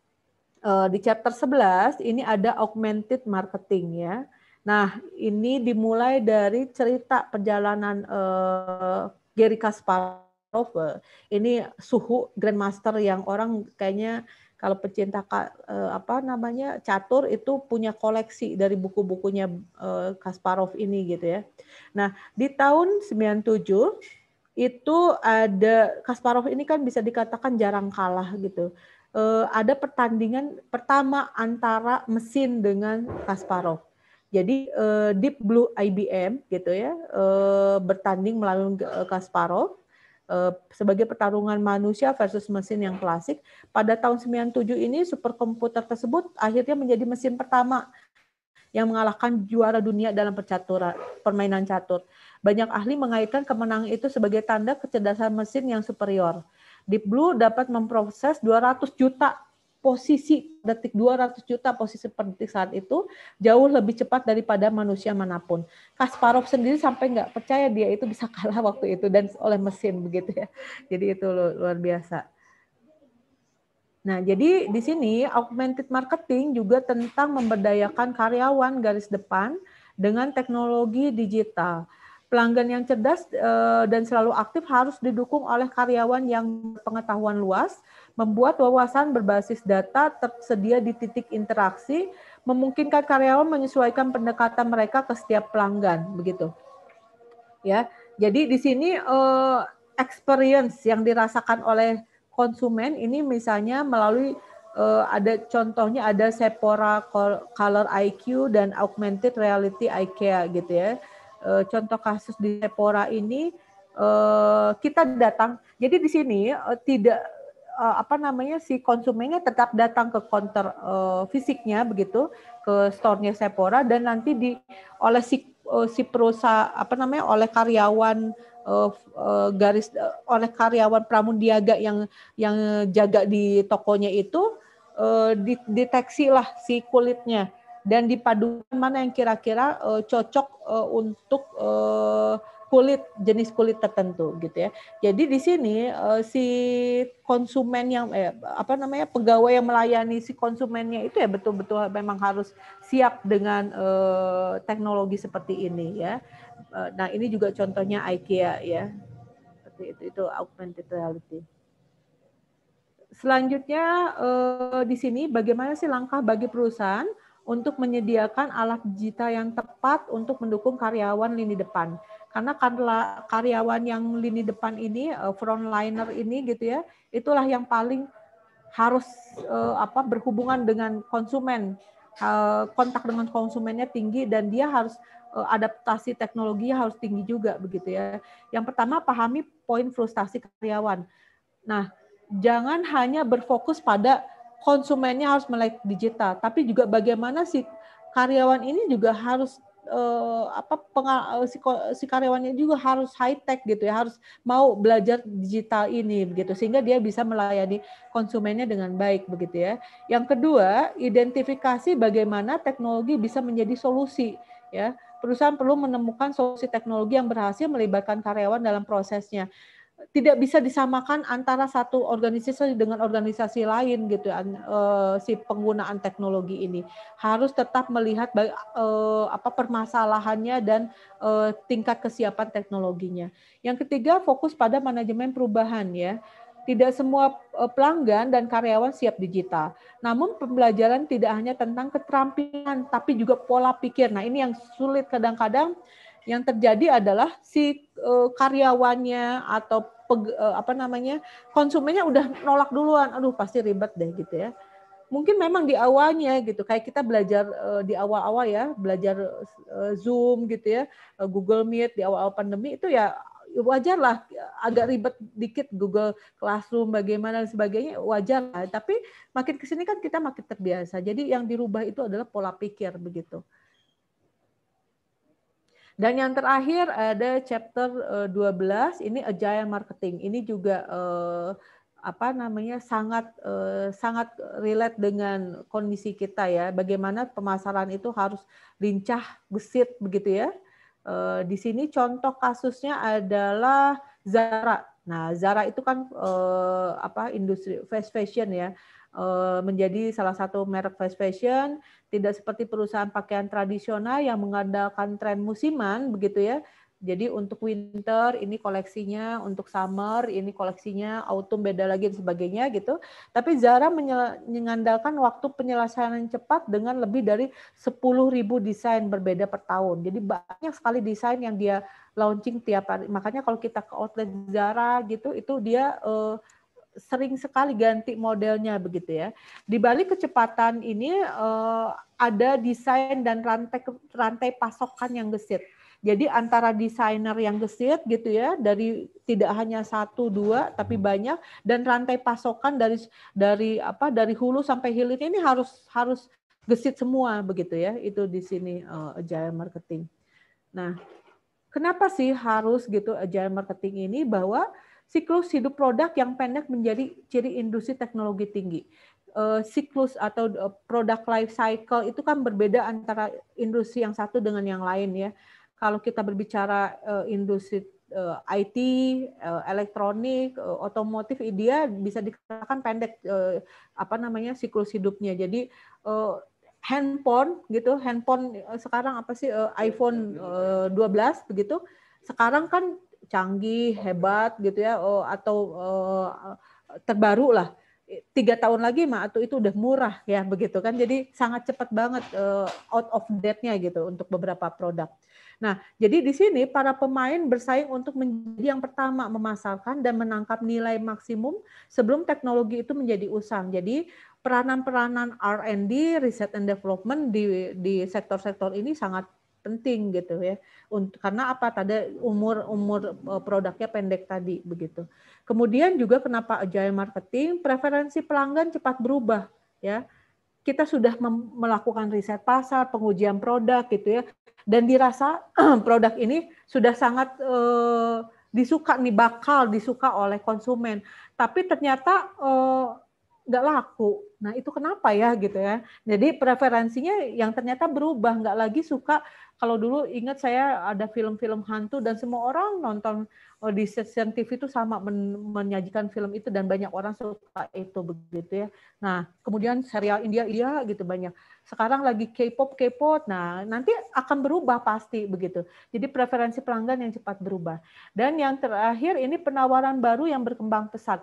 Eh, di chapter 11 ini ada augmented marketing ya. Nah, ini dimulai dari cerita perjalanan uh, Gary Kasparov. Eh, ini suhu grandmaster yang orang kayaknya kalau pecinta uh, apa namanya catur itu punya koleksi dari buku-bukunya uh, Kasparov ini gitu ya. Nah, di tahun 97 itu ada Kasparov ini kan bisa dikatakan jarang kalah gitu. Uh, ada pertandingan pertama antara mesin dengan Kasparov. Jadi uh, Deep Blue IBM gitu ya uh, bertanding melawan Kasparov sebagai pertarungan manusia versus mesin yang klasik. Pada tahun 97 ini superkomputer tersebut akhirnya menjadi mesin pertama yang mengalahkan juara dunia dalam percaturan permainan catur. Banyak ahli mengaitkan kemenangan itu sebagai tanda kecerdasan mesin yang superior. Deep Blue dapat memproses 200 juta posisi detik 200 juta posisi per detik saat itu jauh lebih cepat daripada manusia manapun. Kasparov sendiri sampai nggak percaya dia itu bisa kalah waktu itu dan oleh mesin begitu ya. Jadi itu luar biasa. Nah, jadi di sini augmented marketing juga tentang memberdayakan karyawan garis depan dengan teknologi digital. Pelanggan yang cerdas eh, dan selalu aktif harus didukung oleh karyawan yang pengetahuan luas, membuat wawasan berbasis data tersedia di titik interaksi, memungkinkan karyawan menyesuaikan pendekatan mereka ke setiap pelanggan, begitu. Ya, jadi di sini eh, experience yang dirasakan oleh konsumen ini misalnya melalui eh, ada contohnya ada Sephora Color IQ dan Augmented Reality IKEA gitu ya. Eh, contoh kasus di Sepora ini eh, kita datang. Jadi di sini eh, tidak apa namanya si konsumennya tetap datang ke konter fisiknya begitu ke store-nya Sephora dan nanti di oleh si si perusahaan apa namanya oleh karyawan garis oleh karyawan pramudiaga yang yang jaga di tokonya itu deteksi lah si kulitnya dan dipadukan mana yang kira-kira uh, cocok uh, untuk uh, kulit jenis kulit tertentu gitu ya. Jadi di sini uh, si konsumen yang eh, apa namanya pegawai yang melayani si konsumennya itu ya betul-betul memang harus siap dengan uh, teknologi seperti ini ya. Uh, nah ini juga contohnya IKEA ya seperti itu itu augmented reality. Selanjutnya di sini bagaimana sih langkah bagi perusahaan untuk menyediakan alat digital yang tepat untuk mendukung karyawan lini depan. Karena karyawan yang lini depan ini eh, frontliner ini gitu ya, itulah yang paling harus eh, apa berhubungan dengan konsumen. Eh, kontak dengan konsumennya tinggi dan dia harus adaptasi teknologi harus tinggi juga begitu ya. Yang pertama pahami poin frustasi karyawan. Nah, jangan hanya berfokus pada konsumennya harus melek digital, tapi juga bagaimana si karyawan ini juga harus eh, apa pengal, eh, si, si karyawannya juga harus high tech gitu ya harus mau belajar digital ini begitu sehingga dia bisa melayani konsumennya dengan baik begitu ya yang kedua identifikasi bagaimana teknologi bisa menjadi solusi ya perusahaan perlu menemukan solusi teknologi yang berhasil melibatkan karyawan dalam prosesnya tidak bisa disamakan antara satu organisasi dengan organisasi lain gitu ya eh, si penggunaan teknologi ini harus tetap melihat eh, apa permasalahannya dan eh, tingkat kesiapan teknologinya. Yang ketiga fokus pada manajemen perubahan ya. Tidak semua pelanggan dan karyawan siap digital. Namun pembelajaran tidak hanya tentang keterampilan tapi juga pola pikir. Nah, ini yang sulit kadang-kadang yang terjadi adalah si uh, karyawannya atau peg, uh, apa namanya konsumennya udah nolak duluan aduh pasti ribet deh gitu ya mungkin memang di awalnya gitu kayak kita belajar uh, di awal-awal ya belajar uh, zoom gitu ya uh, Google Meet di awal-awal pandemi itu ya, ya wajar lah agak ribet dikit Google Classroom bagaimana dan sebagainya wajar lah. tapi makin kesini kan kita makin terbiasa jadi yang dirubah itu adalah pola pikir begitu dan yang terakhir ada chapter 12 eh, ini agile marketing. Ini juga eh, apa namanya sangat eh, sangat relate dengan kondisi kita ya. Bagaimana pemasaran itu harus lincah, gesit begitu ya. Di sini contoh kasusnya adalah Zara. Nah, Zara itu kan apa industri fast fashion ya menjadi salah satu merek fast fashion tidak seperti perusahaan pakaian tradisional yang mengandalkan tren musiman begitu ya. Jadi untuk winter ini koleksinya, untuk summer ini koleksinya, autumn beda lagi dan sebagainya gitu. Tapi Zara mengandalkan waktu penyelesaian cepat dengan lebih dari 10.000 desain berbeda per tahun. Jadi banyak sekali desain yang dia launching tiap hari. Makanya kalau kita ke outlet Zara gitu itu dia uh, sering sekali ganti modelnya begitu ya. Di balik kecepatan ini eh, ada desain dan rantai rantai pasokan yang gesit. Jadi antara desainer yang gesit gitu ya dari tidak hanya satu dua tapi banyak dan rantai pasokan dari dari apa dari hulu sampai hilir ini harus harus gesit semua begitu ya itu di sini uh, agile marketing. Nah, kenapa sih harus gitu agile marketing ini bahwa Siklus hidup produk yang pendek menjadi ciri industri teknologi tinggi. Eh, siklus atau eh, produk life cycle itu kan berbeda antara industri yang satu dengan yang lain ya. Kalau kita berbicara eh, industri IT, elektronik, otomotif, dia bisa dikatakan pendek apa namanya siklus hidupnya. Jadi handphone gitu, handphone sekarang apa sih iPhone 12 begitu. Sekarang kan canggih, hebat gitu ya, oh, atau oh, terbaru lah. Tiga tahun lagi mah atau itu udah murah ya begitu kan. Jadi sangat cepat banget eh, out of date-nya gitu untuk beberapa produk. Nah, jadi di sini para pemain bersaing untuk menjadi yang pertama memasarkan dan menangkap nilai maksimum sebelum teknologi itu menjadi usang. Jadi peranan-peranan R&D, riset and development di di sektor-sektor ini sangat penting gitu ya. Untuk, karena apa? Tadi umur umur e, produknya pendek tadi begitu. Kemudian juga kenapa agile marketing? Preferensi pelanggan cepat berubah ya. Kita sudah melakukan riset pasar, pengujian produk gitu ya, dan dirasa produk ini sudah sangat eh, disuka nih bakal disuka oleh konsumen. Tapi ternyata eh, nggak laku. Nah itu kenapa ya gitu ya. Jadi preferensinya yang ternyata berubah nggak lagi suka kalau dulu ingat saya ada film-film hantu dan semua orang nonton oh, di stasiun TV itu sama men menyajikan film itu dan banyak orang suka itu begitu ya. Nah, kemudian serial India India gitu banyak. Sekarang lagi K-pop K-pop. Nah, nanti akan berubah pasti begitu. Jadi preferensi pelanggan yang cepat berubah. Dan yang terakhir ini penawaran baru yang berkembang pesat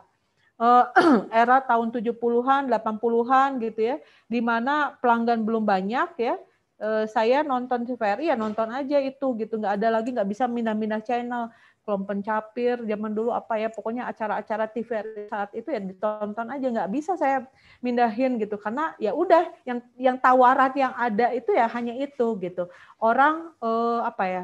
Eh, era tahun 70-an, 80-an gitu ya, di mana pelanggan belum banyak ya, eh, saya nonton TVRI ya nonton aja itu gitu, nggak ada lagi nggak bisa minah-minah channel, kelompok pencapir zaman dulu apa ya, pokoknya acara-acara TVRI saat itu ya ditonton aja nggak bisa saya mindahin gitu karena ya udah yang yang tawaran yang ada itu ya hanya itu gitu, orang eh, apa ya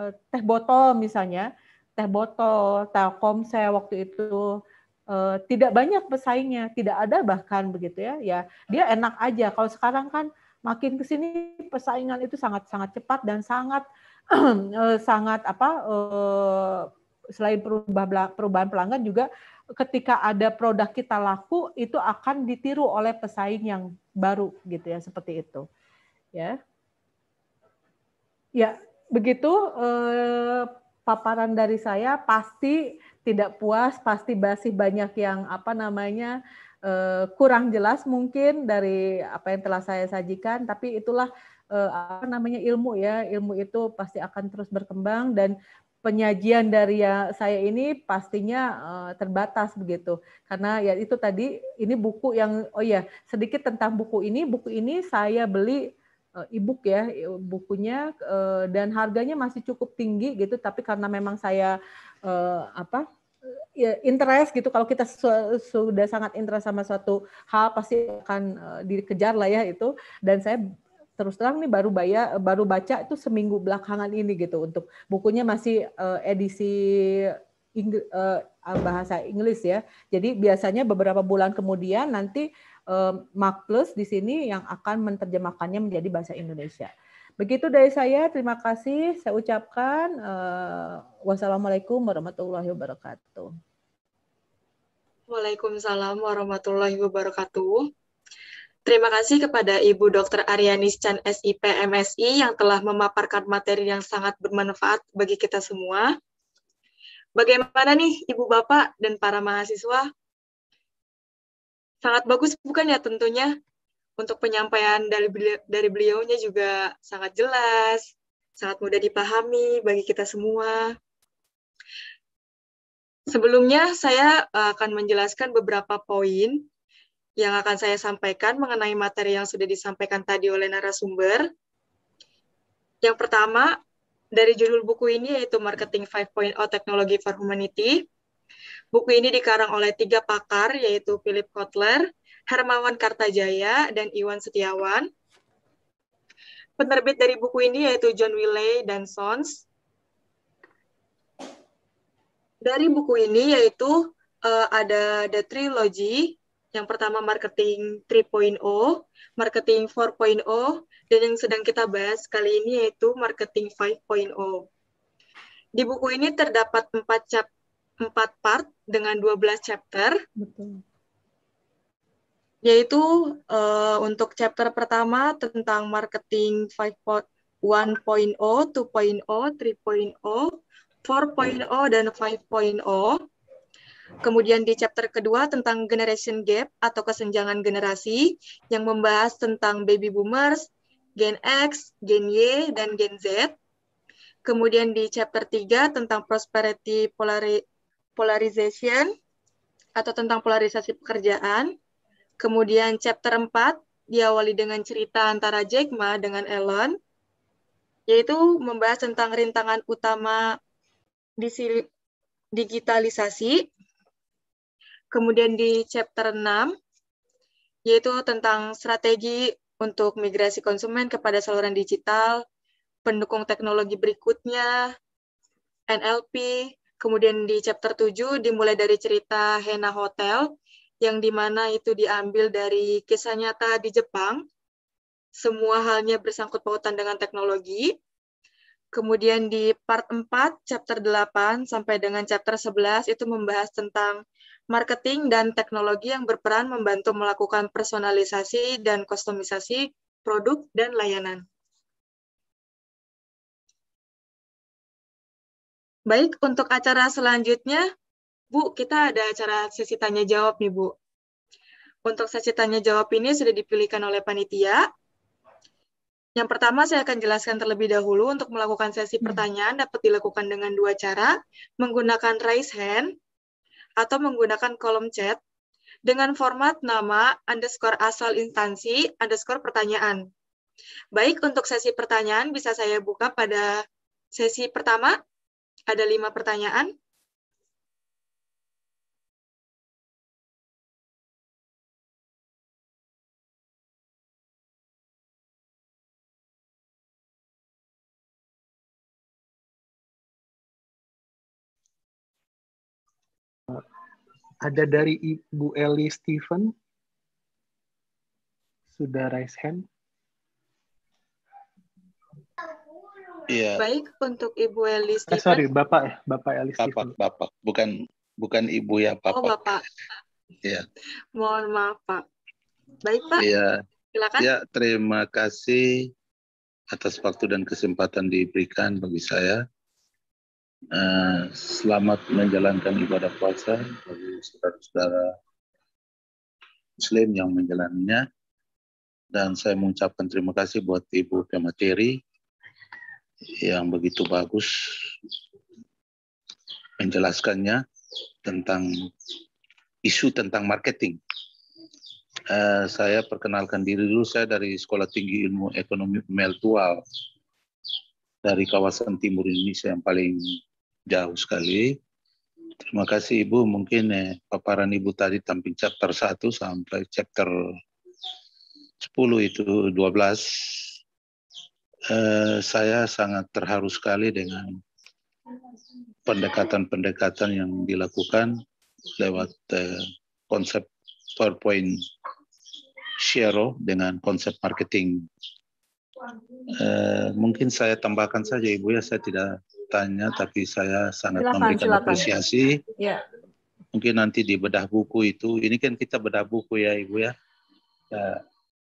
eh, teh botol misalnya teh botol, telkom saya waktu itu uh, tidak banyak pesaingnya, tidak ada bahkan begitu ya. Ya, dia enak aja. Kalau sekarang kan makin ke sini persaingan itu sangat-sangat cepat dan sangat eh, sangat apa uh, selain perubahan perubahan pelanggan juga ketika ada produk kita laku itu akan ditiru oleh pesaing yang baru gitu ya seperti itu. Ya. Ya, begitu eh, paparan dari saya pasti tidak puas, pasti masih banyak yang apa namanya eh, kurang jelas mungkin dari apa yang telah saya sajikan, tapi itulah eh, apa namanya ilmu ya, ilmu itu pasti akan terus berkembang dan penyajian dari ya, saya ini pastinya eh, terbatas begitu karena ya itu tadi ini buku yang oh ya sedikit tentang buku ini buku ini saya beli e-book ya e-, bukunya dan harganya masih cukup tinggi gitu tapi karena memang saya uh, apa ya, interest gitu kalau kita su sudah sangat interest sama suatu hal pasti akan uh, dikejar lah ya itu dan saya terus terang nih baru bayar baru baca itu seminggu belakangan ini gitu untuk bukunya masih uh, edisi Inggris, uh, bahasa Inggris ya jadi biasanya beberapa bulan kemudian nanti uh, Mark Plus di sini yang akan menerjemahkannya menjadi bahasa Indonesia Begitu dari saya, terima kasih. Saya ucapkan uh, wassalamualaikum warahmatullahi wabarakatuh. Waalaikumsalam warahmatullahi wabarakatuh. Terima kasih kepada Ibu Dr. Arianis Chan SIP MSI yang telah memaparkan materi yang sangat bermanfaat bagi kita semua. Bagaimana nih Ibu Bapak dan para mahasiswa? Sangat bagus bukan ya tentunya? untuk penyampaian dari dari beliaunya juga sangat jelas, sangat mudah dipahami bagi kita semua. Sebelumnya saya eh, akan menjelaskan beberapa poin yang akan saya sampaikan mengenai materi yang sudah disampaikan tadi oleh narasumber. Yang pertama, dari judul buku ini yaitu Marketing 5.0 Technology for Humanity. Buku ini dikarang oleh tiga pakar yaitu Philip Kotler, Hermawan Kartajaya dan Iwan Setiawan. Penerbit dari buku ini yaitu John Willey dan Sons. Dari buku ini yaitu uh, ada The Trilogy, yang pertama marketing 3.0, marketing 4.0, dan yang sedang kita bahas kali ini yaitu marketing 5.0. Di buku ini terdapat 4 cap 4 part dengan 12 chapter. Betul yaitu uh, untuk chapter pertama tentang marketing 5.1.0, 2.0, 3.0, 4.0 dan 5.0. Kemudian di chapter kedua tentang generation gap atau kesenjangan generasi yang membahas tentang baby boomers, Gen X, Gen Y, dan Gen Z. Kemudian di chapter tiga tentang prosperity polari polarization atau tentang polarisasi pekerjaan. Kemudian chapter 4 diawali dengan cerita antara Jack Ma dengan Elon, yaitu membahas tentang rintangan utama digitalisasi. Kemudian di chapter 6, yaitu tentang strategi untuk migrasi konsumen kepada saluran digital, pendukung teknologi berikutnya, NLP, kemudian di chapter 7 dimulai dari cerita Hena Hotel, yang dimana itu diambil dari kisah nyata di Jepang. Semua halnya bersangkut pautan dengan teknologi. Kemudian di part 4, chapter 8 sampai dengan chapter 11 itu membahas tentang marketing dan teknologi yang berperan membantu melakukan personalisasi dan kustomisasi produk dan layanan. Baik, untuk acara selanjutnya Bu, kita ada acara sesi tanya jawab nih, Bu. Untuk sesi tanya jawab ini sudah dipilihkan oleh panitia. Yang pertama saya akan jelaskan terlebih dahulu untuk melakukan sesi hmm. pertanyaan dapat dilakukan dengan dua cara, menggunakan raise hand atau menggunakan kolom chat dengan format nama, underscore asal instansi, underscore pertanyaan. Baik, untuk sesi pertanyaan bisa saya buka pada sesi pertama. Ada lima pertanyaan. Ada dari Ibu Eli Steven. Sudah raise hand. Iya. Baik untuk Ibu Eli Steven. Eh, sorry, Bapak ya, Bapak Eli Bapak, Steven. Bapak, bukan bukan Ibu ya, Bapak. Oh, Bapak. Iya. Mohon maaf, Pak. Baik, Pak. Iya. Silakan. Ya, terima kasih atas waktu dan kesempatan diberikan bagi saya. Eh, selamat menjalankan ibadah puasa bagi saudara-saudara Muslim yang menjalannya. Dan saya mengucapkan terima kasih buat Ibu Pemateri yang begitu bagus menjelaskannya tentang isu tentang marketing. Uh, saya perkenalkan diri dulu, saya dari Sekolah Tinggi Ilmu Ekonomi Meltual dari kawasan timur Indonesia yang paling jauh sekali. Terima kasih Ibu, mungkin eh, paparan Ibu tadi tampil chapter 1 sampai chapter 10 itu 12. Eh, saya sangat terharu sekali dengan pendekatan-pendekatan yang dilakukan lewat eh, konsep PowerPoint Shero dengan konsep marketing. Eh, mungkin saya tambahkan saja Ibu ya, saya tidak bertanya, tapi saya sangat silakan, memberikan silakan. apresiasi. Ya. Mungkin nanti di bedah buku itu, ini kan kita bedah buku ya Ibu ya. ya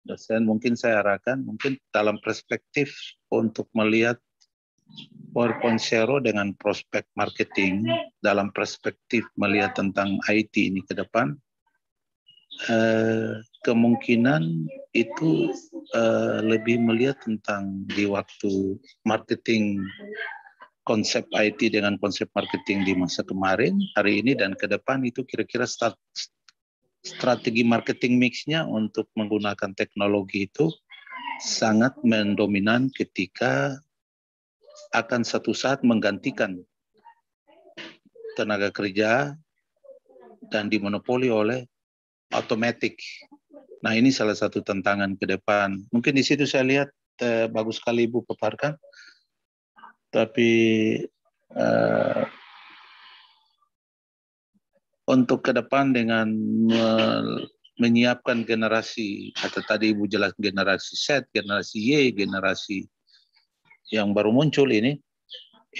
dosen mungkin saya arahkan, mungkin dalam perspektif untuk melihat PowerPoint Zero dengan prospek marketing, dalam perspektif melihat tentang IT ini ke depan, eh, kemungkinan itu eh, lebih melihat tentang di waktu marketing konsep IT dengan konsep marketing di masa kemarin, hari ini dan ke depan itu kira-kira strategi marketing mixnya untuk menggunakan teknologi itu sangat mendominan ketika akan satu saat menggantikan tenaga kerja dan dimonopoli oleh otomatis. Nah ini salah satu tantangan ke depan. Mungkin di situ saya lihat eh, bagus sekali Ibu paparkan tapi uh, untuk ke depan dengan me menyiapkan generasi, atau tadi Ibu jelas generasi Z, generasi Y, generasi yang baru muncul ini,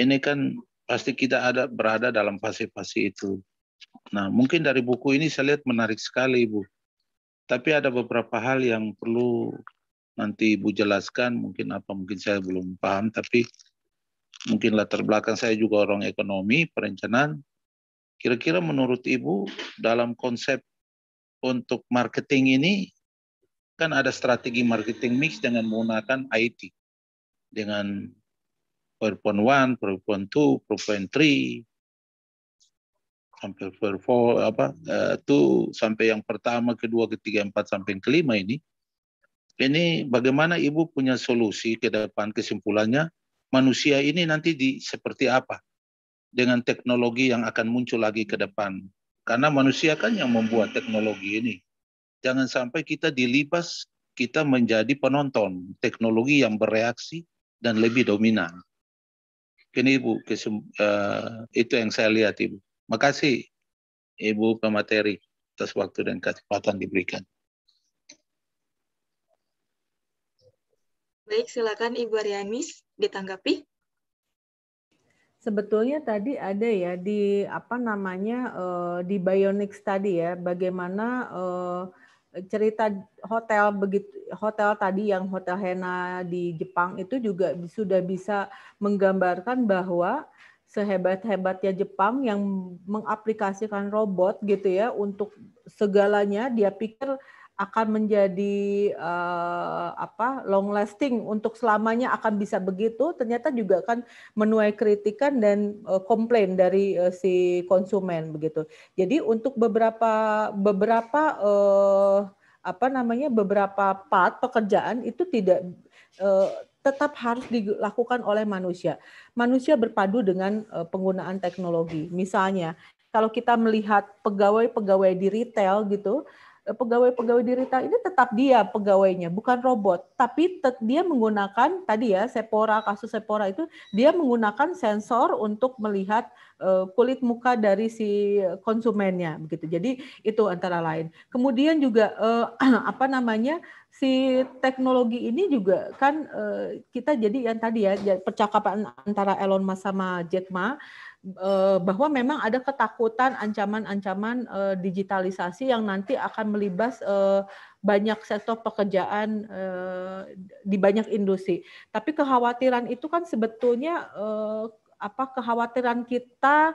ini kan pasti kita ada berada dalam fase-fase itu. Nah, mungkin dari buku ini saya lihat menarik sekali, Ibu. Tapi ada beberapa hal yang perlu nanti Ibu jelaskan, mungkin apa mungkin saya belum paham, tapi mungkin latar belakang saya juga orang ekonomi, perencanaan. Kira-kira menurut Ibu dalam konsep untuk marketing ini kan ada strategi marketing mix dengan menggunakan IT dengan PowerPoint 1, PowerPoint 2, PowerPoint 3 sampai PowerPoint apa itu uh, eh, sampai yang pertama, kedua, ketiga, empat sampai yang kelima ini ini bagaimana Ibu punya solusi ke depan kesimpulannya manusia ini nanti di seperti apa dengan teknologi yang akan muncul lagi ke depan. Karena manusia kan yang membuat teknologi ini. Jangan sampai kita dilipas kita menjadi penonton teknologi yang bereaksi dan lebih dominan. Kini Ibu, eh, itu yang saya lihat Ibu. Makasih Ibu pemateri atas waktu dan kesempatan diberikan. Baik, silakan Ibu Arianis ditanggapi. Sebetulnya tadi ada ya di apa namanya eh, di Bionics tadi ya, bagaimana eh, cerita hotel begitu hotel tadi yang hotel Hena di Jepang itu juga sudah bisa menggambarkan bahwa sehebat-hebatnya Jepang yang mengaplikasikan robot gitu ya untuk segalanya dia pikir akan menjadi uh, apa long lasting untuk selamanya akan bisa begitu ternyata juga akan menuai kritikan dan uh, komplain dari uh, si konsumen begitu. Jadi untuk beberapa beberapa uh, apa namanya beberapa part pekerjaan itu tidak uh, tetap harus dilakukan oleh manusia. Manusia berpadu dengan uh, penggunaan teknologi. Misalnya kalau kita melihat pegawai-pegawai di retail gitu, pegawai-pegawai di retail ini tetap dia pegawainya, bukan robot, tapi dia menggunakan tadi ya Sepora kasus Sepora itu dia menggunakan sensor untuk melihat eh, kulit muka dari si konsumennya begitu. Jadi itu antara lain. Kemudian juga eh, apa namanya si teknologi ini juga kan eh, kita jadi yang tadi ya percakapan antara Elon Musk sama Jack Ma Eh, bahwa memang ada ketakutan ancaman-ancaman eh, digitalisasi yang nanti akan melibas eh, banyak sektor pekerjaan di banyak industri. Tapi kekhawatiran itu kan sebetulnya apa kekhawatiran kita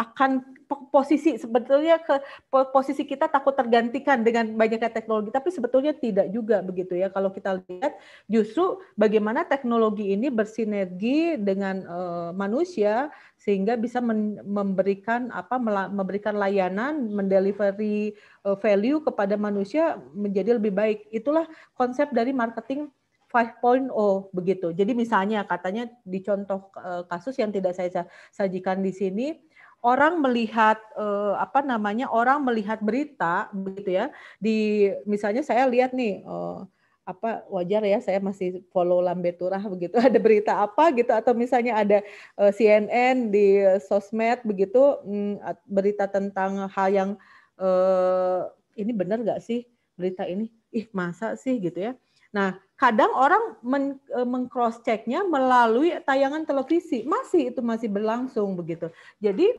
akan posisi sebetulnya ke posisi kita takut tergantikan dengan banyaknya teknologi tapi sebetulnya tidak juga begitu ya kalau kita lihat justru bagaimana teknologi ini bersinergi dengan uh, manusia sehingga bisa memberikan apa memberikan layanan mendelivery eh, value kepada manusia menjadi lebih baik itulah konsep dari marketing 5.0 begitu jadi misalnya katanya di contoh eh, kasus yang tidak saya sajikan di sini orang melihat eh, apa namanya orang melihat berita begitu ya di misalnya saya lihat nih apa wajar ya saya masih follow Lambe Turah begitu ada berita apa gitu atau misalnya ada uh, eh, CNN di uh, sosmed begitu mm, berita tentang hal yang uh, ini benar nggak sih berita ini ih masa sih gitu ya nah kadang orang men, eh, cross checknya melalui tayangan televisi masih itu masih berlangsung begitu jadi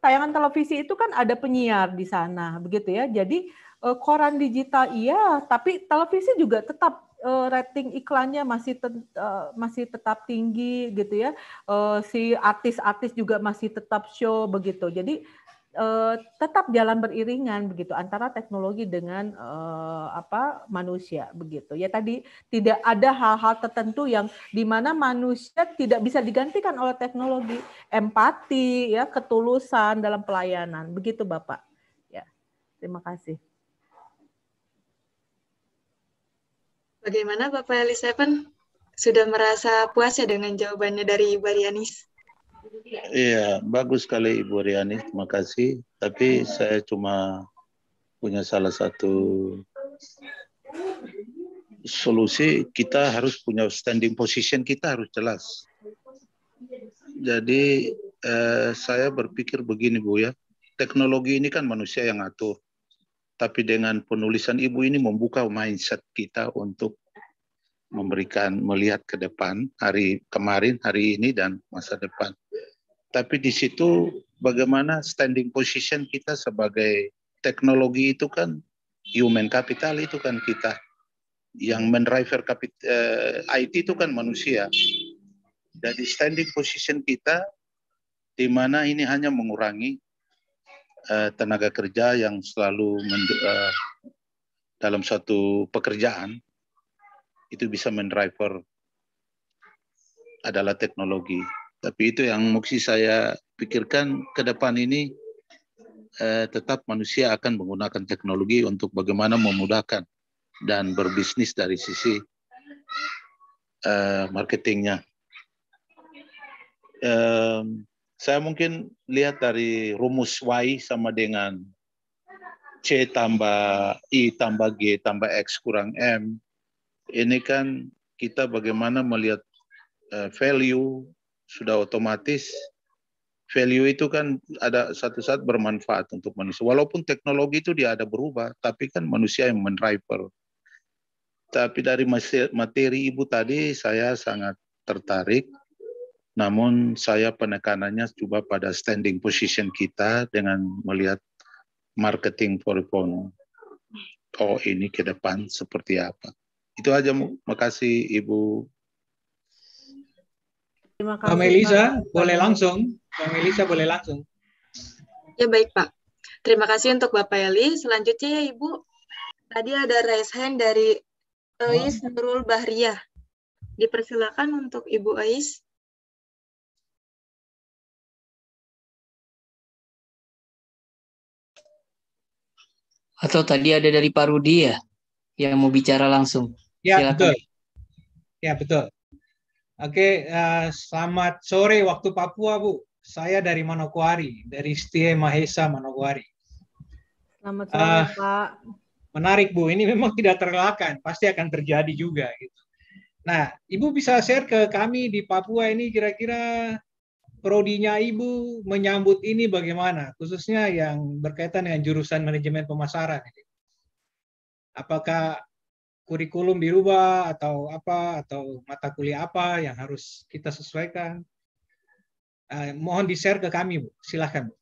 tayangan televisi itu kan ada penyiar di sana begitu ya jadi Eh, koran digital iya, tapi televisi juga tetap uh, rating iklannya masih te uh, eh, masih tetap tinggi gitu ya. Uh, si artis-artis juga masih tetap show begitu. Jadi uh, tetap jalan beriringan begitu antara teknologi dengan uh, apa manusia begitu. Ya tadi tidak ada hal-hal tertentu yang di mana manusia tidak bisa digantikan oleh teknologi. Empati ya, ketulusan dalam pelayanan. Begitu Bapak. Ya. Terima kasih. Bagaimana Bapak Elisapen? Sudah merasa puas ya dengan jawabannya dari Ibu Rianis? Iya, bagus sekali Ibu Rianis. Terima kasih. Tapi saya cuma punya salah satu solusi kita harus punya standing position kita harus jelas. Jadi eh, saya berpikir begini Bu ya, teknologi ini kan manusia yang atur tapi dengan penulisan ibu ini membuka mindset kita untuk memberikan melihat ke depan hari kemarin, hari ini dan masa depan. Tapi di situ bagaimana standing position kita sebagai teknologi itu kan human capital itu kan kita yang mendriver kapit, eh, IT itu kan manusia. Jadi standing position kita di mana ini hanya mengurangi uh, tenaga kerja yang selalu uh, dalam suatu pekerjaan itu bisa mendriver adalah teknologi. Tapi itu yang mesti saya pikirkan ke depan ini eh, tetap manusia akan menggunakan teknologi untuk bagaimana memudahkan dan berbisnis dari sisi eh, marketingnya. Eh, saya mungkin lihat dari rumus Y sama dengan C tambah I tambah G tambah X kurang M. Ini kan kita bagaimana melihat eh, value sudah otomatis value itu kan ada satu saat bermanfaat untuk manusia. Walaupun teknologi itu dia ada berubah, tapi kan manusia yang mendriver. Tapi dari materi ibu tadi saya sangat tertarik namun saya penekanannya coba pada standing position kita dengan melihat marketing for phone. oh ini ke depan seperti apa. Itu aja, makasih Ibu. Terima kasih. Pak Melisa, boleh langsung. Pak Melisa, boleh langsung. Ya baik Pak. Terima kasih untuk Bapak Eli. Selanjutnya ya Ibu, tadi ada raise hand dari Ais Nurul Bahriah. Dipersilakan untuk Ibu Ais. Atau tadi ada dari Pak Rudi ya yang mau bicara langsung. Ya Silakan. betul. Ya betul. Oke, uh, selamat sore waktu Papua Bu. Saya dari Manokwari, dari Setia Mahesa Manokwari. Selamat sore uh, Pak. Menarik Bu, ini memang tidak terelakkan, pasti akan terjadi juga gitu. Nah, Ibu bisa share ke kami di Papua ini kira-kira prodinya Ibu menyambut ini bagaimana, khususnya yang berkaitan dengan jurusan manajemen pemasaran? Apakah kurikulum dirubah atau apa atau mata kuliah apa yang harus kita sesuaikan? Eh, mohon di-share ke kami, Bu. Silahkan, Bu.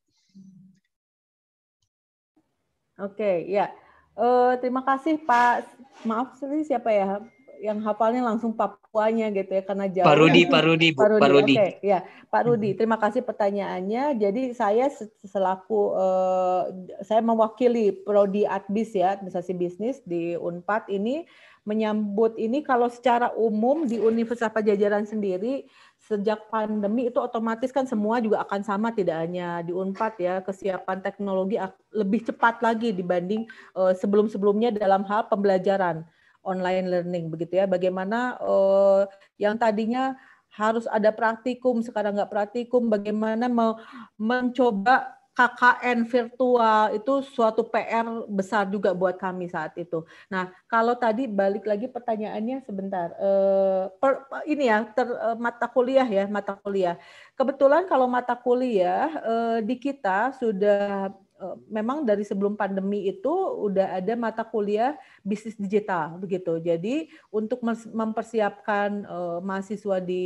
Oke, ya. Uh, terima kasih Pak. Maaf, siapa ya? yang hafalnya langsung Papuanya gitu ya karena jauh. Pak Rudi, iya. Pak Rudi, Pak Rudi. Okay. Ya, Pak mm-hmm. Rudi, terima kasih pertanyaannya. Jadi saya selaku eh, saya mewakili prodi Adbis ya, administrasi bisnis di Unpad ini menyambut ini kalau secara umum di Universitas Pajajaran sendiri sejak pandemi itu otomatis kan semua juga akan sama tidak hanya di Unpad ya kesiapan teknologi lebih cepat lagi dibanding eh, sebelum-sebelumnya dalam hal pembelajaran online learning begitu ya. Bagaimana uh, yang tadinya harus ada praktikum sekarang nggak praktikum, bagaimana me mencoba KKN virtual itu suatu PR besar juga buat kami saat itu. Nah, kalau tadi balik lagi pertanyaannya sebentar. Eh, per, ini ya ter, eh, mata kuliah ya, mata kuliah. Kebetulan kalau mata kuliah eh, di kita sudah Eh, memang dari sebelum pandemi itu udah ada mata kuliah bisnis digital begitu. Jadi untuk mempersiapkan eh, mahasiswa di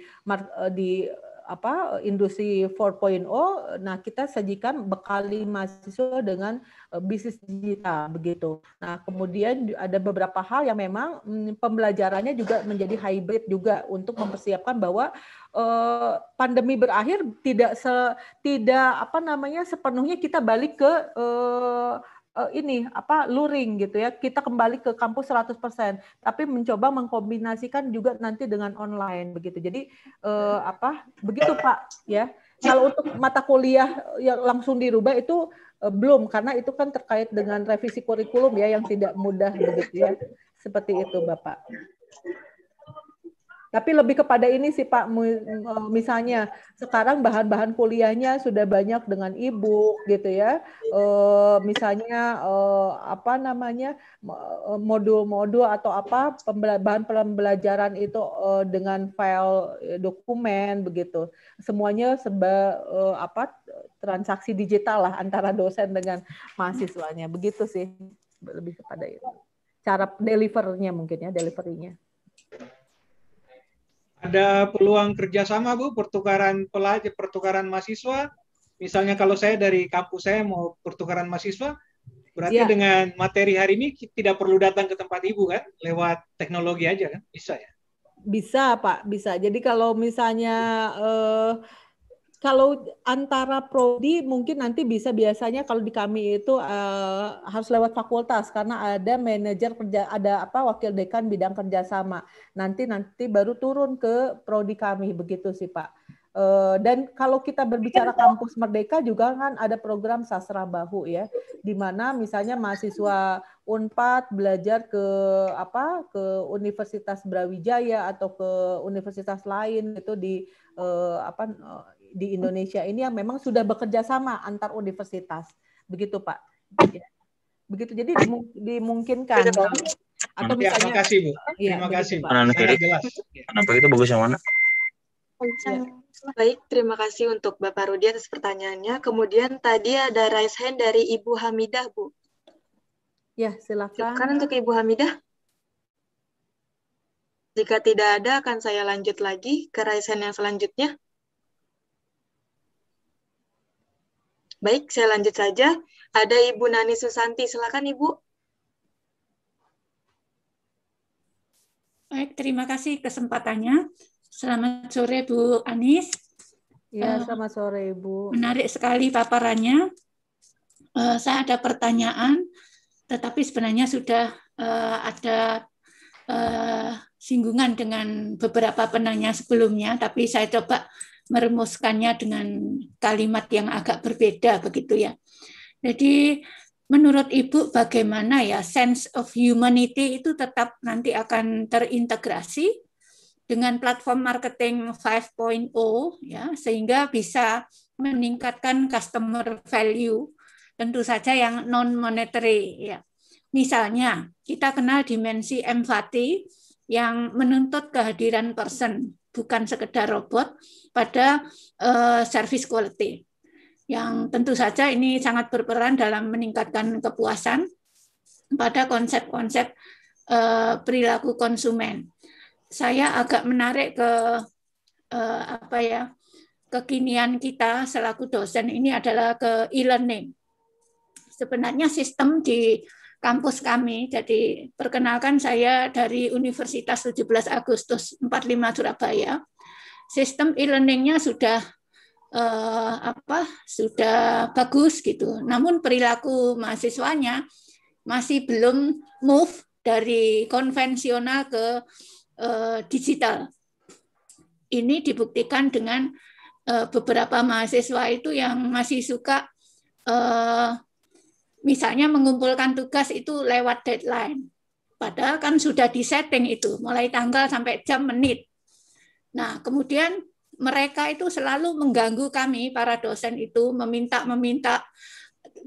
eh, di apa industri 4.0 nah kita sajikan bekali mahasiswa dengan eh, bisnis digital begitu. Nah, kemudian ada beberapa hal yang memang mm, pembelajarannya juga menjadi hybrid juga untuk mempersiapkan bahwa eh, pandemi berakhir tidak se tidak apa namanya sepenuhnya kita balik ke eh, uh, ini apa luring gitu ya. Kita kembali ke kampus 100%, tapi mencoba mengkombinasikan juga nanti dengan online begitu. Jadi uh, apa? Begitu Pak ya. Kalau untuk mata kuliah yang langsung dirubah itu uh, belum karena itu kan terkait dengan revisi kurikulum ya yang tidak mudah begitu ya. Seperti itu Bapak. Tapi lebih kepada ini sih Pak, e, misalnya sekarang bahan-bahan kuliahnya sudah banyak dengan e gitu ya. E, misalnya e, apa namanya modul-modul atau apa bahan pembelajaran itu dengan file dokumen begitu. Semuanya seba apa transaksi digital lah antara dosen dengan mahasiswanya. Begitu sih lebih kepada itu. Cara delivernya mungkin ya, deliverynya. Ada peluang kerjasama Bu, pertukaran pelajar, pertukaran mahasiswa. Misalnya kalau saya dari kampus saya mau pertukaran mahasiswa, berarti ya. dengan materi hari ini tidak perlu datang ke tempat Ibu kan, lewat teknologi aja kan, bisa ya? Bisa Pak, bisa. Jadi kalau misalnya eh, kalau antara prodi mungkin nanti bisa biasanya kalau di kami itu uh, harus lewat fakultas karena ada manajer kerja ada apa wakil dekan bidang kerjasama nanti nanti baru turun ke prodi kami begitu sih pak uh, dan kalau kita berbicara kampus merdeka juga kan ada program sastra bahu ya di mana misalnya mahasiswa Unpad belajar ke apa ke Universitas Brawijaya atau ke universitas lain itu di uh, apa di Indonesia ini yang memang sudah bekerja sama antar universitas, begitu Pak. Ya. Begitu jadi dimungkinkan. Iya, Atau ya, misalnya, terima kasih Bu. Ya, terima kasih. Pak. Jelas. Kenapa itu bagus yang mana? Iya. Baik, terima kasih untuk Bapak Rudi atas pertanyaannya. Kemudian tadi ada raise hand dari Ibu Hamidah, Bu. Ya, silakan. Silakan untuk Ibu Hamidah. Jika tidak ada, akan saya lanjut lagi ke raise hand yang selanjutnya. Baik, saya lanjut saja. Ada Ibu Nani Susanti, silakan Ibu. Baik, terima kasih kesempatannya. Selamat sore Bu Anis. Ya, eh, selamat sore Ibu. Menarik sekali paparannya. Eh, saya ada pertanyaan, tetapi sebenarnya sudah eh, ada singgungan dengan beberapa penanya sebelumnya, tapi saya coba merumuskannya dengan kalimat yang agak berbeda begitu ya. Jadi menurut Ibu bagaimana ya sense of humanity itu tetap nanti akan terintegrasi dengan platform marketing 5.0 ya sehingga bisa meningkatkan customer value tentu saja yang non monetary ya. Misalnya kita kenal dimensi empati yang menuntut kehadiran person bukan sekedar robot pada uh, service quality yang tentu saja ini sangat berperan dalam meningkatkan kepuasan pada konsep-konsep uh, perilaku konsumen. Saya agak menarik ke uh, apa ya kekinian kita selaku dosen ini adalah ke e-learning. Sebenarnya sistem di kampus kami. Jadi perkenalkan saya dari Universitas 17 Agustus 45 Surabaya. Sistem e-learningnya sudah eh, apa? Sudah bagus gitu. Namun perilaku mahasiswanya masih belum move dari konvensional ke eh, digital. Ini dibuktikan dengan eh, beberapa mahasiswa itu yang masih suka eh, misalnya mengumpulkan tugas itu lewat deadline. Padahal kan sudah disetting itu, mulai tanggal sampai jam menit. Nah, kemudian mereka itu selalu mengganggu kami, para dosen itu, meminta-meminta,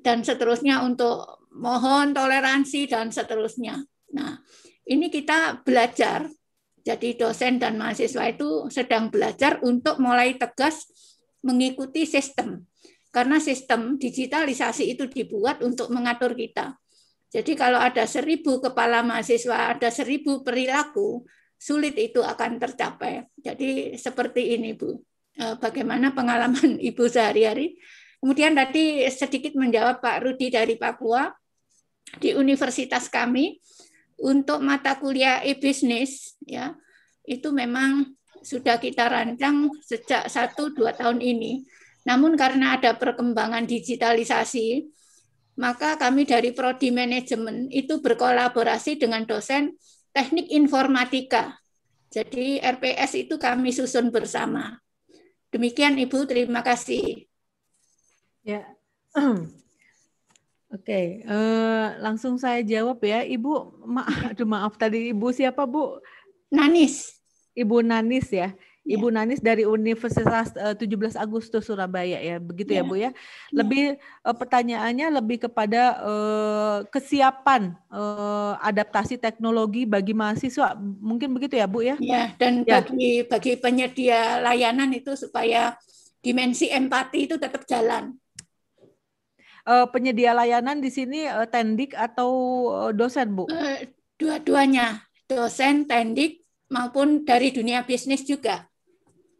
dan seterusnya untuk mohon toleransi, dan seterusnya. Nah, ini kita belajar, jadi dosen dan mahasiswa itu sedang belajar untuk mulai tegas mengikuti sistem karena sistem digitalisasi itu dibuat untuk mengatur kita. Jadi kalau ada seribu kepala mahasiswa, ada seribu perilaku, sulit itu akan tercapai. Jadi seperti ini Bu, e, bagaimana pengalaman Ibu sehari-hari. Kemudian tadi sedikit menjawab Pak Rudi dari Papua, di universitas kami, untuk mata kuliah e-business, ya, itu memang sudah kita rancang sejak satu dua tahun ini namun karena ada perkembangan digitalisasi, maka kami dari Prodi Manajemen itu berkolaborasi dengan dosen teknik informatika. Jadi RPS itu kami susun bersama. Demikian Ibu, terima kasih. Ya. Oke, okay. uh, eh, langsung saya jawab ya, Ibu. Ma aduh maaf tadi Ibu siapa Bu? Nanis. Ibu Nanis ya. Ibu ya. Nanis dari Universitas 17 eh, Agustus Surabaya ya, begitu ya, ya Bu ya. Iya. Lebih ya. pertanyaannya lebih kepada uh, kesiapan uh, adaptasi teknologi bagi mahasiswa, mungkin begitu ya Bu ya? Ya, dan ya. bagi bagi penyedia layanan itu supaya dimensi empati itu tetap jalan uh, penyedia layanan di sini uh, tendik atau uh, dosen, Bu? Uh, dua-duanya, dosen, tendik maupun dari dunia bisnis juga.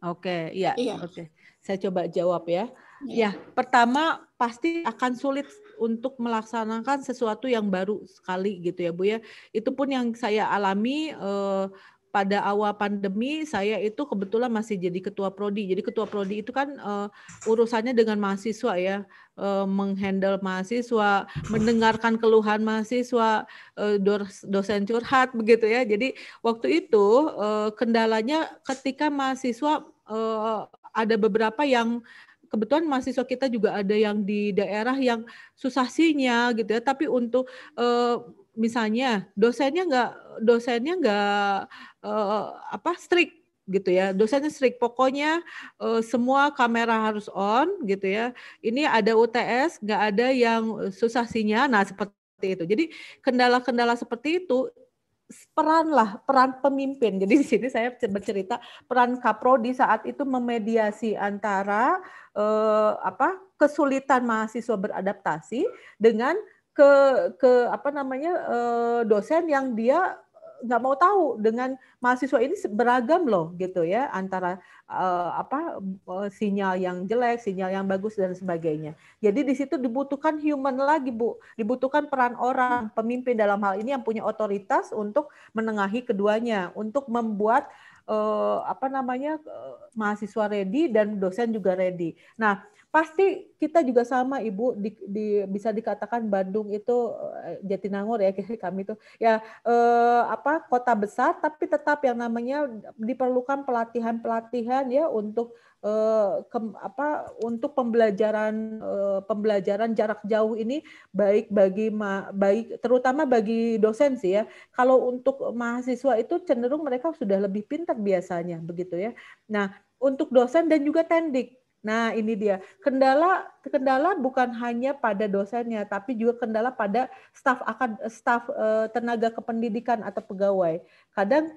Oke, ya, iya. Oke. Saya coba jawab ya. Iya. Ya, pertama pasti akan sulit untuk melaksanakan sesuatu yang baru sekali gitu ya, Bu ya. Itu pun yang saya alami eh, pada awal pandemi saya itu kebetulan masih jadi ketua prodi. Jadi ketua prodi itu kan eh, urusannya dengan mahasiswa ya uh, menghandle mahasiswa, mendengarkan keluhan mahasiswa, uh, dosen curhat begitu ya. Jadi waktu itu uh, kendalanya ketika mahasiswa uh, ada beberapa yang kebetulan mahasiswa kita juga ada yang di daerah yang susah sinyal gitu ya tapi untuk uh, misalnya dosennya nggak dosennya nggak uh, apa strict gitu ya. Dosennya strict, pokoknya eh, semua kamera harus on gitu ya. Ini ada UTS, nggak ada yang susah sinyal. Nah seperti itu. Jadi kendala-kendala seperti itu peran lah peran pemimpin. Jadi di sini saya bercerita peran kaprodi saat itu memediasi antara eh, apa kesulitan mahasiswa beradaptasi dengan ke ke apa namanya eh, dosen yang dia nggak mau tahu dengan mahasiswa ini beragam loh gitu ya antara uh, apa uh, sinyal yang jelek, sinyal yang bagus dan sebagainya. Jadi di situ dibutuhkan human lagi Bu, dibutuhkan peran orang pemimpin dalam hal ini yang punya otoritas untuk menengahi keduanya, untuk membuat uh, apa namanya uh, mahasiswa ready dan dosen juga ready. Nah, pasti kita juga sama ibu di, di bisa dikatakan Bandung itu eh, Jatinangor ya kami itu ya eh, apa kota besar tapi tetap yang namanya diperlukan pelatihan-pelatihan ya untuk eh, ke, apa untuk pembelajaran eh, pembelajaran jarak jauh ini baik bagi ma, baik terutama bagi dosen sih ya kalau untuk mahasiswa itu cenderung mereka sudah lebih pintar biasanya begitu ya nah untuk dosen dan juga tendik Nah, ini dia. Kendala kendala bukan hanya pada dosennya, tapi juga kendala pada staf akan staf eh, tenaga kependidikan atau pegawai. Kadang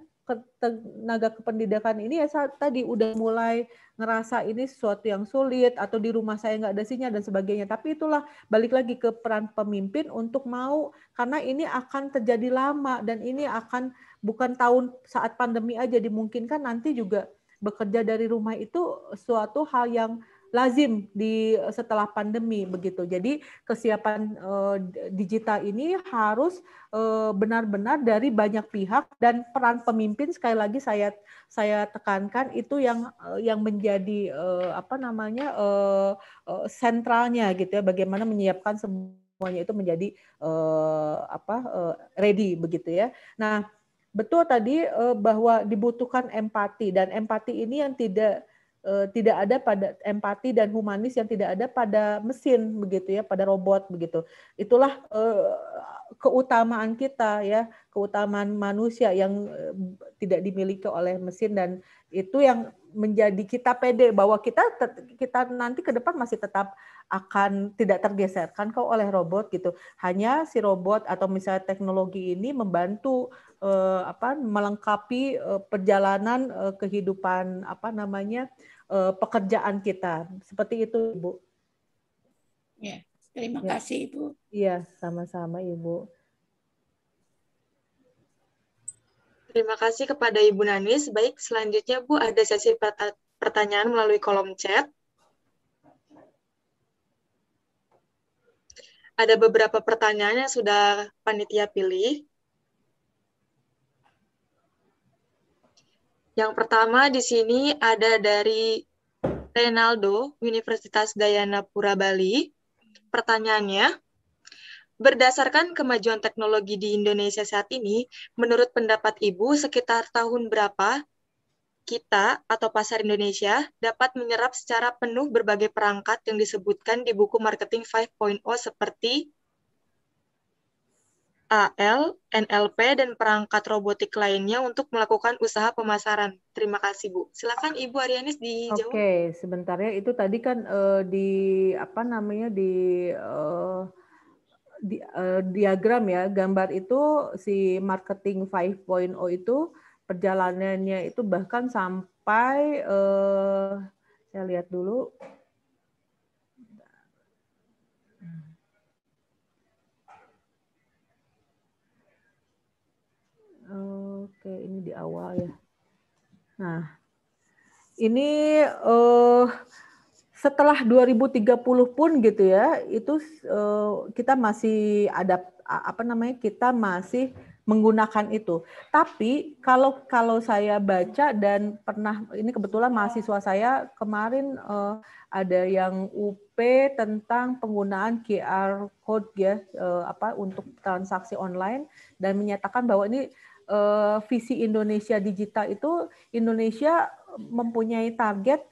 tenaga kependidikan ini ya saat tadi udah mulai ngerasa ini sesuatu yang sulit atau di rumah saya nggak ada sinyal dan sebagainya. Tapi itulah balik lagi ke peran pemimpin untuk mau karena ini akan terjadi lama dan ini akan bukan tahun saat pandemi aja dimungkinkan nanti juga bekerja dari rumah itu suatu hal yang lazim di setelah pandemi begitu. Jadi kesiapan uh, digital ini harus eh, benar-benar uh, dari banyak pihak dan peran pemimpin sekali lagi saya saya tekankan itu yang eh, yang menjadi uh, apa namanya sentralnya gitu ya bagaimana menyiapkan semuanya itu menjadi apa ready begitu ya. Nah, betul tadi eh, bahwa dibutuhkan empati dan empati ini yang tidak eh, tidak ada pada empati dan humanis yang tidak ada pada mesin begitu ya pada robot begitu itulah eh, keutamaan kita ya keutamaan manusia yang tidak dimiliki oleh mesin dan itu yang menjadi kita pede bahwa kita kita nanti ke depan masih tetap akan tidak tergeserkan kau oleh robot gitu hanya si robot atau misalnya teknologi ini membantu eh, apa melengkapi eh, perjalanan eh, kehidupan apa namanya eh, pekerjaan kita. Seperti itu, Ibu. Ya, terima ya. kasih, Ibu. Iya, sama-sama, Ibu. Terima kasih kepada Ibu Nanis. Baik, selanjutnya Bu ada sesi pertanyaan melalui kolom chat. Ada beberapa pertanyaan yang sudah panitia pilih. Yang pertama di sini ada dari Renaldo, Universitas Dayana Pura Bali. Pertanyaannya, berdasarkan kemajuan teknologi di Indonesia saat ini, menurut pendapat Ibu, sekitar tahun berapa kita atau pasar Indonesia dapat menyerap secara penuh berbagai perangkat yang disebutkan di buku Marketing 5.0 seperti AL, NLP, dan perangkat robotik lainnya untuk melakukan usaha pemasaran. Terima kasih Bu. Silakan Ibu Arianis dijawab. Oke, okay, sebentar ya. Itu tadi kan uh, di apa namanya di, uh, di uh, diagram ya, gambar itu si marketing 5.0 itu perjalanannya itu bahkan sampai uh, saya lihat dulu Oke, ini di awal ya. Nah, ini uh, setelah 2030 pun gitu ya, itu uh, kita masih ada apa namanya? Kita masih menggunakan itu. Tapi kalau kalau saya baca dan pernah ini kebetulan mahasiswa saya kemarin uh, ada yang UP tentang penggunaan QR code ya uh, apa untuk transaksi online dan menyatakan bahwa ini uh, visi Indonesia digital itu Indonesia mempunyai target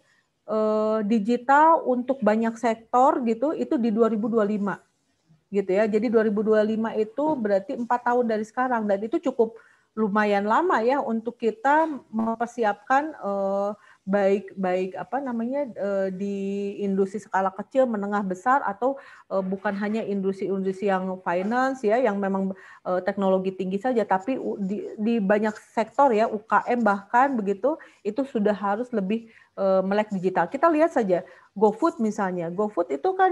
uh, digital untuk banyak sektor gitu itu di 2025 gitu ya. Jadi 2025 itu berarti empat tahun dari sekarang dan itu cukup lumayan lama ya untuk kita mempersiapkan uh, baik baik apa namanya eh, di industri skala kecil, menengah besar atau eh, bukan hanya industri-industri yang finance ya yang memang eh, teknologi tinggi saja tapi di, di banyak sektor ya UKM bahkan begitu itu sudah harus lebih melek digital. Kita lihat saja GoFood misalnya. GoFood itu kan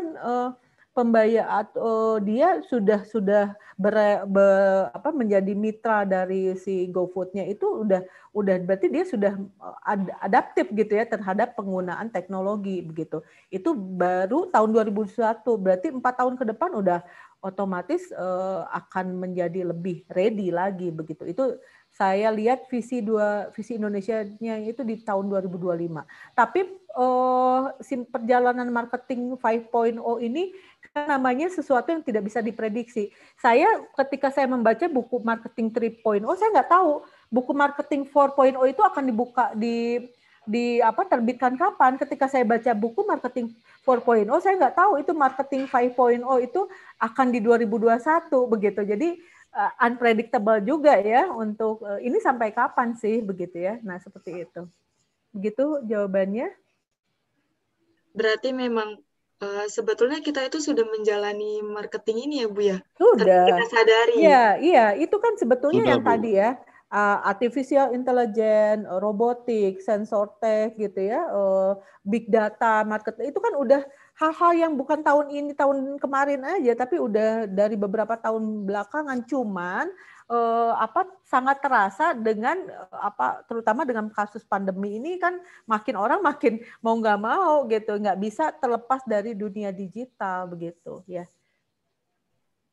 pembayar uh, dia sudah sudah ber, be, apa, menjadi mitra dari si GoFood-nya itu udah udah berarti dia sudah eh, ad, adaptif gitu ya terhadap penggunaan teknologi begitu. Itu baru tahun 2001 berarti empat tahun ke depan udah otomatis uh, akan menjadi lebih ready lagi begitu. Itu saya lihat visi dua visi Indonesia-nya itu di tahun 2025. Tapi eh, perjalanan marketing 5.0 ini kan namanya sesuatu yang tidak bisa diprediksi. Saya ketika saya membaca buku marketing 3.0 saya nggak tahu buku marketing 4.0 itu akan dibuka di di apa terbitkan kapan ketika saya baca buku marketing 4.0 saya nggak tahu itu marketing 5.0 itu akan di 2021 begitu jadi uh, unpredictable juga ya untuk uh, ini sampai kapan sih begitu ya. Nah, seperti itu. Begitu jawabannya. Berarti memang uh, sebetulnya kita itu sudah menjalani marketing ini ya, Bu ya. Sudah. kita sadari. Iya, iya, itu kan sebetulnya sudah, yang Bu. tadi ya. Uh, artificial intelligence, robotik, sensor tech gitu ya, uh, big data, market itu kan udah hal-hal yang bukan tahun ini tahun kemarin aja tapi udah dari beberapa tahun belakangan cuman eh, apa sangat terasa dengan eh, apa terutama dengan kasus pandemi ini kan makin orang makin mau nggak mau gitu nggak bisa terlepas dari dunia digital begitu ya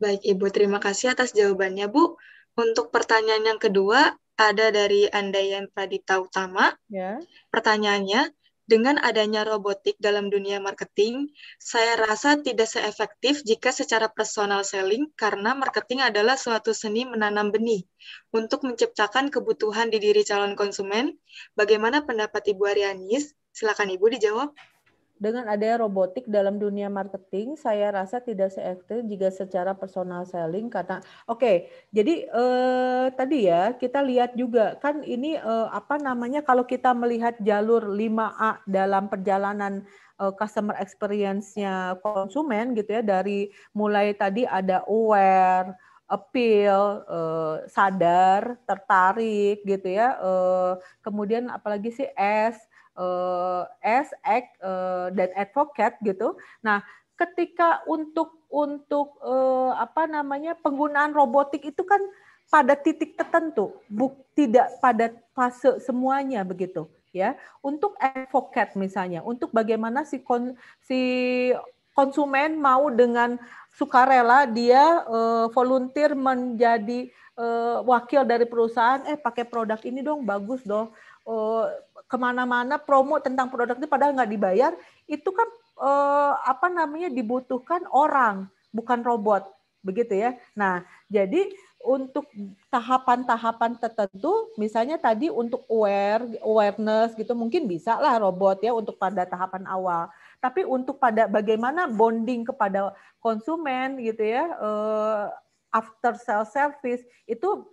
baik ibu terima kasih atas jawabannya bu untuk pertanyaan yang kedua ada dari Andayan Pradita Utama ya. pertanyaannya dengan adanya robotik dalam dunia marketing, saya rasa tidak seefektif jika secara personal selling karena marketing adalah suatu seni menanam benih untuk menciptakan kebutuhan di diri calon konsumen. Bagaimana pendapat Ibu Arianis? Silakan Ibu dijawab. Dengan adanya robotik dalam dunia marketing, saya rasa tidak seefektif jika secara personal selling karena oke, okay, jadi eh, tadi ya kita lihat juga kan ini eh, apa namanya kalau kita melihat jalur 5A dalam perjalanan eh, customer experience-nya konsumen gitu ya dari mulai tadi ada aware, appeal, eh, sadar, tertarik gitu ya. Eh, kemudian apalagi sih S as eh, act eh, dan advocate gitu. Nah, ketika untuk untuk eh, apa namanya penggunaan robotik itu kan pada titik tertentu, buk, tidak pada fase semuanya begitu ya. Untuk advocate misalnya, untuk bagaimana si kon, si konsumen mau dengan sukarela dia uh, volunteer menjadi uh, wakil dari perusahaan, eh pakai produk ini dong bagus dong. Uh, kemana-mana promo tentang produk itu padahal nggak dibayar itu kan eh, apa namanya dibutuhkan orang bukan robot begitu ya nah jadi untuk tahapan-tahapan tertentu misalnya tadi untuk aware awareness gitu mungkin bisa lah robot ya untuk pada tahapan awal tapi untuk pada bagaimana bonding kepada konsumen gitu ya eh, after sales service itu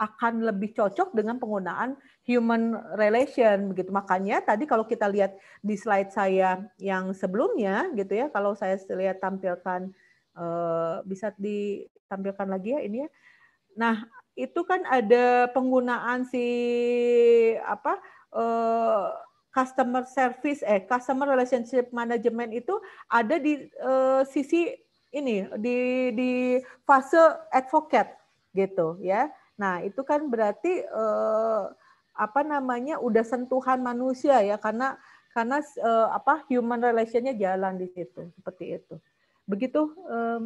akan lebih cocok dengan penggunaan human relation begitu. Makanya tadi kalau kita lihat di slide saya yang sebelumnya gitu ya, kalau saya lihat tampilkan eh, bisa ditampilkan lagi ya ini ya. Nah, itu kan ada penggunaan si apa eh, customer service eh customer relationship management itu ada di eh, sisi ini di di fase advocate gitu ya Nah, itu kan berarti eh, apa namanya udah sentuhan manusia ya karena karena eh, apa human relationnya jalan di situ seperti itu. Begitu eh,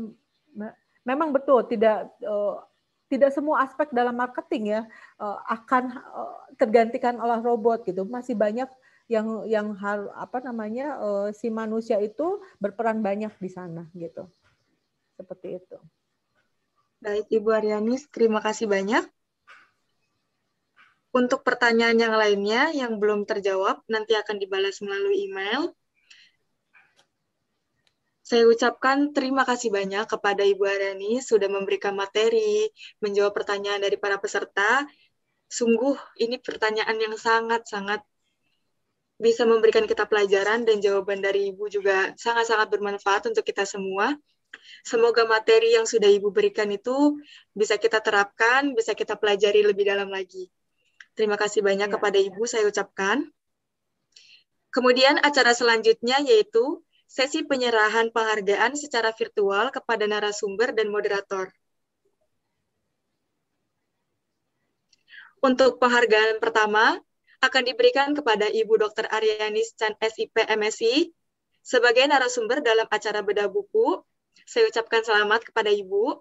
memang betul tidak eh, tidak semua aspek dalam marketing ya eh, akan eh, tergantikan oleh robot gitu. Masih banyak yang yang hal apa namanya eh, si manusia itu berperan banyak di sana gitu. Seperti itu. Baik, Ibu Aryani, terima kasih banyak. Untuk pertanyaan yang lainnya yang belum terjawab, nanti akan dibalas melalui email. Saya ucapkan terima kasih banyak kepada Ibu Aryani sudah memberikan materi, menjawab pertanyaan dari para peserta. Sungguh ini pertanyaan yang sangat-sangat bisa memberikan kita pelajaran dan jawaban dari Ibu juga sangat-sangat bermanfaat untuk kita semua. Semoga materi yang sudah Ibu berikan itu bisa kita terapkan, bisa kita pelajari lebih dalam lagi. Terima kasih banyak ya, kepada ya. Ibu saya ucapkan. Kemudian acara selanjutnya yaitu sesi penyerahan penghargaan secara virtual kepada narasumber dan moderator. Untuk penghargaan pertama akan diberikan kepada Ibu Dr. Aryani Chan SIP MSI sebagai narasumber dalam acara bedah buku saya ucapkan selamat kepada Ibu.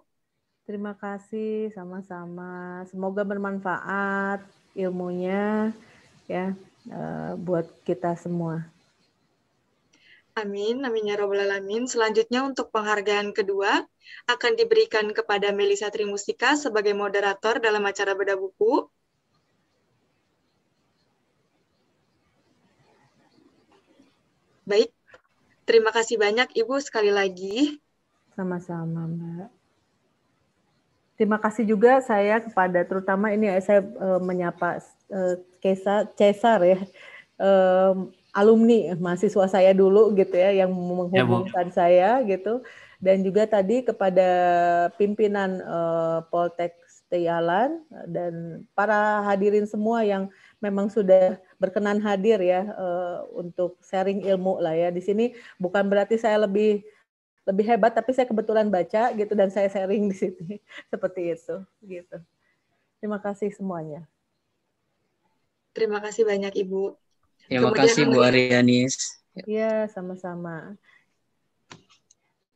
Terima kasih sama-sama. Semoga bermanfaat ilmunya ya eh, buat kita semua. Amin, amin ya robbal alamin. Selanjutnya untuk penghargaan kedua akan diberikan kepada Melisa Trimustika sebagai moderator dalam acara beda buku. Baik, terima kasih banyak Ibu sekali lagi. Sama-sama, Mbak. Terima kasih juga saya kepada terutama ini ya, saya e, menyapa e, Kesa, Cesar ya, e, alumni mahasiswa saya dulu gitu ya yang ya, menghubungkan ya, saya gitu dan juga tadi kepada pimpinan e, Poltek Setialan dan para hadirin semua yang memang sudah berkenan hadir ya e, untuk sharing ilmu lah ya. Di sini bukan berarti saya lebih lebih hebat tapi saya kebetulan baca gitu dan saya sharing di sini seperti itu gitu terima kasih semuanya terima kasih banyak ibu terima kemudian, kasih bu Arianis ya sama-sama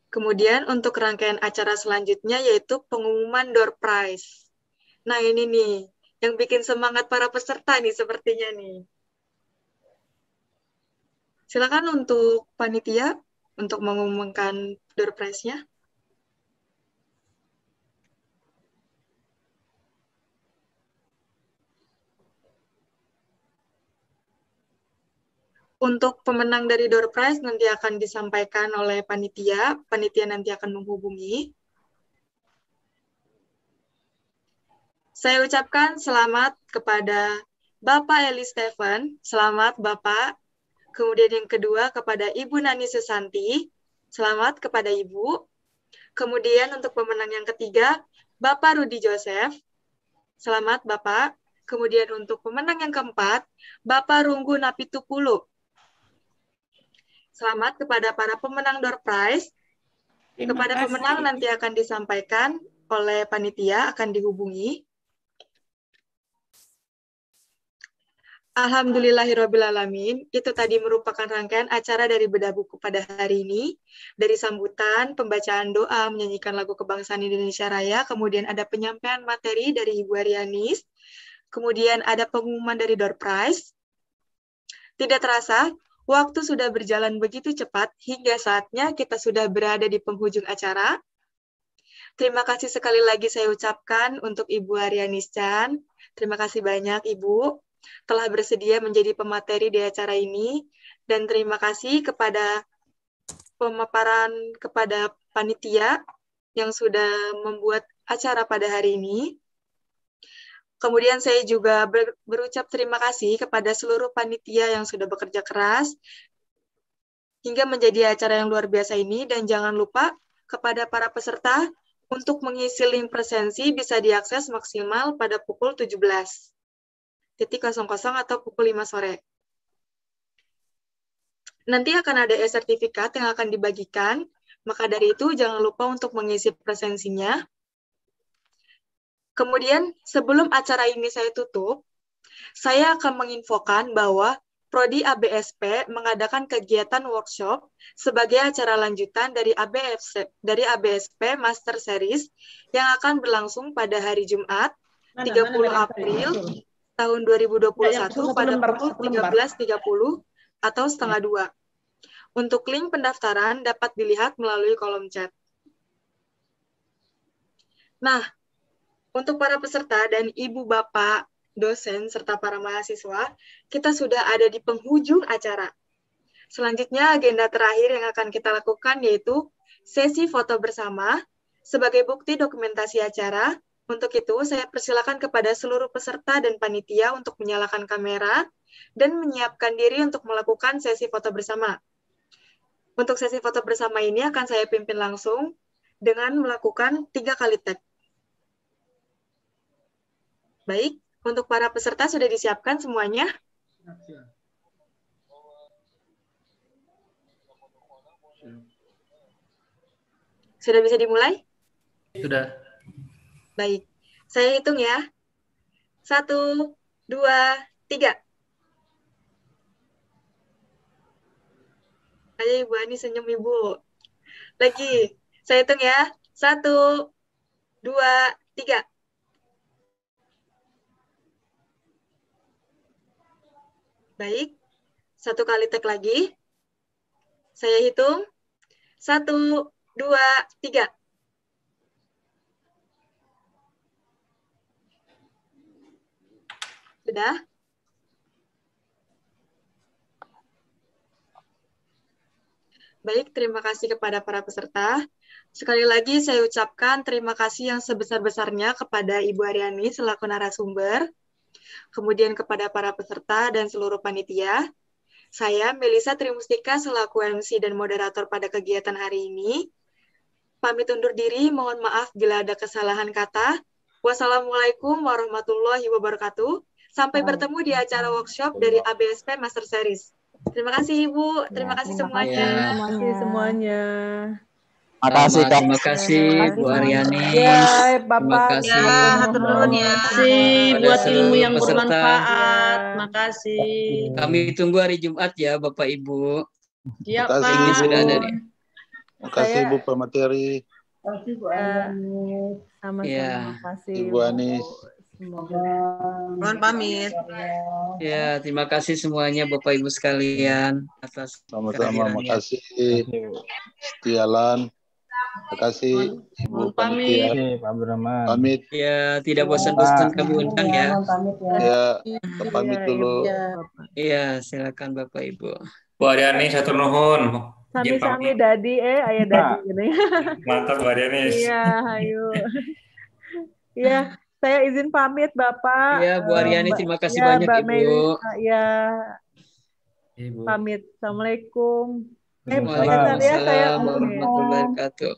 kemudian untuk rangkaian acara selanjutnya yaitu pengumuman door prize nah ini nih yang bikin semangat para peserta nih sepertinya nih silakan untuk panitia untuk mengumumkan door prize-nya? Untuk pemenang dari door prize nanti akan disampaikan oleh panitia. Panitia nanti akan menghubungi. Saya ucapkan selamat kepada Bapak Eli Stephen. Selamat Bapak Kemudian yang kedua kepada Ibu Nani Susanti. Selamat kepada Ibu. Kemudian untuk pemenang yang ketiga, Bapak Rudi Joseph. Selamat Bapak. Kemudian untuk pemenang yang keempat, Bapak Runggu Napi Napitupulu. Selamat kepada para pemenang door prize. kepada pemenang nanti akan disampaikan oleh panitia akan dihubungi. Alhamdulillahirrabbilalamin, itu tadi merupakan rangkaian acara dari Bedah Buku pada hari ini. Dari sambutan, pembacaan doa, menyanyikan lagu kebangsaan Indonesia Raya, kemudian ada penyampaian materi dari Ibu Arianis, kemudian ada pengumuman dari Door Prize. Tidak terasa, waktu sudah berjalan begitu cepat hingga saatnya kita sudah berada di penghujung acara. Terima kasih sekali lagi saya ucapkan untuk Ibu Arianis Chan. Terima kasih banyak Ibu telah bersedia menjadi pemateri di acara ini dan terima kasih kepada pemaparan kepada panitia yang sudah membuat acara pada hari ini. Kemudian saya juga ber, berucap terima kasih kepada seluruh panitia yang sudah bekerja keras hingga menjadi acara yang luar biasa ini dan jangan lupa kepada para peserta untuk mengisi link presensi bisa diakses maksimal pada pukul 17 atau pukul 5 sore. Nanti akan ada e-sertifikat yang akan dibagikan, maka dari itu jangan lupa untuk mengisi presensinya. Kemudian sebelum acara ini saya tutup, saya akan menginfokan bahwa Prodi ABSP mengadakan kegiatan workshop sebagai acara lanjutan dari ABFC, dari ABSP Master Series yang akan berlangsung pada hari Jumat, mana, 30 mana, April tahun 2021 ya, pada pukul 13.30 atau iya. setengah dua. Ya. Untuk link pendaftaran dapat dilihat melalui kolom chat. Nah, untuk para peserta dan ibu bapak, dosen, serta para mahasiswa, kita sudah ada di penghujung acara. Selanjutnya, agenda terakhir yang akan kita lakukan yaitu sesi foto bersama sebagai bukti dokumentasi acara untuk itu, saya persilakan kepada seluruh peserta dan panitia untuk menyalakan kamera dan menyiapkan diri untuk melakukan sesi foto bersama. Untuk sesi foto bersama ini akan saya pimpin langsung dengan melakukan tiga kali tag. Baik, untuk para peserta sudah disiapkan semuanya? Sudah bisa dimulai? Sudah. Baik, saya hitung ya. Satu, dua, tiga. Ayo Ibu Ani senyum Ibu. Lagi, saya hitung ya. Satu, dua, tiga. Baik, satu kali tek lagi. Saya hitung. Satu, dua, tiga. Sudah? Baik, terima kasih kepada para peserta. Sekali lagi saya ucapkan terima kasih yang sebesar-besarnya kepada Ibu Ariani selaku narasumber, kemudian kepada para peserta dan seluruh panitia. Saya Melisa Trimustika selaku MC dan moderator pada kegiatan hari ini. Pamit undur diri, mohon maaf bila ada kesalahan kata. Wassalamualaikum warahmatullahi wabarakatuh. Sampai bertemu di acara workshop dari ABSP Master Series. Terima kasih Ibu, terima kasih semuanya. Ya, terima kasih semuanya. Terima kasih, Kak. Terima kasih, Bu Ariani. Ya, Terima kasih. Ya, Terima kasih buat ilmu yang bermanfaat terima ya. kasih Kami tunggu hari Jumat ya, Bapak Ibu. terima iya, kasih Ibu. sudah ada nih. Terima kasih, Bu Pemateri. Terima kasih, Bu Aryani. Ya. sama Terima kasih, Bu Anis. Mohon pamit. Iya, ya, terima kasih semuanya Bapak Ibu sekalian atas sama-sama makasih Setialan. Iya, iya, terima kasih Ibu pamit. Panitia. Pamit. Ya, tidak bosan-bosan kami undang ya. Ya, pamit dulu. Iya, silakan Bapak Ibu. Bu Ariani satu nuhun. Sami-sami dadi eh ayah dadi gini. Mantap Bu Ariani. Iya, ayo. Iya. Saya izin pamit Bapak. Iya, Bu eh, Ariani terima kasih ya, banyak Mbak Ibu. Ah, iya. iya pamit. Assalamualaikum. Eh, Waalaikumsalam ya ya. warahmatullahi wabarakatuh.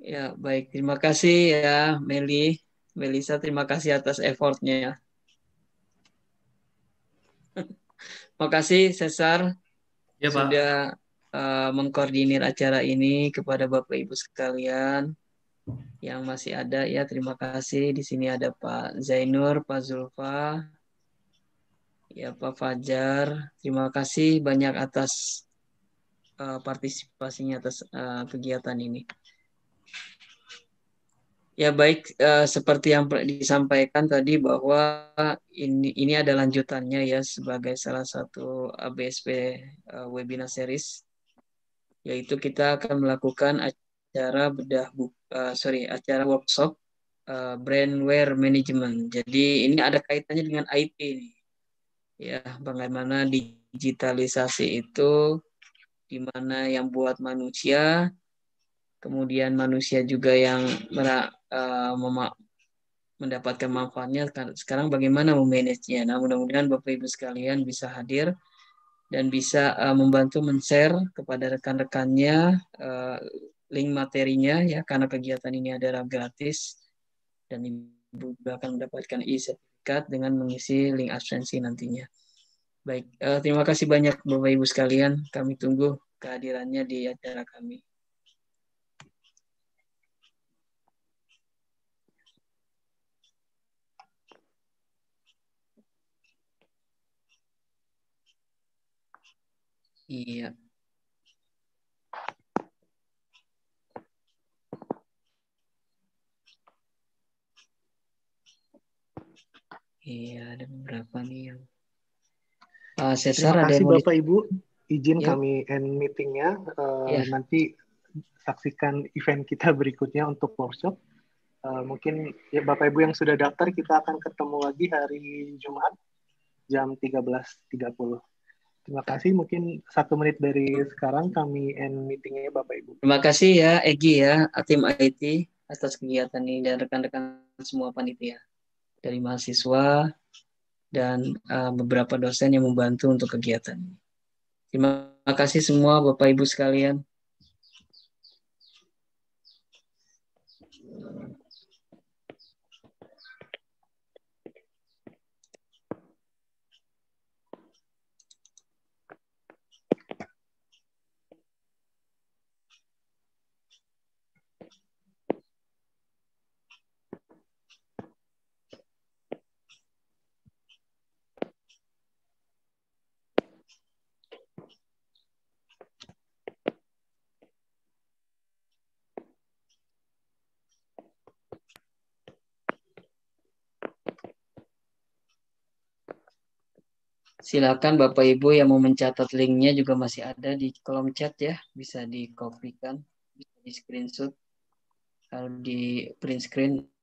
Ya, baik. Terima kasih ya, Meli. Melisa, terima kasih atas effortnya ya. Makasih Cesar. Ya, Pak. Sudah Eh, mengkoordinir acara ini kepada Bapak Ibu sekalian yang masih ada ya terima kasih di sini ada Pak Zainur, Pak Zulfa, ya Pak Fajar. Terima kasih banyak atas uh, partisipasinya atas uh, kegiatan ini. Ya baik uh, seperti yang disampaikan tadi bahwa ini ini ada lanjutannya ya sebagai salah satu ABSP uh, webinar series yaitu kita akan melakukan acara bedah buku, uh, eh, sorry, acara workshop uh, brandware management. Jadi ini ada kaitannya dengan IT ini Ya, bagaimana digitalisasi itu di mana yang buat manusia kemudian manusia juga yang uh, mendapatkan manfaatnya sekarang bagaimana memanagenya. Nah, mudah-mudahan Bapak Ibu sekalian bisa hadir dan bisa uh, membantu men-share kepada rekan-rekannya uh, link materinya ya karena kegiatan ini adalah gratis dan ibu akan mendapatkan e-sertifikat dengan mengisi link absensi nantinya. Baik, uh, terima kasih banyak Bapak Ibu sekalian. Kami tunggu kehadirannya di acara kami. Iya. Iya, ada beberapa nih yang Uh, Cesar, Terima kasih ada Bapak Ibu, izin ya. kami end meetingnya. Uh, ya. Nanti saksikan event kita berikutnya untuk workshop. Uh, mungkin ya Bapak Ibu yang sudah daftar kita akan ketemu lagi hari Jumat jam 13.30. Terima kasih. Mungkin satu menit dari sekarang kami end meetingnya Bapak Ibu. Terima kasih ya Egi ya, tim IT atas kegiatan ini dan rekan-rekan semua panitia dari mahasiswa dan uh, beberapa dosen yang membantu untuk kegiatan ini. Terima kasih semua Bapak Ibu sekalian. Silakan Bapak Ibu yang mau mencatat linknya juga masih ada di kolom chat ya. Bisa dikopikan, bisa di screenshot, kalau di print screen